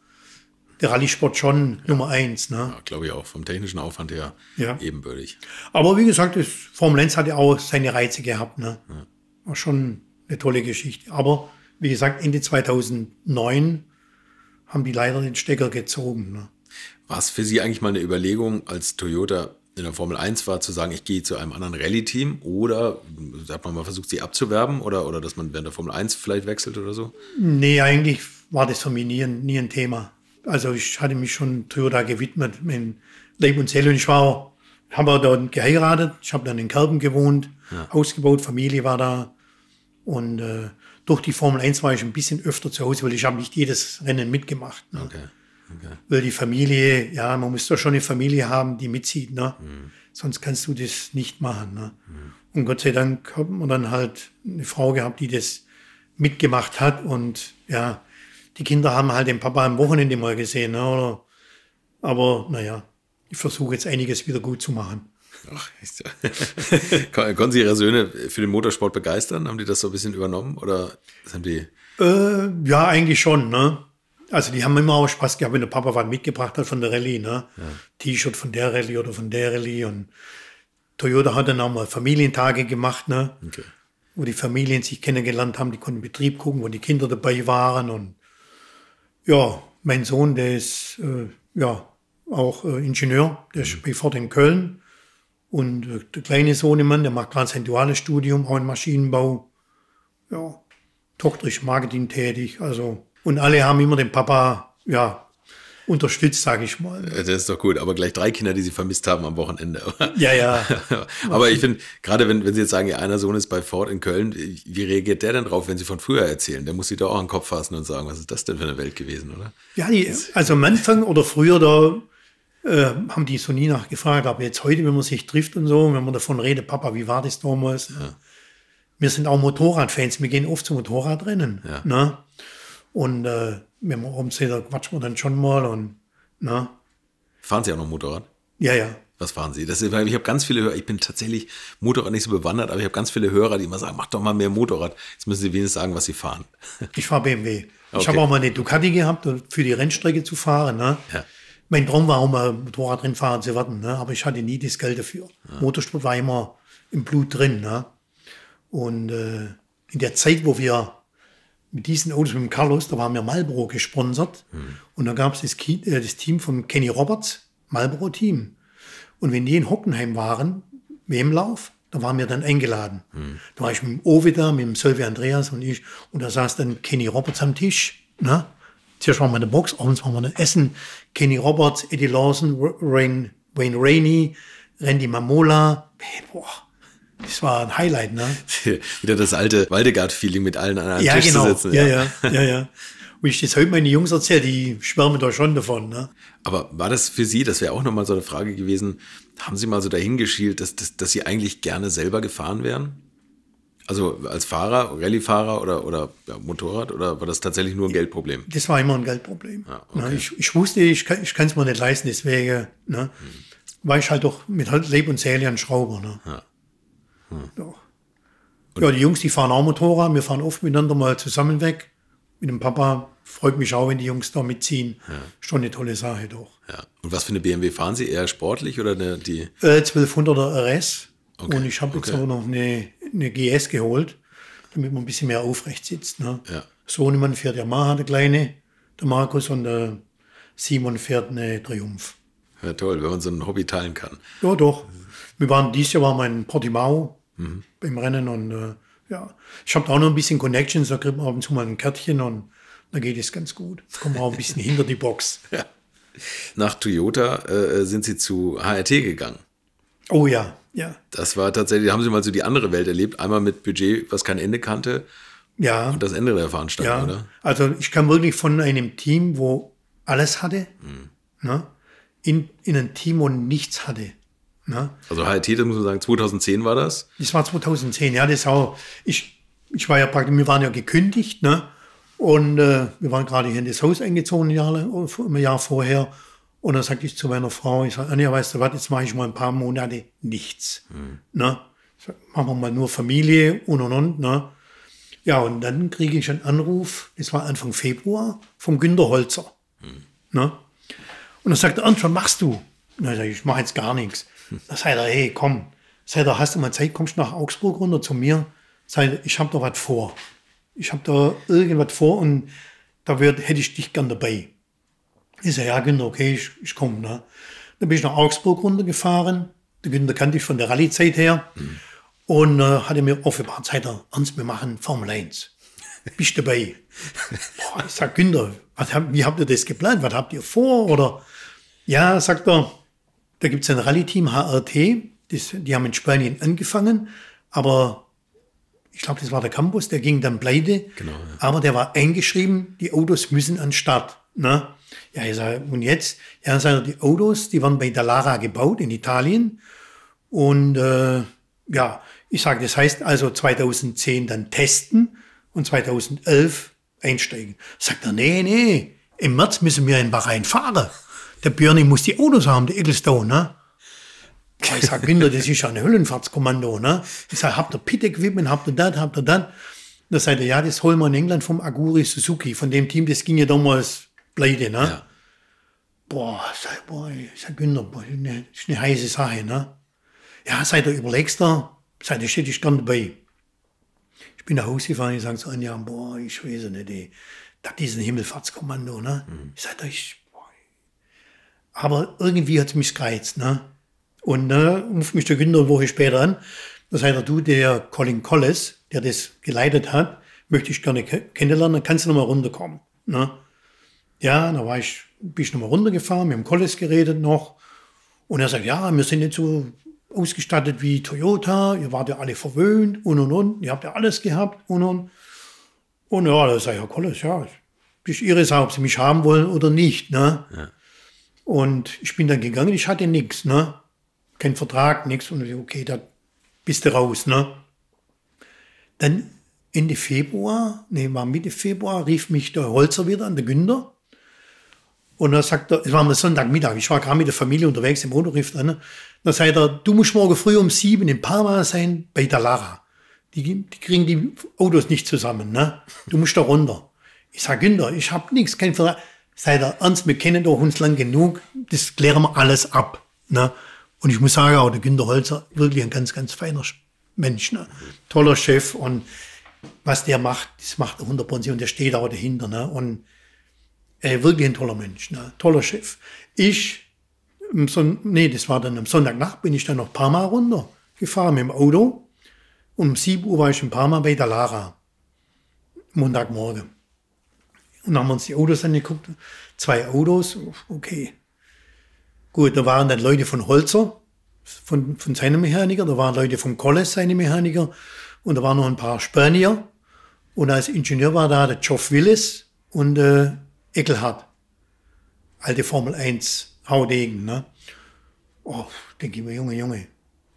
der Rallye-Sport schon ja. Nummer 1. Ne? Ja, glaube ich auch, vom technischen Aufwand her ja. ebenbürtig. Aber wie gesagt, das Formel 1 hatte auch seine Reize gehabt. Ne? Ja. War schon eine tolle Geschichte. Aber wie gesagt, Ende 2009 haben die leider den Stecker gezogen. Ne? War es für Sie eigentlich mal eine Überlegung, als Toyota in der Formel 1 war, zu sagen, ich gehe zu einem anderen Rallye-Team oder hat man mal versucht, sie abzuwerben oder, oder dass man während der Formel 1 vielleicht wechselt oder so? Nee, eigentlich war das für mich nie, nie ein Thema. Also ich hatte mich schon Toyota gewidmet, mein Leben und Seele. Und ich war, habe auch dort geheiratet, ich habe dann in Kerben gewohnt, ja. ausgebaut, Familie war da. Und äh, durch die Formel 1 war ich ein bisschen öfter zu Hause, weil ich habe nicht jedes Rennen mitgemacht. Ne? Okay. Okay. Weil die Familie, ja, man muss doch schon eine Familie haben, die mitzieht. Ne? Mhm. Sonst kannst du das nicht machen. Ne? Mhm. Und Gott sei Dank haben wir dann halt eine Frau gehabt, die das mitgemacht hat. Und ja, die Kinder haben halt den Papa am Wochenende mal gesehen. Ne? Oder, aber naja, ich versuche jetzt einiges wieder gut zu machen. Ach, Konnten Sie Ihre Söhne für den Motorsport begeistern? Haben die das so ein bisschen übernommen oder haben die? Äh, ja, eigentlich schon. Ne? also die haben immer auch Spaß gehabt, wenn der Papa was mitgebracht hat von der Rallye, ne? Ja. T-Shirt von der Rallye oder von der Rallye und Toyota hat dann auch mal Familientage gemacht, ne? Okay. Wo die Familien sich kennengelernt haben, die konnten Betrieb gucken, wo die Kinder dabei waren und ja, mein Sohn, der ist äh, ja auch äh, Ingenieur, der mhm. ist bei Ford in Köln und äh, der kleine Sohnemann, der macht gerade sein duales Studium, auch in Maschinenbau. Ja, Tochter ist Marketing tätig, also und alle haben immer den Papa, ja, unterstützt, sage ich mal. Das ist doch gut, aber gleich drei Kinder, die sie vermisst haben am Wochenende. ja, ja. aber ich finde, gerade wenn, wenn Sie jetzt sagen, Ihr einer Sohn ist bei Ford in Köln, wie reagiert der denn drauf, wenn Sie von früher erzählen? Der muss sich da auch an den Kopf fassen und sagen, was ist das denn für eine Welt gewesen, oder? Ja, die, also am Anfang oder früher, da äh, haben die so nie nachgefragt, aber jetzt heute, wenn man sich trifft und so, wenn man davon redet, Papa, wie war das damals? Ja. Wir sind auch Motorradfans, wir gehen oft zum Motorradrennen. Ja. Ne? Und äh, wir haben abends da quatschen wir dann schon mal und na. Fahren Sie auch noch Motorrad? Ja, ja. Was fahren Sie? Das ist, weil ich habe ganz viele Hörer, ich bin tatsächlich Motorrad nicht so bewandert, aber ich habe ganz viele Hörer, die immer sagen, mach doch mal mehr Motorrad. Jetzt müssen Sie wenigstens sagen, was Sie fahren. Ich fahre BMW. Okay. Ich habe auch mal eine Ducati gehabt, für die Rennstrecke zu fahren. Ne? Ja. Mein Traum war auch mal Motorradrennfahrer zu werden, ne? aber ich hatte nie das Geld dafür. Ja. Motorsport war immer im Blut drin. Ne? Und äh, in der Zeit, wo wir mit diesen Autos, mit dem Carlos, da war mir Marlboro gesponsert. Mhm. Und da gab es das, äh, das, Team von Kenny Roberts, Marlboro Team. Und wenn die in Hockenheim waren, im Lauf, da waren wir dann eingeladen. Mhm. Da war ich mit dem Ovi da, mit dem Sylvia Andreas und ich. Und da saß dann Kenny Roberts am Tisch. Ne? Zuerst waren wir in der Box, abends waren wir dann essen. Kenny Roberts, Eddie Lawson, Rain, Wayne Rainey, Randy Mamola. Hey, boah das war ein Highlight, ne? Wieder das alte Waldegard-Feeling mit allen an einem ja, Tisch genau. zu sitzen. Ja, ja, ja, ja. ja. ich das heute meine Jungs erzähle, die schwärmen da schon davon, ne? Aber war das für Sie, das wäre auch nochmal so eine Frage gewesen, haben Sie mal so dahingeschielt, dass, dass, dass Sie eigentlich gerne selber gefahren wären? Also als Fahrer, Rallye-Fahrer oder, oder ja, Motorrad oder war das tatsächlich nur ein Geldproblem? Das war immer ein Geldproblem. Ah, ne, okay. ich, ich, wusste, ich kann es ich mir nicht leisten, deswegen ne, hm. war ich halt doch mit Leib und Seele ein Schrauber. Ne? Ja. Hm. Ja. ja, die Jungs, die fahren auch Motorrad. Wir fahren oft miteinander mal zusammen weg. Mit dem Papa freut mich auch, wenn die Jungs da mitziehen. Ja. Schon eine tolle Sache doch. Ja. Und was für eine BMW fahren Sie? Eher sportlich oder eine, die? Äh, 1200er RS. Okay. Und ich habe okay. jetzt auch noch eine, eine GS geholt, damit man ein bisschen mehr aufrecht sitzt. Ne? Ja. Sohnemann fährt Yamaha, der Kleine, der Markus, und der Simon fährt eine Triumph. Ja, toll, wenn man so ein Hobby teilen kann. Ja, doch. Wir waren, dieses Jahr waren wir in Portimao, mhm. beim Rennen. Und äh, ja, ich habe da auch noch ein bisschen Connections, da kriegt man ab und zu mal ein Kärtchen und da geht es ganz gut. Kommen wir auch ein bisschen hinter die Box. Ja. Nach Toyota äh, sind Sie zu HRT gegangen. Oh ja, ja. Das war tatsächlich, da haben Sie mal so die andere Welt erlebt. Einmal mit Budget, was kein Ende kannte. Ja. Und das Ende der Veranstaltung, ja. oder? Also ich kam wirklich von einem Team, wo alles hatte, mhm. ne? in, in ein Team, wo nichts hatte. Ne? Also HRT, das muss man sagen, 2010 war das? Das war 2010, ja, das auch. Ich, ich war ja praktisch, wir waren ja gekündigt, ne? Und äh, wir waren gerade hier in das Haus eingezogen, ein Jahr, ein Jahr vorher. Und dann sagte ich zu meiner Frau, ich sage, Anja, weißt du was, jetzt mache ich mal ein paar Monate nichts. Hm. Ne? Machen wir mal nur Familie und und und. Ne? Ja, und dann kriege ich einen Anruf, das war Anfang Februar, vom Günter Holzer. Hm. Ne? Und dann sagt er, Anton, was machst du? Na, dann sage ich mache jetzt gar nichts. Da sagt er, hey, komm. Sagt er, hast du mal Zeit, kommst du nach Augsburg runter zu mir? Sagt er, ich habe da was vor. Ich habe da irgendwas vor und da wird, hätte ich dich gern dabei. Ich sage, ja, Günther, okay, ich, ich komme. Ne? Dann bin ich nach Augsburg runtergefahren. Den Günther kannte ich von der Rallye-Zeit her. Mhm. Und äh, hatte mir offenbar sagt er, Ernst, wir machen Formel 1. Bist du dabei? Boah, ich sage, Günther, was, wie habt ihr das geplant? Was habt ihr vor? Oder, ja, sagt er, da gibt es ein Rallye-Team HRT, das, die haben in Spanien angefangen, aber ich glaube, das war der Campus, der ging dann pleite. Genau, ja. Aber der war eingeschrieben, die Autos müssen an Start. Ne? Ja, ich sage, und jetzt? Ja, sagt die Autos, die waren bei Dallara gebaut in Italien. Und äh, ja, ich sage, das heißt also 2010 dann testen und 2011 einsteigen. Sagt er, nee, nee, im März müssen wir in Bahrain fahren der Birni muss die Autos haben, die Edelstone. ne? Ich sag, Binder, das ist ja ein Höllenfahrtskommando, ne? Ich sag, habt ihr Pit-Equipment, habt ihr das, habt ihr das? Da sagt er, ja, das holen wir in England vom Aguri Suzuki, von dem Team, das ging ja damals pleite, ne? Ja. Boah, sag, boah, ich sag, Günther, boah, ist eine, ist eine heiße Sache, ne? Ja, seit der überlegst du, seit der steht ich gern dabei. Ich bin nach Hause gefahren, ich sag zu Anja, boah, ich weiß nicht, ey. das ist ein Himmelfahrtskommando, ne? Mhm. Ich sag, ich aber irgendwie hat es mich gereizt. Ne? Und ne, ruft mich der Günther eine Woche später an. Da Das heißt, du, der Colin Collis, der das geleitet hat, möchte ich gerne kennenlernen, dann kannst du nochmal runterkommen. Ne? Ja, da war ich, bin ich nochmal runtergefahren, mit dem Collis geredet noch. Und er sagt, ja, wir sind jetzt so ausgestattet wie Toyota, ihr wart ja alle verwöhnt und und und, ihr habt ja alles gehabt und und. Und ja, da sage ich, Herr Collis, ja, das ist ihre Sache, ob sie mich haben wollen oder nicht. Ne? Ja. Und ich bin dann gegangen, ich hatte nichts, ne? Kein Vertrag, nichts. Und ich, okay, da bist du raus, ne? Dann Ende Februar, nee, war Mitte Februar, rief mich der Holzer wieder an, der Günther. Und dann sagt er, es war am Sonntagmittag, ich war gerade mit der Familie unterwegs im Auto, rief ne? an. Dann sagt er, du musst morgen früh um sieben in Parma sein, bei der Lara. Die, die kriegen die Autos nicht zusammen, ne? Du musst da runter. Ich sag Günther, ich hab nichts, kein Vertrag seid ihr ernst, wir kennen doch uns lang genug, das klären wir alles ab. Ne? Und ich muss sagen, auch der Günter Holzer, wirklich ein ganz, ganz feiner Mensch, ne? toller Chef und was der macht, das macht er 100% und der steht auch dahinter. Ne? Und äh, wirklich ein toller Mensch, ne? toller Chef. Ich, Son nee, das war dann am Sonntagnacht, bin ich dann noch Parma runter gefahren mit dem Auto und um 7 Uhr war ich in Parma bei der Lara. Montagmorgen. Und dann haben wir uns die Autos angeguckt. Zwei Autos, okay. Gut, da waren dann Leute von Holzer, von, von seinem Mechaniker, da waren Leute von Colles, seine Mechaniker, und da waren noch ein paar Spanier. Und als Ingenieur war da der Geoff Willis und äh, Eckelhardt. Alte Formel 1 Haudegen, ne? Oh, denke ich mir, Junge, Junge.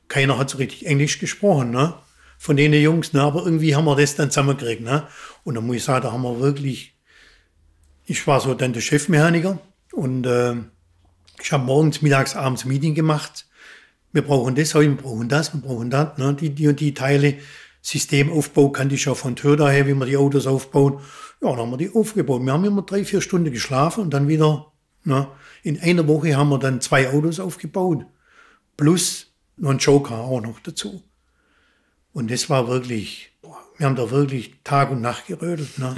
Keiner hat so richtig Englisch gesprochen, ne? Von denen Jungs, ne? Aber irgendwie haben wir das dann zusammengekriegt, ne? Und dann muss ich sagen, da haben wir wirklich ich war so dann der Chefmechaniker und äh, ich habe morgens, mittags, abends Meeting gemacht. Wir brauchen das, wir brauchen das, wir brauchen das, ne? die, die und die Teile. Systemaufbau kannte ich ja von Tür daher, wie man die Autos aufbaut. Ja, dann haben wir die aufgebaut. Wir haben immer drei, vier Stunden geschlafen und dann wieder, ne? in einer Woche haben wir dann zwei Autos aufgebaut. Plus noch ein Joker auch noch dazu. Und das war wirklich, boah, wir haben da wirklich Tag und Nacht gerödelt. Ne?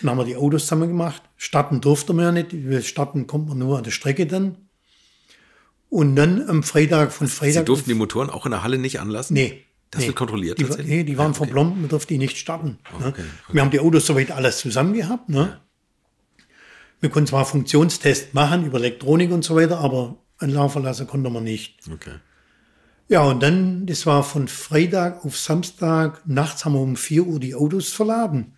Dann haben wir die Autos zusammen gemacht. Starten durfte man ja nicht. Starten kommt man nur an der Strecke dann. Und dann am Freitag von Freitag. Sie durften die Motoren auch in der Halle nicht anlassen? Nee. Das nee. wird kontrolliert die, tatsächlich? Nee, die waren ah, okay. verplombt, man durfte die nicht starten. Ne? Okay, ne? okay. Wir haben die Autos soweit alles zusammen gehabt. Ne? Ja. Wir konnten zwar Funktionstests machen über Elektronik und so weiter, aber einen Laufverlasser konnte man nicht. Okay. Ja, und dann, das war von Freitag auf Samstag, nachts haben wir um 4 Uhr die Autos verladen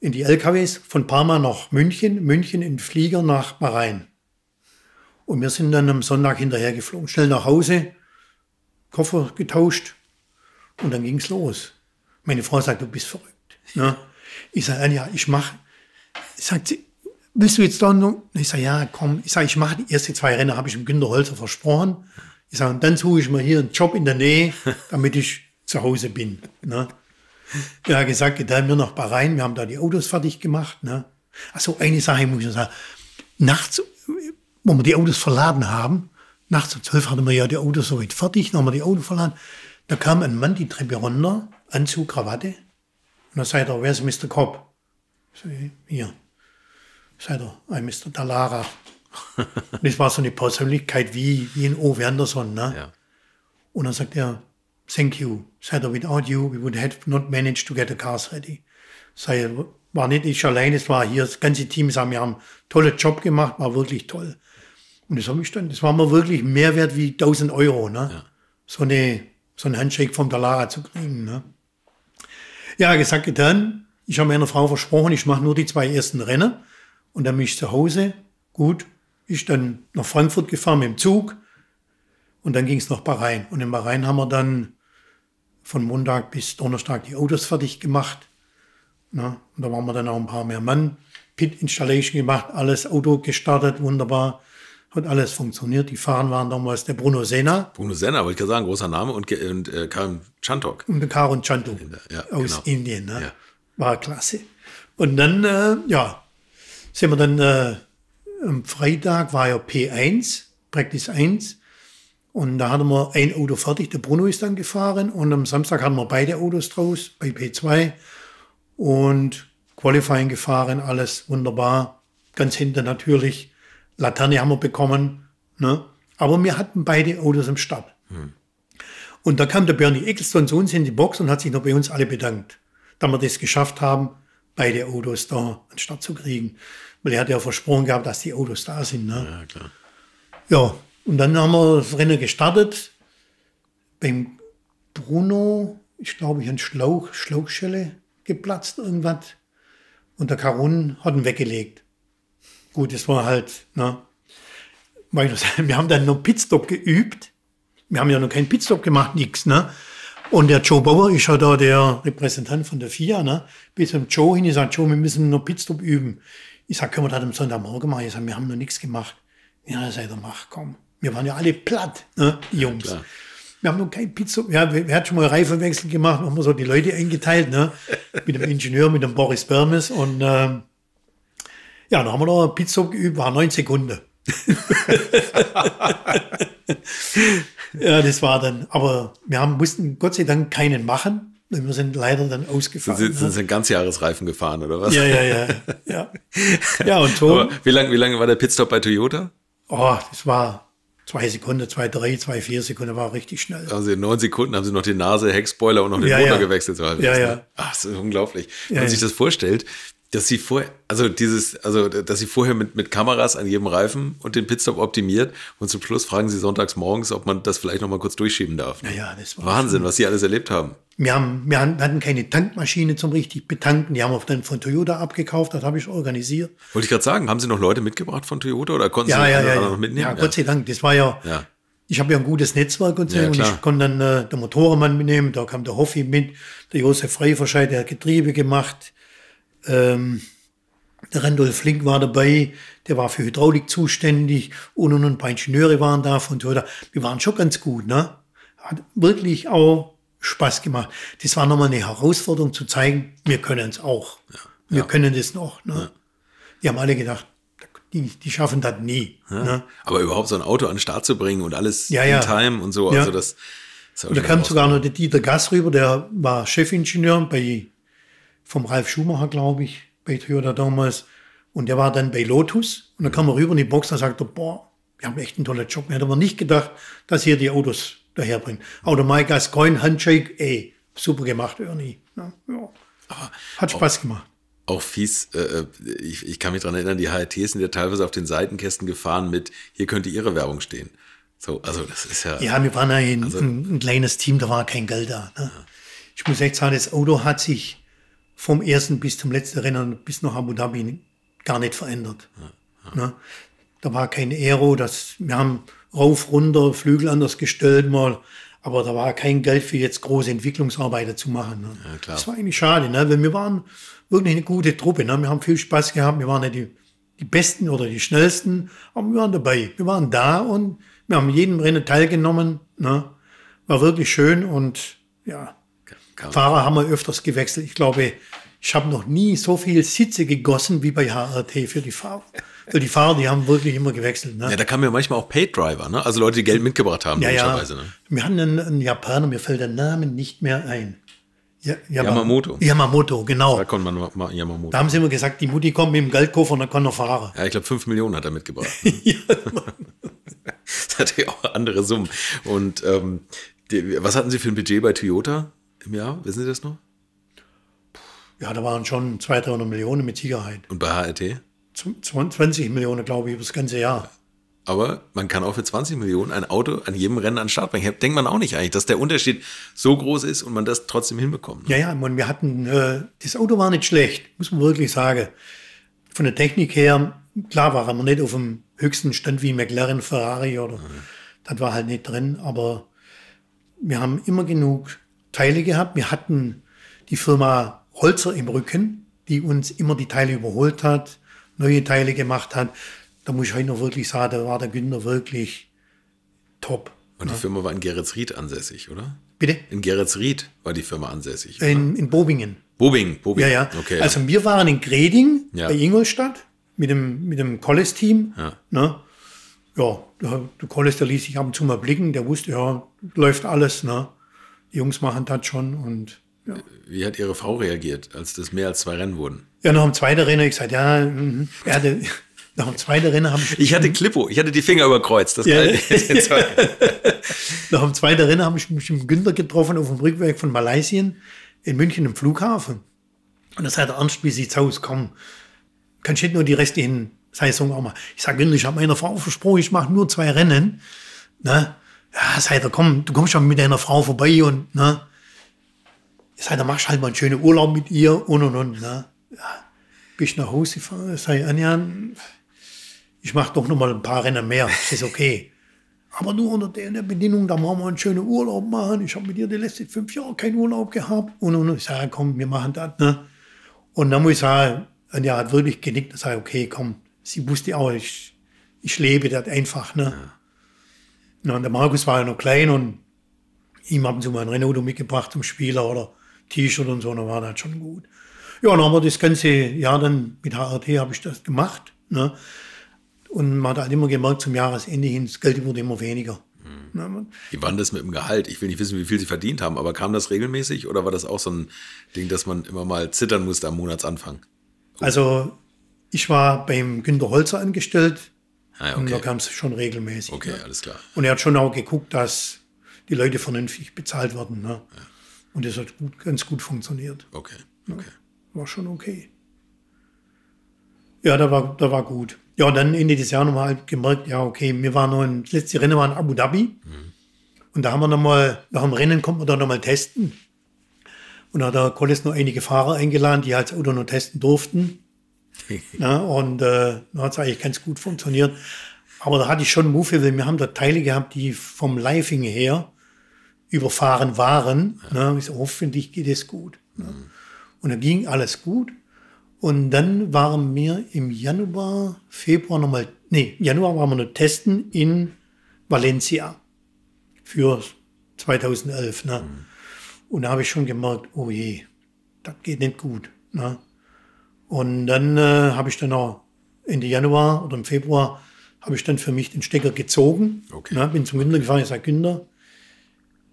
in die LKWs von Parma nach München, München in Flieger nach Bahrain. Und wir sind dann am Sonntag hinterher geflogen, schnell nach Hause, Koffer getauscht und dann ging es los. Meine Frau sagt, du bist verrückt. Ne? Ich sage, ja, ich mache. Sagt sie, willst du jetzt da noch? Ich sage, ja, komm. Ich sage, ich mache die ersten zwei Rennen, habe ich dem Günter Holzer versprochen. Ich sage, und dann suche ich mir hier einen Job in der Nähe, damit ich zu Hause bin. Ne? ja, gesagt, da wir nach Bahrain, wir haben da die Autos fertig gemacht. Ne? Achso, eine Sache muss ich sagen. Nachts, wo wir die Autos verladen haben, nachts um zwölf hatten wir ja die Autos soweit fertig, dann haben wir die Autos verladen. Da kam ein Mann die Treppe runter, Anzug, Krawatte. Und dann sagt er, wer ist Mr. Cobb? Ich so, hier. Sagt er, ein Mr. Dallara. das war so eine Persönlichkeit wie, wie ein O. Wernerson. Ne? Ja. Und dann sagt er, thank you. Said er, without you, we would have not managed to get the cars ready. Sei, war nicht ich allein, es war hier, das ganze Team, haben, wir haben einen tollen Job gemacht, war wirklich toll. Und das habe ich dann, das war mir wirklich mehr wert wie 1000 Euro, ne? Ja. So eine, so ein Handshake vom Dalara zu kriegen, ne? Ja, gesagt, getan. Ich habe meiner Frau versprochen, ich mache nur die zwei ersten Rennen. Und dann bin ich zu Hause. Gut, ich dann nach Frankfurt gefahren mit dem Zug. Und dann ging es nach Bahrain. Und in Bahrain haben wir dann von Montag bis Donnerstag die Autos fertig gemacht. Na, und da waren wir dann auch ein paar mehr Mann. Pit Installation gemacht, alles Auto gestartet, wunderbar. Hat alles funktioniert. Die Fahrer waren damals der Bruno Senna. Bruno Senna, wollte ich gerade sagen, großer Name. Und, und äh, Karin Chantok. Und Karin Chantok ja, aus genau. Indien. Ne? Ja. War klasse. Und dann, äh, ja, sind wir dann äh, am Freitag, war ja P1, Practice 1. Und da hatten wir ein Auto fertig, der Bruno ist dann gefahren und am Samstag hatten wir beide Autos draus bei P2 und Qualifying gefahren, alles wunderbar. Ganz hinten natürlich, Laterne haben wir bekommen, ne? aber wir hatten beide Autos im Start. Hm. Und da kam der Bernie Eccleston zu uns in die Box und hat sich noch bei uns alle bedankt, da wir das geschafft haben, beide Autos da an den Start zu kriegen. Weil er hat ja versprochen gehabt, dass die Autos da sind. Ne? Ja, klar. Ja, und dann haben wir das Rennen gestartet. Beim Bruno ist, glaube ich, ein Schlauch, Schlauchschelle geplatzt, irgendwas. Und der Karun hat ihn weggelegt. Gut, das war halt, ne? Wir haben dann noch Pitstop geübt. Wir haben ja noch keinen Pitstop gemacht, nichts, ne? Und der Joe Bauer ist ja da der Repräsentant von der FIA, ne? Bis zum Joe hin, ich sage, Joe, wir müssen noch Pitstop üben. Ich sage, können wir das am Sonntagmorgen machen? Ich sage, wir haben noch nichts gemacht. Ja, sagt er, mach, komm. Wir waren ja alle platt, ne, Jungs. Ja, wir haben noch kein Pizza. Ja, wir, wir hatten schon mal Reifenwechsel gemacht, haben wir so die Leute eingeteilt, ne? Mit dem Ingenieur, mit dem Boris Bermes. Und äh, ja, dann haben wir noch Pizza geübt, war neun Sekunden. ja, das war dann. Aber wir haben, mussten Gott sei Dank keinen machen. Wir sind leider dann ausgefahren. Sind, ne? sind, sind ganz Jahresreifen gefahren, oder was? Ja, ja, ja. Ja, ja und Tom. wie lange wie lang war der Pitstop bei Toyota? Oh, das war zwei Sekunden, zwei, drei, zwei, vier Sekunden war richtig schnell. Also in neun Sekunden haben sie noch die Nase, Heckspoiler und noch den ja, Motor ja. gewechselt. So ja, ja. Ach, das ist unglaublich. Wenn man sich das vorstellt, dass sie vorher, also dieses, also dass sie vorher mit, mit Kameras an jedem Reifen und den Pitstop optimiert und zum Schluss fragen sie sonntags morgens, ob man das vielleicht nochmal kurz durchschieben darf. Naja, das war Wahnsinn, was sie alles erlebt haben. Wir, haben. wir hatten keine Tankmaschine zum richtig betanken. Die haben wir dann von Toyota abgekauft, das habe ich organisiert. Wollte ich gerade sagen, haben Sie noch Leute mitgebracht von Toyota oder konnten ja, Sie ja, ja, ja. noch mitnehmen? Ja, Gott sei Dank, das war ja, ja. ich habe ja ein gutes Netzwerk und, so, und ich konnte dann äh, der Motorenmann mitnehmen, da kam der Hoffi mit, der Josef Freiverscheid, der hat Getriebe gemacht, ähm, der Randolph Flink war dabei, der war für Hydraulik zuständig und, und, und ein paar Ingenieure waren da von Toyota. Wir waren schon ganz gut, ne? Hat wirklich auch Spaß gemacht. Das war nochmal eine Herausforderung zu zeigen, wir können es auch. Ja, wir ja. können das noch. Ne? Ja. Die haben alle gedacht, die, die schaffen das nie. Ne? Aber überhaupt so ein Auto an den Start zu bringen und alles in Time und so, also das. das da kam sogar noch der Dieter Gass rüber, der war Chefingenieur bei vom Ralf Schumacher, glaube ich, bei Toyota damals. Und der war dann bei Lotus. Und dann kam er rüber in die Box und sagte, boah, wir haben echt einen tollen Job. Wir hätten aber nicht gedacht, dass hier die Autos daherbringt. Auto Mike Gascoigne, Handshake, ey, super gemacht, Ernie. Ja, ja. hat Spaß auch, gemacht. Auch fies, äh, äh ich, ich, kann mich daran erinnern, die HRT sind ja teilweise auf den Seitenkästen gefahren mit, hier könnte ihre Werbung stehen. So, also das ist ja. Ja, wir waren ja ein, also, ein, ein kleines Team, da war kein Geld da. Ne? Ja. Ich muss echt sagen, das Auto hat sich vom ersten bis zum letzten Rennen bis nach Abu Dhabi gar nicht verändert. Ja, ja. Ne? Da war kein Aero, das, wir haben rauf, runter, Flügel anders gestellt mal, aber da war kein Geld für jetzt große Entwicklungsarbeiter zu machen. Ne? Ja, das war eigentlich schade, ne? weil wir waren wirklich eine gute Truppe. Ne? Wir haben viel Spaß gehabt, wir waren nicht die, die Besten oder die Schnellsten, aber wir waren dabei. Wir waren da und wir haben jedem Rennen teilgenommen. Ne? War wirklich schön und ja, kann Fahrer haben wir öfters gewechselt. Ich glaube, ich habe noch nie so viel Sitze gegossen wie bei HRT für die Fahrer. Für die Fahrer, die haben wirklich immer gewechselt. Ne? Ja, da kamen ja manchmal auch Paid Driver, ne? also Leute, die Geld mitgebracht haben. Ja, ja. Ne? Wir hatten einen, einen, Japaner, mir fällt der Name nicht mehr ein. Ja, Yama Yamamoto. Yamamoto, genau. Da kommt man Yamamoto. Da haben sie immer gesagt, die Mutti kommt mit dem Geldkoffer und dann kann er fahren. Ja, ich glaube, 5 Millionen hat er mitgebracht. Ne? ja, das hat ja auch andere Summen. Und ähm, die, was hatten Sie für ein Budget bei Toyota? im Jahr? Wissen Sie das noch? Ja, da waren schon 200 Millionen mit Sicherheit. Und bei HRT? 20 Millionen, glaube ich, über das ganze Jahr. Aber man kann auch für 20 Millionen ein Auto an jedem Rennen an den Start bringen. Denkt man auch nicht eigentlich, dass der Unterschied so groß ist und man das trotzdem hinbekommt. Ne? Ja, ja, man, wir hatten, äh, das Auto war nicht schlecht, muss man wirklich sagen. Von der Technik her, klar waren wir nicht auf dem höchsten Stand wie McLaren, Ferrari oder, mhm. das war halt nicht drin, aber wir haben immer genug Teile gehabt. Wir hatten die Firma Holzer im Rücken, die uns immer die Teile überholt hat, neue Teile gemacht hat. Da muss ich heute noch wirklich sagen, da war der Günther wirklich top. Und die ja. Firma war in Geretsried ansässig, oder? Bitte? In Geretsried war die Firma ansässig. In, in, Bobingen. Bobing, Bobing. Ja, ja. Okay, also ja. wir waren in Greding ja. bei Ingolstadt mit dem, mit dem Colles-Team. Ja. Ne? ja, der Colles, der ließ sich ab und zu mal blicken, der wusste, ja, läuft alles. Ne? Jungs machen das schon und ja. Wie hat Ihre Frau reagiert, als das mehr als zwei Rennen wurden? Ja, noch dem zweiten Rennen ich gesagt, ja, mhm. er hatte, nach dem zweiten Rennen haben Ich hatte Klippo, ich hatte die Finger überkreuzt. Das ja. nach dem zweiten Rennen habe ich mich mit Günther getroffen auf dem Rückweg von Malaysia in München im Flughafen. Und das hat er ernst, wie sie zu Hause kommen. Kann ich nicht nur die restlichen Saison auch mal. Ich sage, Günther, ich habe meiner Frau versprochen, ich mache nur zwei Rennen. Ne? ja, sei da, komm, du kommst schon mit deiner Frau vorbei und, ne? Sagt da machst halt mal einen schönen Urlaub mit ihr und, und, und, ne? Ja. Bist nach Hause gefahren, sei Anja, ich mach doch noch mal ein paar Rennen mehr, ist okay. Aber nur unter der, der Bedingung, da machen wir einen schönen Urlaub machen. Ich habe mit ihr die letzten fünf Jahre keinen Urlaub gehabt. Und, und, und. ich sage, komm, wir machen das. Ne? Und dann muss ich sagen, Anja hat wirklich genickt Ich sagt, okay, komm, sie wusste auch, ich, ich lebe das einfach. Ne? Ja. Na, der Markus war ja noch klein und ihm ab und zu mal ein Renault mitgebracht zum Spieler oder T-Shirt und so, dann war das schon gut. Ja, dann haben wir das ganze Jahr dann mit HRT habe ich das gemacht. Ne? Und man hat halt immer gemerkt, zum Jahresende hin, das Geld wurde immer weniger. Wie hm. ne, war das mit dem Gehalt? Ich will nicht wissen, wie viel sie verdient haben, aber kam das regelmäßig oder war das auch so ein Ding, dass man immer mal zittern musste am Monatsanfang? Oh. Also, ich war beim Günter Holzer angestellt, Ah, okay. Und da kam es schon regelmäßig. Okay, ne? alles klar. Und er hat schon auch geguckt, dass die Leute vernünftig bezahlt werden. Ne? Ja. Und das hat gut, ganz gut funktioniert. Okay, ne? okay. War schon okay. Ja, da war, da war gut. Ja, dann Ende des Jahres nochmal gemerkt, ja, okay, wir waren noch im, das letzte Rennen war in Abu Dhabi. Mhm. Und da haben wir nochmal, nach dem Rennen kommt man da nochmal testen. Und da hat der Collis noch einige Fahrer eingeladen, die halt das Auto noch testen durften ne? Und äh, hat es eigentlich ganz gut funktioniert. Aber da hatte ich schon Move, weil wir haben da Teile gehabt, die vom Lifing her überfahren waren. Ja. Ne? Ich so, hoffentlich geht es gut. Mhm. Und dann ging alles gut. Und dann waren wir im Januar, Februar nochmal, nee, Januar waren wir noch testen in Valencia für 2011. Ne? Mhm. Und da habe ich schon gemerkt, oh je, das geht nicht gut. Ne? Und dann äh, habe ich dann auch Ende Januar oder im Februar habe ich dann für mich den Stecker gezogen. Okay. Ne, bin zum Günther gefahren, ich sage, Günther,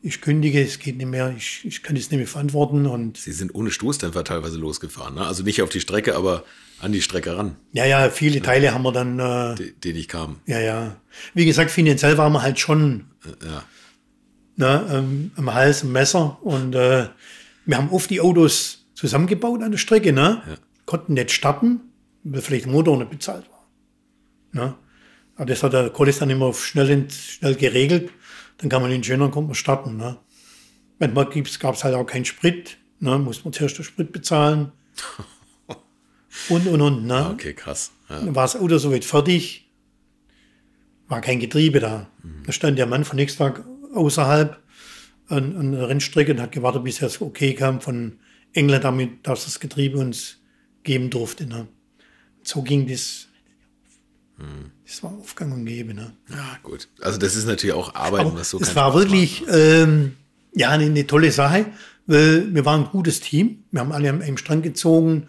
ich kündige, es geht nicht mehr, ich, ich kann das nicht mehr verantworten. Und Sie sind ohne Stoßdämpfer teilweise losgefahren, ne? also nicht auf die Strecke, aber an die Strecke ran. Ja, ja, viele Teile haben wir dann. Äh, die, die nicht kamen. Ja, ja. Wie gesagt, finanziell waren wir halt schon äh, ja. ne, ähm, am Hals, am Messer und äh, wir haben oft die Autos zusammengebaut an der Strecke, ne? Ja konnten nicht starten, weil vielleicht der Motor nicht bezahlt war. Ne? Aber das hat der Kollis dann immer schnell, schnell geregelt. Dann kann man in Schönern kommt man starten. Ne? Manchmal gab es halt auch keinen Sprit. Ne? Muss man zuerst den Sprit bezahlen. und, und, und. Ne? Okay, krass. Ja. Dann war das Auto soweit fertig. War kein Getriebe da. Mhm. Da stand der Mann von nächsten Tag außerhalb an, an der Rennstrecke und hat gewartet, bis das okay kam. Von England damit, dass das Getriebe uns geben durfte. Ne? So ging das. Hm. Das war Aufgang und Gebe. Ne? Ja, gut. Also, das ist natürlich auch Arbeit, was so Es war Spaß wirklich ähm, ja, eine, eine, tolle Sache. Wir waren ein gutes Team. Wir haben alle am, am Strang gezogen.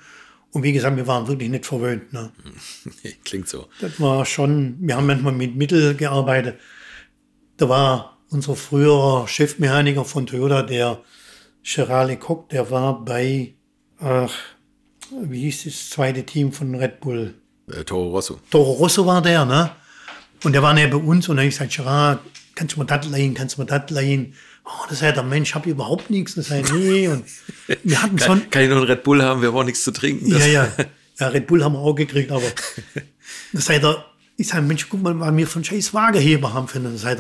Und wie gesagt, wir waren wirklich nicht verwöhnt. Ne? Klingt so. Das war schon, wir haben manchmal mit Mittel gearbeitet. Da war unser früherer Chefmechaniker von Toyota, der Gerale Koch, der war bei, ach, wie hieß das zweite Team von Red Bull? Äh, Toro Rosso. Toro Rosso war der, ne? Und der war näher bei uns und dann habe ich gesagt, Gerard, kannst du mir das leihen, kannst du mir das leihen? Oh, das sei der Mensch, habe ich überhaupt nichts. Das sei nee. Und wir hatten kann, so kann ich nur einen Red Bull haben, wir haben nichts zu trinken. Ja, ja, ja. Red Bull haben wir auch gekriegt, aber das sei der, ich sage, Mensch, guck mal, was wir von scheiß Waageheber haben finden. Das sei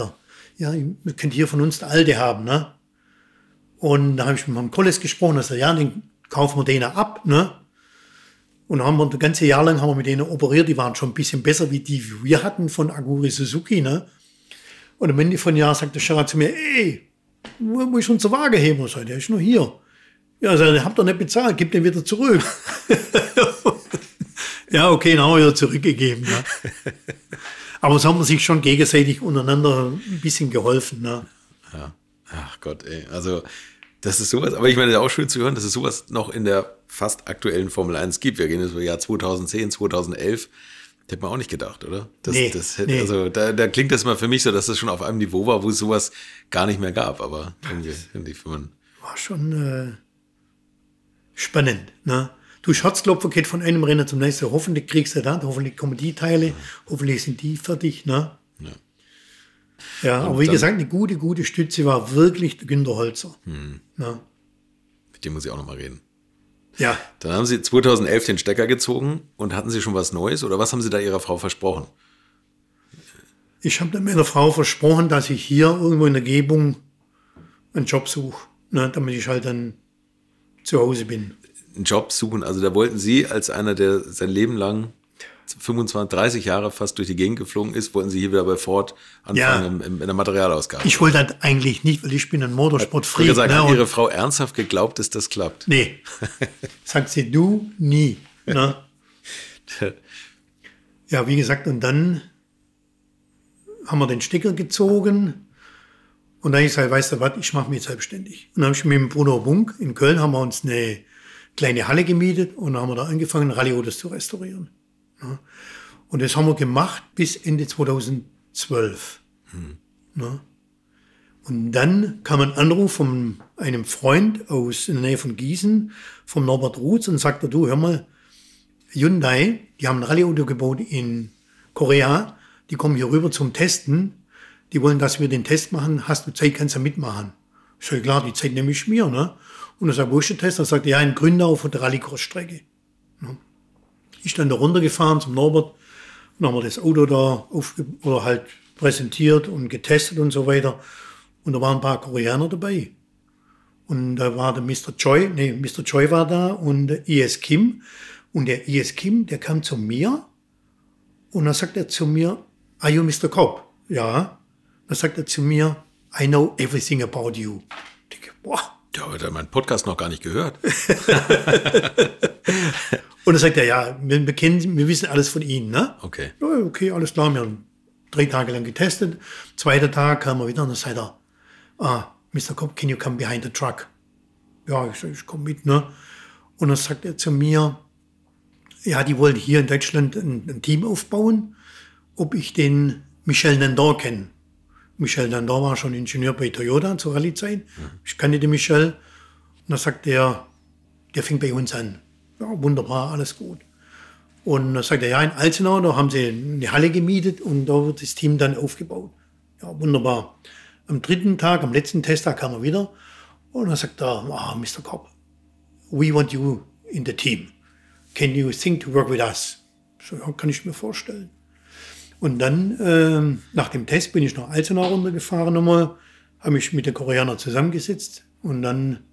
ja, ihr könnt hier von uns der alte haben, ne? Und da habe ich mit meinem Kolles gesprochen, dass er, ja, den kaufen wir den ab, ne? Und haben wir das ganze Jahr lang haben wir mit denen operiert. Die waren schon ein bisschen besser wie die, die wir hatten von Aguri Suzuki. Ne? Und am Ende von dem Jahr sagt der Scherer zu mir, ey, wo, wo ist unser Waageheber? der ist nur hier. Ja, sagt, also, ihr habt ihr nicht bezahlt, gib den wieder zurück. ja, okay, dann haben wir wieder zurückgegeben. Ne? Aber so haben wir sich schon gegenseitig untereinander ein bisschen geholfen. Ne? Ja. Ach Gott, ey. Also das ist sowas, aber ich meine, das ist auch schön zu hören, dass es sowas noch in der fast aktuellen Formel 1 gibt. Wir gehen jetzt über Jahr 2010, 2011. Das hätte man auch nicht gedacht, oder? Das, nee, das hätte, nee. Also da, da, klingt das mal für mich so, dass das schon auf einem Niveau war, wo es sowas gar nicht mehr gab. Aber irgendwie, irgendwie für war schon äh, spannend. Ne? Du Schatzklopfer geht von einem Renner zum nächsten. Hoffentlich kriegst du das, hoffentlich kommen die Teile, ja. hoffentlich sind die fertig. Ne? Ja, und aber wie dann, gesagt, eine gute, gute Stütze war wirklich Günter Holzer. Hm. Ja. Mit dem muss ich auch nochmal reden. Ja. Dann haben Sie 2011 den Stecker gezogen und hatten Sie schon was Neues oder was haben Sie da Ihrer Frau versprochen? Ich habe meiner Frau versprochen, dass ich hier irgendwo in der Gebung einen Job suche, ne, damit ich halt dann zu Hause bin. Einen Job suchen, also da wollten Sie als einer, der sein Leben lang 25, 30 Jahre fast durch die Gegend geflogen ist, wollten sie hier wieder bei Ford anfangen ja. in, in der Materialausgabe. Ich wollte das eigentlich nicht, weil ich bin ein Motorsportfreak. Wie gesagt, ne? hat Ihre Frau ernsthaft geglaubt, dass das klappt? Nee. Sagt sie, du nie. Ne? ja, wie gesagt, und dann haben wir den Stecker gezogen. Und dann habe ich gesagt, weißt du was, ich mache mich selbstständig. Und dann habe ich mit Bruno Bunk in Köln haben wir uns eine kleine Halle gemietet und dann haben wir da angefangen, Rallye-Autos zu restaurieren. Ne? Und das haben wir gemacht bis Ende 2012. Hm. Ne? Und dann kam ein Anruf von einem Freund aus in der Nähe von Gießen, vom Norbert Rutz, und sagte, du, hör mal, Hyundai, die haben ein Rallye-Auto gebaut in Korea, die kommen hier rüber zum Testen, die wollen, dass wir den Test machen, hast du Zeit, kannst du mitmachen. Ich ja klar, die Zeit nehme ich mir, ne? Und er sagt, wo ist der Test? Er sagt, ja, in Gründau auf der rallye cross strecke Ne? ich dann da runtergefahren zum Norbert und haben wir das Auto da aufge oder halt präsentiert und getestet und so weiter. Und da waren ein paar Koreaner dabei. Und da war der Mr. Choi, nee, Mr. Choi war da und der IS e Kim. Und der IS e Kim, der kam zu mir und dann sagt er zu mir, Are you Mr. Cobb? Ja. Dann sagt er zu mir, I know everything about you. Ich denke, boah, ja, hat meinen Podcast noch gar nicht gehört. und dann sagt er, ja, wir, wir, kennen, wir wissen alles von Ihnen, ne? Okay. Ja, okay, alles klar, wir haben drei Tage lang getestet. Zweiter Tag kam er wieder und dann sagt er, ah, Mr. Cobb, can you come behind the truck? Ja, ich sage, ich komme mit, ne? Und dann sagt er zu mir, ja, die wollen hier in Deutschland ein, ein Team aufbauen, ob ich den Michel Nandor kenne. Michel Dandor war schon Ingenieur bei Toyota zur Rallye-Zeit. Ich kannte den Michel. Und da sagt er, der fing bei uns an. Ja, wunderbar, alles gut. Und da sagt er, ja, in Alzenau, da haben sie eine Halle gemietet und da wird das Team dann aufgebaut. Ja, wunderbar. Am dritten Tag, am letzten Testtag kam er wieder und dann sagt er, ah, Mr. Cobb, we want you in the team. Can you think to work with us? So, ja, kann ich mir vorstellen. Und dann, äh, nach dem Test, bin ich nach Altona runtergefahren nochmal, habe mich mit den Koreanern zusammengesetzt und dann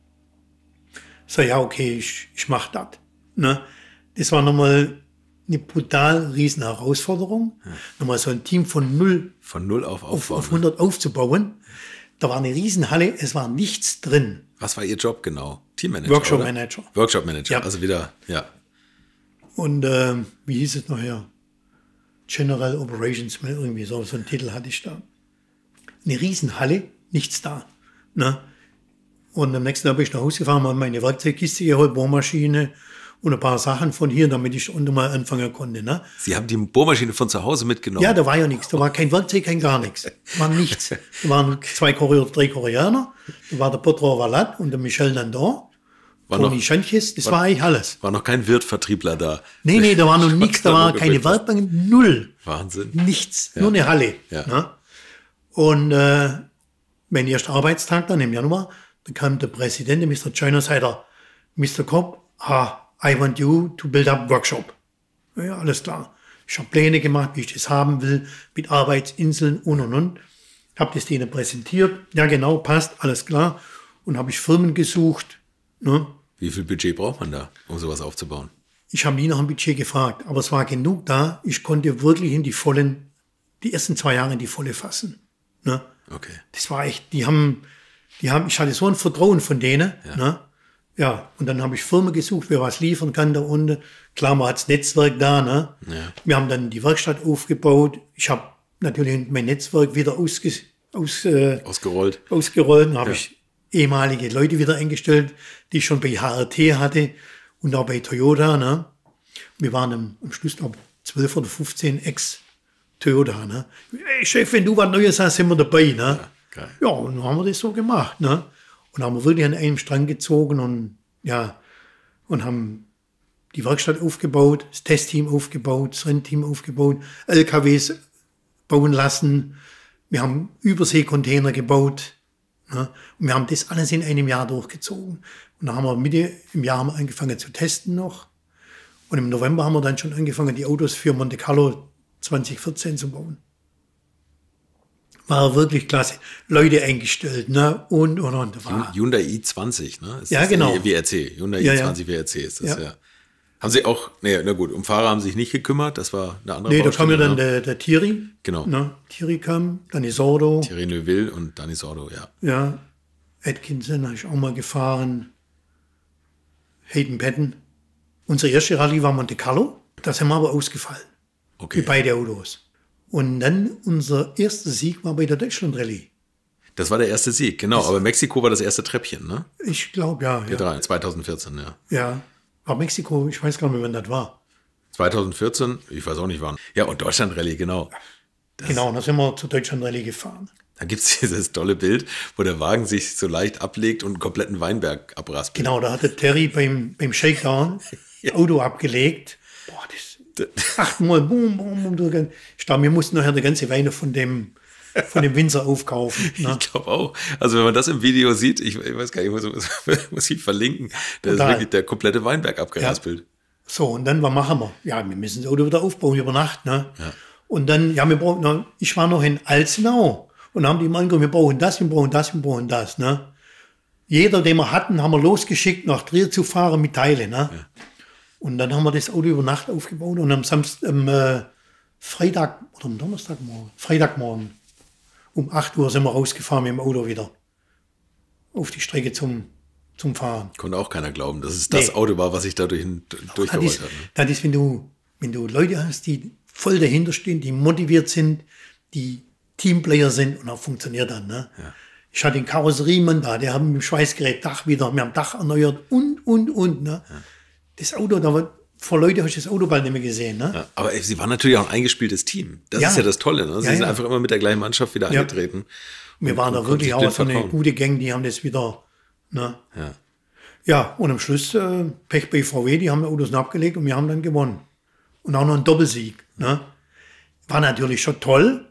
sage ja, okay, ich, ich mache das. Ne? Das war nochmal eine brutal riesen Herausforderung, ja. nochmal so ein Team von null, von null auf, auf, auf 100 ne? aufzubauen. Da war eine Riesenhalle, es war nichts drin. Was war Ihr Job genau? Teammanager? Workshop Manager. Workshop Manager, ja. also wieder, ja. Und äh, wie hieß es nachher? General Operations, irgendwie so, so einen Titel hatte ich da. Eine Riesenhalle, nichts da. Ne? Und am nächsten Tag bin ich nach Hause gefahren, habe meine Werkzeugkiste geholt, Bohrmaschine und ein paar Sachen von hier, damit ich unten mal anfangen konnte. Ne? Sie haben die Bohrmaschine von zu Hause mitgenommen? Ja, da war ja nichts. Da war kein Werkzeug, kein gar nichts. War nichts. Da waren zwei Koreaner, drei Koreaner. Da war der Potro Valat und der Michel Nandon war Pony noch, Schönches, das war, war, eigentlich alles. War noch kein Wirtvertriebler da. Nee, nee, da war noch nichts, da war keine Wartung, null. Wahnsinn. Nichts, ja. nur eine Halle. Ja. Ne? Und äh, mein erster Arbeitstag dann im Januar, da kam der Präsident, der Mr. Joyner, sagte, Mr. Kopp, ah, I want you to build up workshop. Ja, alles klar. Ich habe Pläne gemacht, wie ich das haben will, mit Arbeitsinseln und und und. Habe das denen präsentiert. Ja, genau, passt, alles klar. Und habe ich Firmen gesucht, Ne? Wie viel Budget braucht man da, um sowas aufzubauen? Ich habe nie nach dem Budget gefragt, aber es war genug da. Ich konnte wirklich in die vollen, die ersten zwei Jahre in die volle fassen. Ne? Okay. Das war echt, die haben, die haben, ich hatte so ein Vertrauen von denen. Ja. Ne? Ja, und dann habe ich Firma gesucht, wer was liefern kann da unten. Klar, man hat das Netzwerk da, ne? Ja. Wir haben dann die Werkstatt aufgebaut. Ich habe natürlich mein Netzwerk wieder ausge, aus, äh, ausgerollt. Ausgerollt. Dann habe ja. ich ehemalige Leute wieder eingestellt, die ich schon bei HRT hatte und auch bei Toyota. Ne? Wir waren am, am Schluss noch 12 oder 15 Ex-Toyota. Ne? Hey, Chef, wenn du was Neues hast, sind wir dabei. Ne? Ja, ja, und dann haben wir das so gemacht. Ne? Und haben wir wirklich an einem Strang gezogen und ja, und haben die Werkstatt aufgebaut, das Testteam aufgebaut, das Rennteam aufgebaut, LKWs bauen lassen. Wir haben Überseecontainer gebaut, Ne? Und wir haben das alles in einem Jahr durchgezogen. Und dann haben wir Mitte im Jahr haben wir angefangen zu testen noch. Und im November haben wir dann schon angefangen, die Autos für Monte Carlo 2014 zu bauen. War wirklich klasse. Leute eingestellt, ne? Und, und, und. War. Hyundai i20, ne? Ist ja, genau. WRC. Hyundai ja, i20 ja. WRC ist das, ja. ja. Haben sie auch, nee, na gut, um Fahrer haben sie sich nicht gekümmert, das war eine andere Nee, Baustelle, da kam ja dann der, ne? der Thierry. Genau. Ne? Thierry kam, Danny Sordo. Thierry Neuville und Danny Sordo, ja. Ja, Atkinson habe ich auch mal gefahren. Hayden Patton. Unsere erste Rallye war Monte Carlo, das haben wir aber ausgefallen. Okay. Wie beide Autos. Und dann unser erster Sieg war bei der Deutschland Rallye. Das war der erste Sieg, genau. Das aber Mexiko war das erste Treppchen, ne? Ich glaube, ja. P3, ja. 2014, ja. Ja. War Mexiko, ich weiß gar nicht wann das war. 2014, ich weiß auch nicht wann. Ja, und Deutschland-Rallye, genau. Das genau, da sind wir zur Deutschland-Rallye gefahren. Da gibt es dieses tolle Bild, wo der Wagen sich so leicht ablegt und einen kompletten Weinberg abraspelt. Genau, da hatte Terry beim, beim Shakedown ja. Auto abgelegt. Boah, das achtmal boom, boom, boom. Ich glaube, wir mussten nachher eine ganze Weile von dem von dem Winzer aufkaufen. Ne? Ich glaube auch. Also wenn man das im Video sieht, ich, ich weiß gar nicht, ich muss, muss ich verlinken, da ist wirklich der komplette Weinberg abgeraspelt. Ja. So, und dann, was machen wir? Ja, wir müssen das Auto wieder aufbauen über Nacht. Ne? Ja. Und dann, ja, wir brauchen, ich war noch in Alzenau und haben die ihm angeguckt, wir brauchen das, wir brauchen das, wir brauchen das. Ne? Jeder, den wir hatten, haben wir losgeschickt, nach Trier zu fahren mit Teile. Ne? Ja. Und dann haben wir das Auto über Nacht aufgebaut und am Samstag, am äh, Freitag oder am Donnerstagmorgen, Freitagmorgen, um 8 Uhr sind wir rausgefahren mit dem Auto wieder. Auf die Strecke zum, zum Fahren. Konnte auch keiner glauben, dass es das nee. Auto war, was ich da durch, durchgerollt habe. Ne? Das ist, wenn du, wenn du Leute hast, die voll dahinter stehen, die motiviert sind, die Teamplayer sind und auch funktioniert dann. Ne? Ja. Ich hatte den Karosseriemann da, der hat mit dem Schweißgerät Dach wieder, wir haben Dach erneuert und, und, und. Ne? Ja. Das Auto, da war vor Leute habe ich das Autoball nicht mehr gesehen. Ne? Ja, aber sie waren natürlich auch ein eingespieltes Team. Das ja. ist ja das Tolle. Ne? Sie ja, sind einfach immer mit der gleichen Mannschaft wieder angetreten. Wir waren da wirklich auch so eine gute Gang, die haben das wieder. Ne? Ja. ja, und am Schluss äh, Pech bei VW, die haben Autos abgelegt und wir haben dann gewonnen. Und auch noch ein Doppelsieg. Ne? War natürlich schon toll.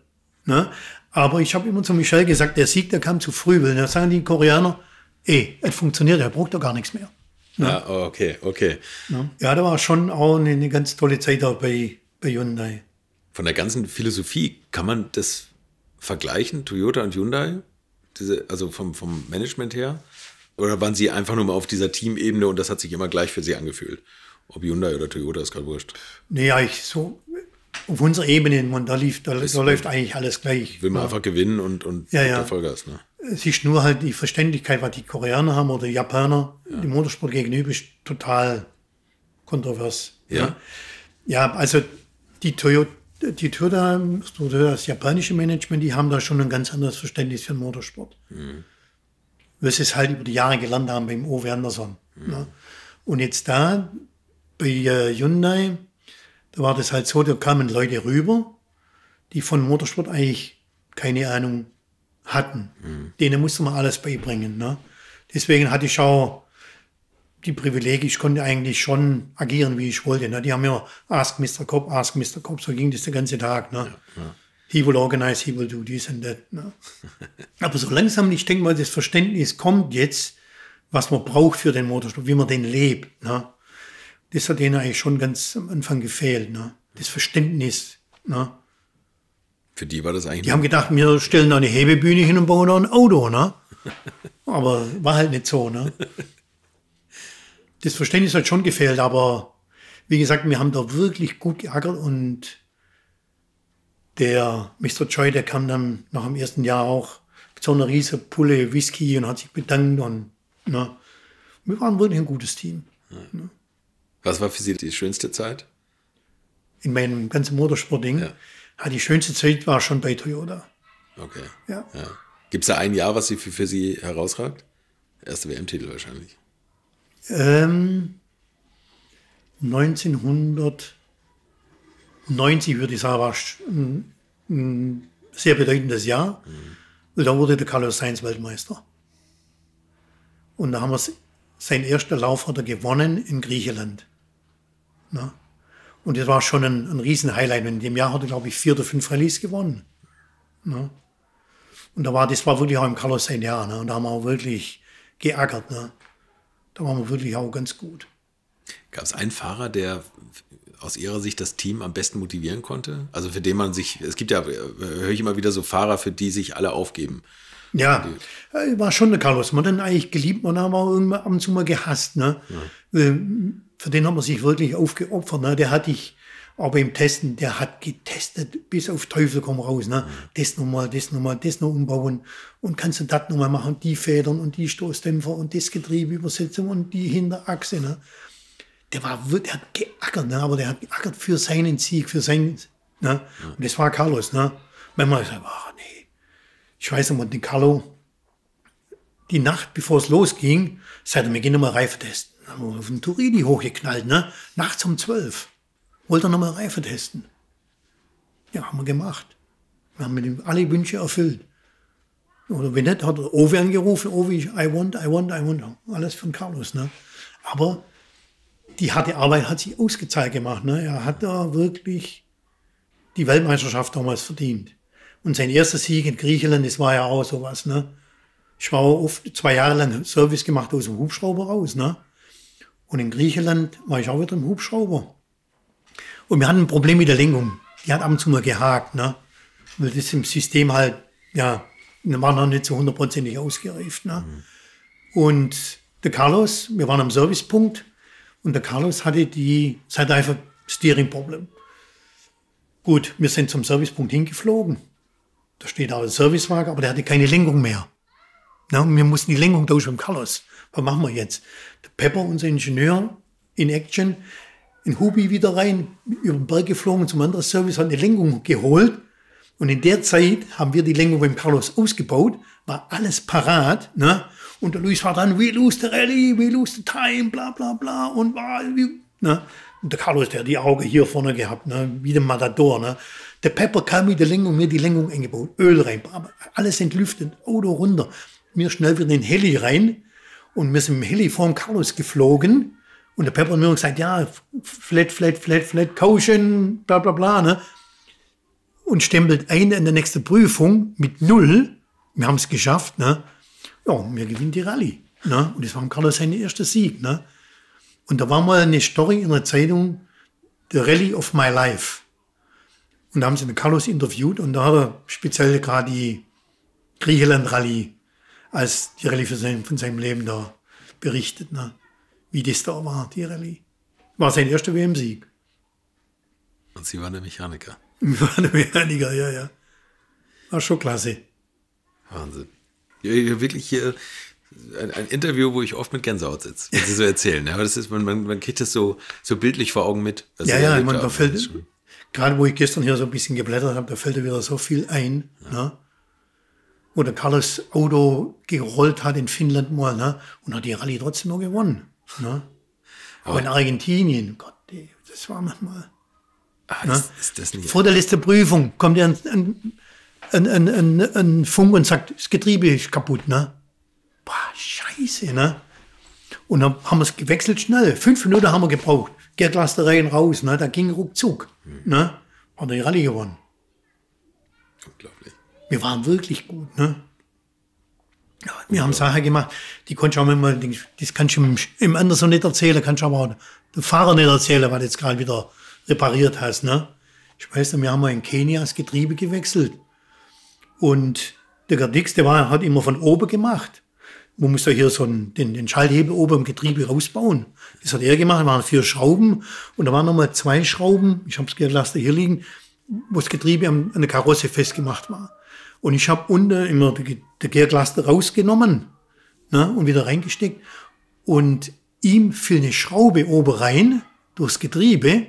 Ne? Aber ich habe immer zu Michel gesagt, der Sieg, der kam zu früh. Weil da sagen die Koreaner, ey, es funktioniert, er braucht doch gar nichts mehr. Ne? Ja, ah, okay, okay. Ne? Ja, da war schon auch eine, eine ganz tolle Zeit da bei, bei Hyundai. Von der ganzen Philosophie kann man das vergleichen, Toyota und Hyundai? Diese, also vom, vom Management her? Oder waren sie einfach nur mal auf dieser Teamebene und das hat sich immer gleich für sie angefühlt? Ob Hyundai oder Toyota ist gerade wurscht. Naja, ich so auf unserer Ebene, man, da, lief, da, da läuft eigentlich alles gleich. Will man ja. Ne? einfach gewinnen und, und ja, ja. Vollgas. Ne? Es ist nur halt die Verständlichkeit, was die Koreaner haben oder die Japaner ja. dem Motorsport gegenüber, ist total kontrovers. Ja. Ja, also die Toyota, die Toyota, das japanische Management, die haben da schon ein ganz anderes Verständnis für den Motorsport. Mhm. Was es halt über die Jahre gelernt haben beim Ove Anderson. Mhm. Ne? Und jetzt da, bei äh, Hyundai, da war das halt so, da kamen Leute rüber, die von Motorsport eigentlich keine Ahnung hatten. Mhm. Denen musste man alles beibringen. Ne? Deswegen hatte ich auch die Privileg, ich konnte eigentlich schon agieren, wie ich wollte. Ne? Die haben mir Ask Mr. Cop, Ask Mr. Cop, so ging das den ganzen Tag. Ne? Ja, ja. He will organize, he will do this and that. Ne? Aber so langsam, ich denke mal, das Verständnis kommt jetzt, was man braucht für den Motorsport, wie man den lebt. Ne? Das hat denen eigentlich schon ganz am Anfang gefehlt. Ne? Das Verständnis. Ne? Für die war das eigentlich. Die haben gedacht, wir stellen da eine Hebebühne hin und bauen da ein Auto, ne? aber war halt nicht so, ne? Das Verständnis hat schon gefehlt, aber wie gesagt, wir haben da wirklich gut geackert und der Mr. Choi, der kam dann nach dem ersten Jahr auch mit so einer riesen Pulle Whisky und hat sich bedankt und ne? wir waren wirklich ein gutes Team. Ja. Ne? Was war für Sie die schönste Zeit? In meinem ganzen Motorsportding. Ja. Ja, ah, die schönste Zeit war schon bei Toyota. Okay. Ja. ja. Gibt es da ein Jahr, was sie für, für Sie herausragt? Erster WM-Titel wahrscheinlich. Ähm, 1990 würde ich sagen, war ein, ein sehr bedeutendes Jahr. Mhm. Da wurde der Carlos Sainz Weltmeister. Und da haben wir seinen ersten Lauf hat er gewonnen in Griechenland. Na? Und das war schon ein, ein Riesen-Highlight. In dem Jahr hat er, glaube ich, vier oder fünf Rallyes gewonnen. Ne? Und da war, das war wirklich auch im Carlos sein Jahr. Ne? Und da haben wir auch wirklich geackert. Ne? Da waren wir wirklich auch ganz gut. Gab es einen Fahrer, der aus Ihrer Sicht das Team am besten motivieren konnte? Also für den man sich, es gibt ja, äh, höre ich immer wieder so Fahrer, für die sich alle aufgeben. Ja, äh, war schon der Carlos. Man hat ihn eigentlich geliebt, man hat ihn auch ab und zu mal gehasst. Ne? Ja. Ähm, für den hat man sich wirklich aufgeopfert. Ne? Der hatte ich, aber im Testen, der hat getestet, bis auf Teufel komm raus. Ne? Mhm. Das nochmal, das nochmal, das noch umbauen. Und kannst du das nochmal machen, die Federn und die Stoßdämpfer und das Getriebeübersetzung und die Hinterachse. Ne? Der, war, der hat geackert, ne? aber der hat geackert für seinen Sieg, für seinen. Ne? Und das war Carlos. Ne? Manchmal sagt, ach nee, ich weiß nicht, den Carlo, die Nacht, bevor es losging, sagte er, wir gehen nochmal Reifetest. Dann haben wir auf den Turini hochgeknallt, ne? Nachts um zwölf. Wollte nochmal Reife testen. Ja, haben wir gemacht. Wir haben mit ihm alle Wünsche erfüllt. Oder wenn nicht, hat er Ovi angerufen, Ovi, I want, I want, I want. Alles von Carlos, ne? Aber die harte Arbeit hat sich ausgezahlt gemacht, ne? Er hat da wirklich die Weltmeisterschaft damals verdient. Und sein erster Sieg in Griechenland, das war ja auch sowas, ne? Ich war oft zwei Jahre lang Service gemacht aus dem Hubschrauber raus, ne? Und in Griechenland war ich auch wieder im Hubschrauber. Und wir hatten ein Problem mit der Lenkung. Die hat ab und zu mal gehakt, ne? Weil das im System halt, ja, war noch nicht so hundertprozentig ausgereift, ne? Mhm. Und der Carlos, wir waren am Servicepunkt und der Carlos hatte die side einfach Steering Problem. Gut, wir sind zum Servicepunkt hingeflogen. Da steht auch ein Servicewagen, aber der hatte keine Lenkung mehr. Na, wir mussten die Lenkung tauschen beim Carlos. Was machen wir jetzt? Der Pepper, unser Ingenieur in Action, in Hubi wieder rein, über den Berg geflogen zum anderen Service, hat eine Lenkung geholt. Und in der Zeit haben wir die Lenkung beim Carlos ausgebaut, war alles parat. Ne? Und der Luis war dann, we lose the rally, we lose the time, bla bla bla. Und, war, ne? und der Carlos, der hat die Augen hier vorne gehabt, ne? wie der Matador. Ne? Der Pepper kam mit der Lenkung, mir die Lenkung eingebaut, Öl rein, alles entlüftet, Auto runter mir schnell wieder in den Heli rein und wir sind im Heli vor dem Carlos geflogen. Und der Pepper hat mir gesagt, ja, flat, flat, flat, flat, Caution, bla, bla, bla, ne? Und stempelt ein in der nächsten Prüfung mit Null. Wir haben es geschafft, ne? Ja, wir gewinnen die Rallye, ne? Und das war im Carlos sein erster Sieg, ne? Und da war mal eine Story in der Zeitung, The Rally of My Life. Und da haben sie den Carlos interviewt und da hat er speziell gerade die Griechenland-Rallye als die Rallye von seinem Leben da berichtet, ne? wie das da war, die Rallye. War sein erster WM-Sieg. Und Sie war der Mechaniker. Ich war der Mechaniker, ja, ja. War schon klasse. Wahnsinn. Ja, wirklich hier äh, ein, ein, Interview, wo ich oft mit Gänsehaut sitze, wenn Sie so erzählen. Aber das ist, man, man, man kriegt das so, so bildlich vor Augen mit. Ja, ja, man, da fällt, gerade wo ich gestern hier so ein bisschen geblättert habe, da fällt wieder so viel ein. Ja. Ne? wo der Carlos Auto gerollt hat in Finnland mal, ne? Und hat die Rallye trotzdem nur gewonnen. Ne? Aber, in Argentinien, Gott, das war manchmal. Ah, ne? ist, das ist Vor der letzten Prüfung kommt ja ein, ein, ein, ein, ein Funk und sagt, das Getriebe ist kaputt, ne? Boah, scheiße, ne? Und dann haben wir es gewechselt schnell. Fünf Minuten haben wir gebraucht. Gerd rein raus, ne? Da ging ruckzuck. Hm. Ne? Hat die Rallye gewonnen wir waren wirklich gut, ne? Ja, Wir haben Sachen gemacht, die konnte ich auch immer, das kannst du im Anderson nicht erzählen, kann ich aber auch dem Fahrer nicht erzählen, was du jetzt gerade wieder repariert hast, ne? Ich weiß noch, wir haben mal in Kenia das Getriebe gewechselt. Und der Gerdix, der war, hat immer von oben gemacht. Man muss da hier so einen, den, den Schalthebel oben im Getriebe rausbauen. Das hat er gemacht, da waren vier Schrauben und da waren nochmal zwei Schrauben, ich habe es gelassen, hier liegen, wo das Getriebe an der Karosse festgemacht war. Und ich habe unten immer die, die Gehrglaste rausgenommen ne, und wieder reingesteckt. Und ihm fiel eine Schraube oben rein durchs Getriebe.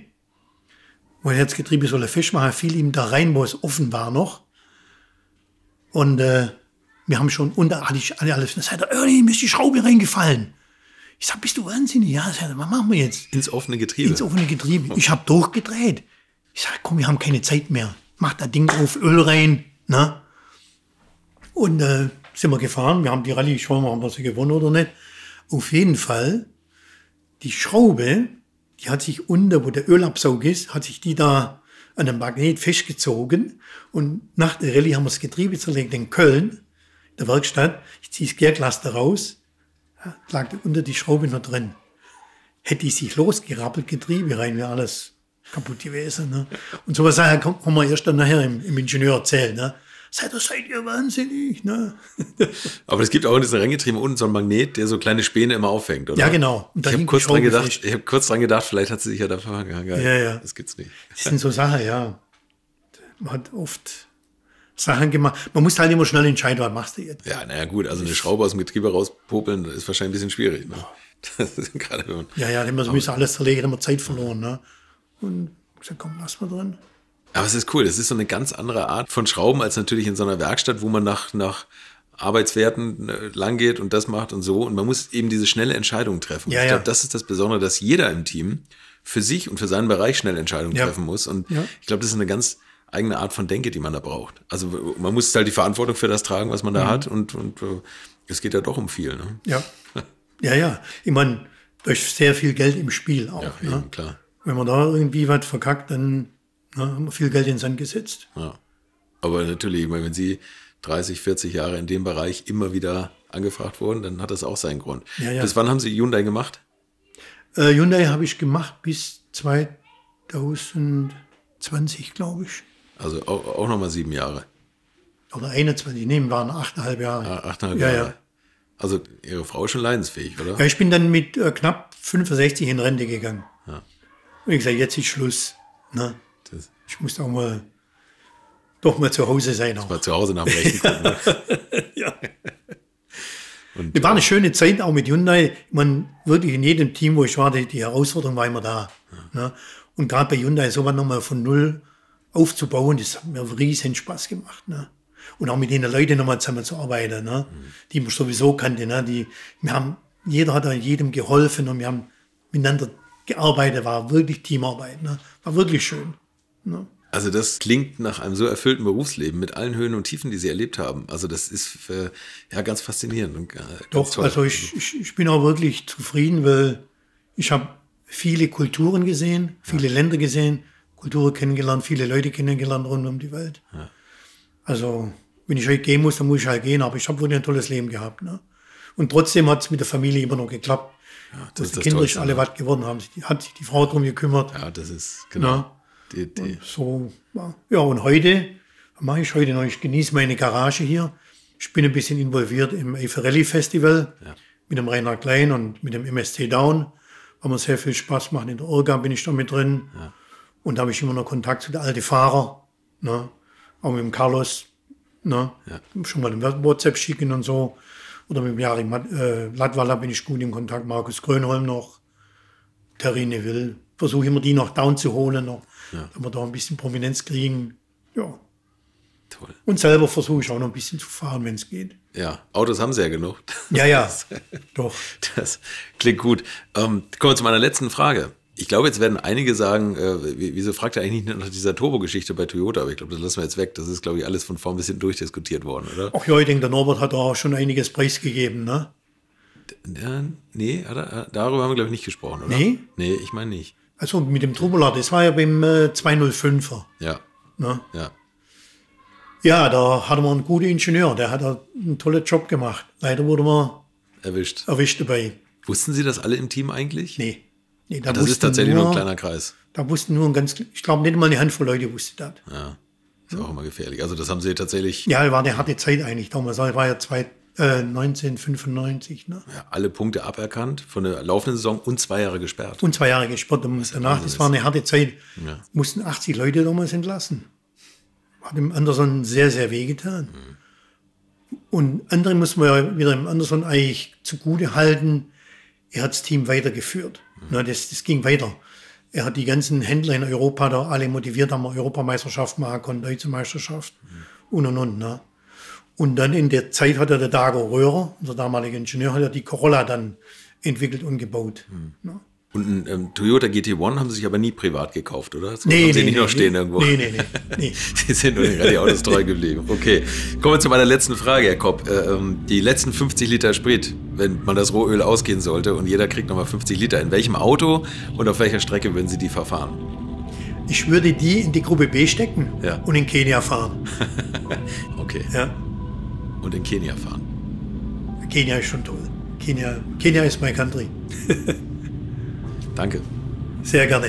Weil das Getriebe soll er festmachen, fiel ihm da rein, wo es offen war noch. Und äh, wir haben schon unter alle alles. Das sagt er, Ernie, mir ist die Schraube reingefallen. Ich sag, bist du wahnsinnig? Ja, sagt er, was machen wir jetzt? Ins offene Getriebe. Ins offene Getriebe. Ich habe durchgedreht. Ich sag, komm, wir haben keine Zeit mehr. Mach da Ding auf, Öl rein, ne? Und äh, sind wir gefahren, wir haben die Rallye geschaut, haben wir sie gewonnen oder nicht. Auf jeden Fall, die Schraube, die hat sich unter, wo der Ölabsaug ist, hat sich die da an einem Magnet festgezogen. Und nach der Rallye haben wir das Getriebe zerlegt in Köln, in der Werkstatt. Ich ziehe das Gärglaster raus, ja, lag unter die Schraube noch drin. Hätte ich sich losgerappelt, Getriebe rein, wäre alles kaputt gewesen. Ne? Und sowas kann man erst dann nachher im, im Ingenieur erzählen. Ne? seid, seid ihr wahnsinnig. Ne? Aber es gibt auch in diesen reingetrieben unten so einen Magnet, der so kleine Späne immer aufhängt, oder? Ja, genau. Und ich habe kurz, dran gedacht, hab kurz dran gedacht, vielleicht hat sie sich ja da verhangen. Ja, ja. Das gibt's nicht. Das sind so Sachen, ja. Man hat oft Sachen gemacht. Man muss halt immer schnell entscheiden, was machst du jetzt. Ja, naja, gut. Also eine Schraube aus dem Getriebe rauspopeln, ist wahrscheinlich ein bisschen schwierig. Ne? gerade, ja, ja, dann müssen wir alles zerlegen, dann haben wir Zeit verloren. Ne? Und ich gesagt, komm, lass mal drin. Aber es ist cool. das ist so eine ganz andere Art von Schrauben als natürlich in so einer Werkstatt, wo man nach, nach Arbeitswerten äh, langgeht und das macht und so. Und man muss eben diese schnelle Entscheidung treffen. Ja, ich glaube, ja. das ist das Besondere, dass jeder im Team für sich und für seinen Bereich schnelle Entscheidungen ja. treffen muss. Und ich glaube, das ist eine ganz eigene Art von Denke, die man da braucht. Also man muss halt die Verantwortung für das tragen, was man da mhm. hat. Und, und äh, es geht ja doch um viel. Ne? Ja. Ja, ja. Ich meine, da ist sehr viel Geld im Spiel auch. Ja, ne? eben, klar. Wenn man da irgendwie was verkackt, dann Ne? Haben wir viel Geld in den Sand gesetzt. Ja. Aber natürlich, meine, wenn Sie 30, 40 Jahre in dem Bereich immer wieder angefragt wurden, dann hat das auch seinen Grund. Ja, ja. Bis wann haben Sie Hyundai gemacht? Äh, Hyundai habe ich gemacht bis 2020, glaube ich. Also auch, auch nochmal sieben Jahre. Oder 21, nehmen waren achteinhalb Jahre. Ah, achteinhalb ja, Jahre. Ja. Also Ihre Frau ist schon leidensfähig, oder? Ja, ich bin dann mit äh, knapp 65 in Rente gegangen. Ja. Und ich sage, jetzt ist Schluss. Ne? ich muss auch mal doch mal zu Hause sein. Auch. Mal zu Hause nach dem Rechten ne? ja. Und, war eine äh, schöne Zeit auch mit Hyundai. Man wirklich in jedem Team, wo ich war, die, die Herausforderung war immer da. Ja. Ne? Und gerade bei Hyundai sowas nochmal von null aufzubauen, das hat mir riesen Spaß gemacht. Ne? Und auch mit den Leuten nochmal zusammenzuarbeiten, ne? Mhm. die man sowieso kannte. Ne? Die, wir haben, jeder hat jedem geholfen und wir haben miteinander gearbeitet, war wirklich Teamarbeit. Ne? War wirklich schön. Ne? Also das klingt nach einem so erfüllten Berufsleben mit allen Höhen und Tiefen, die Sie erlebt haben. Also das ist äh, ja ganz faszinierend. Und, äh, Doch, toll. also ich, ich, bin auch wirklich zufrieden, weil ich habe viele Kulturen gesehen, viele ja. Länder gesehen, Kulturen kennengelernt, viele Leute kennengelernt rund um die Welt. Ja. Also wenn ich heute gehen muss, dann muss ich halt gehen, aber ich habe wohl ein tolles Leben gehabt. Ne? Und trotzdem hat es mit der Familie immer noch geklappt. Ja, das dass die Kinder alle ne? was geworden haben. Hat sich die Frau darum gekümmert. Ja, das ist ne? genau. Na? Und so, ja, und heute, was mache ich heute noch? Ich genieße meine Garage hier. Ich bin ein bisschen involviert im Eiferelli Festival ja. mit dem Rainer Klein und mit dem MST Down. Haben wir sehr viel Spaß gemacht. In der Orga bin ich da mit drin. Ja. Und da habe ich immer noch Kontakt zu den alten Fahrer. Ne? Auch mit dem Carlos. Ne? Ja. Schon mal den WhatsApp schicken und so. Oder mit dem Jari äh, Latwala bin ich gut im Kontakt. Markus Grönholm noch. Terry Neville. Versuche immer die noch down zu holen. Noch ja. Wenn wir da ein bisschen Prominenz kriegen, ja. Toll. Und selber versuche ich auch noch ein bisschen zu fahren, wenn es geht. Ja, Autos haben sie ja genug. Ja, ja, doch. Das klingt gut. Ähm, kommen wir zu meiner letzten Frage. Ich glaube, jetzt werden einige sagen, äh, wieso fragt er eigentlich nicht nach dieser Turbo-Geschichte bei Toyota? Aber ich glaube, das lassen wir jetzt weg. Das ist, glaube ich, alles von vorn bis hinten durchdiskutiert worden, oder? Ach ja, ich denke, der Norbert hat auch schon einiges preisgegeben, ne? Ja, nee, er, äh, darüber haben wir, glaube ich, nicht gesprochen, oder? Nee? Nee, ich meine nicht. Also mit dem Tubular, das war ja beim äh, 205er. Ja. Ne? ja. Ja, da hatten wir einen guten Ingenieur, der hat einen tollen Job gemacht. Leider wurde man erwischt. erwischt dabei. Wussten Sie das alle im Team eigentlich? Nee. nee da das ist tatsächlich nur, ein kleiner Kreis. Da wussten nur ein ganz, ich glaube nicht mal eine Handvoll Leute wusste das. Ja. Ist ja. auch immer gefährlich. Also das haben Sie tatsächlich. Ja, war eine harte Zeit eigentlich damals. Das war ja zwei, 1995. Äh, ne? Ja, alle Punkte aberkannt von der laufenden Saison und zwei Jahre gesperrt. Und zwei Jahre gesperrt. Und danach, also das war eine harte Zeit. Ja. Mussten 80 Leute damals entlassen. Hat dem Anderson sehr, sehr wehgetan. Mhm. Und andere muss man wieder dem Anderson eigentlich zugute halten. Er hat das Team weitergeführt. Mhm. Ne, das, das ging weiter. Er hat die ganzen Händler in Europa da alle motiviert, haben wir Europameisterschaft machen konnten, Deutsche Meisterschaft mhm. und und und. Ne? Und dann in der Zeit hat er der Dago Röhrer, unser damaliger Ingenieur, hat er die Corolla dann entwickelt und gebaut. Hm. Ja. Und ein ähm, Toyota GT1 haben sie sich aber nie privat gekauft, oder? Das nee, haben nee, sie nicht nee, noch stehen nee, irgendwo. Nee, nee, nee. nee. sie sind nur den Rallye-Autos treu geblieben. Okay. Kommen wir zu meiner letzten Frage, Herr Kopp. Äh, ähm, die letzten 50 Liter Sprit, wenn man das Rohöl ausgehen sollte und jeder kriegt nochmal 50 Liter. In welchem Auto und auf welcher Strecke würden Sie die verfahren? Ich würde die in die Gruppe B stecken ja. und in Kenia fahren. okay. Ja und in Kenia fahren. Kenia ist schon toll. Kenia, Kenia ist mein country. Danke. Sehr gerne.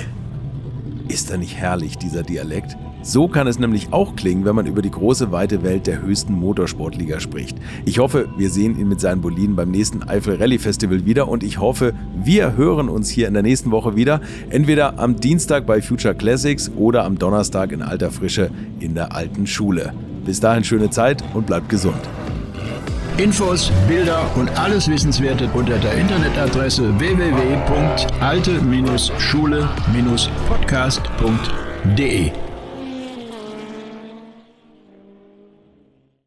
Ist er nicht herrlich, dieser Dialekt? So kann es nämlich auch klingen, wenn man über die große weite Welt der höchsten Motorsportliga spricht. Ich hoffe, wir sehen ihn mit seinen Boliden beim nächsten Eifel Rally Festival wieder und ich hoffe, wir hören uns hier in der nächsten Woche wieder, entweder am Dienstag bei Future Classics oder am Donnerstag in alter Frische in der alten Schule. Bis dahin schöne Zeit und bleibt gesund. Infos, Bilder und alles Wissenswerte unter der Internetadresse www.alte-schule-podcast.de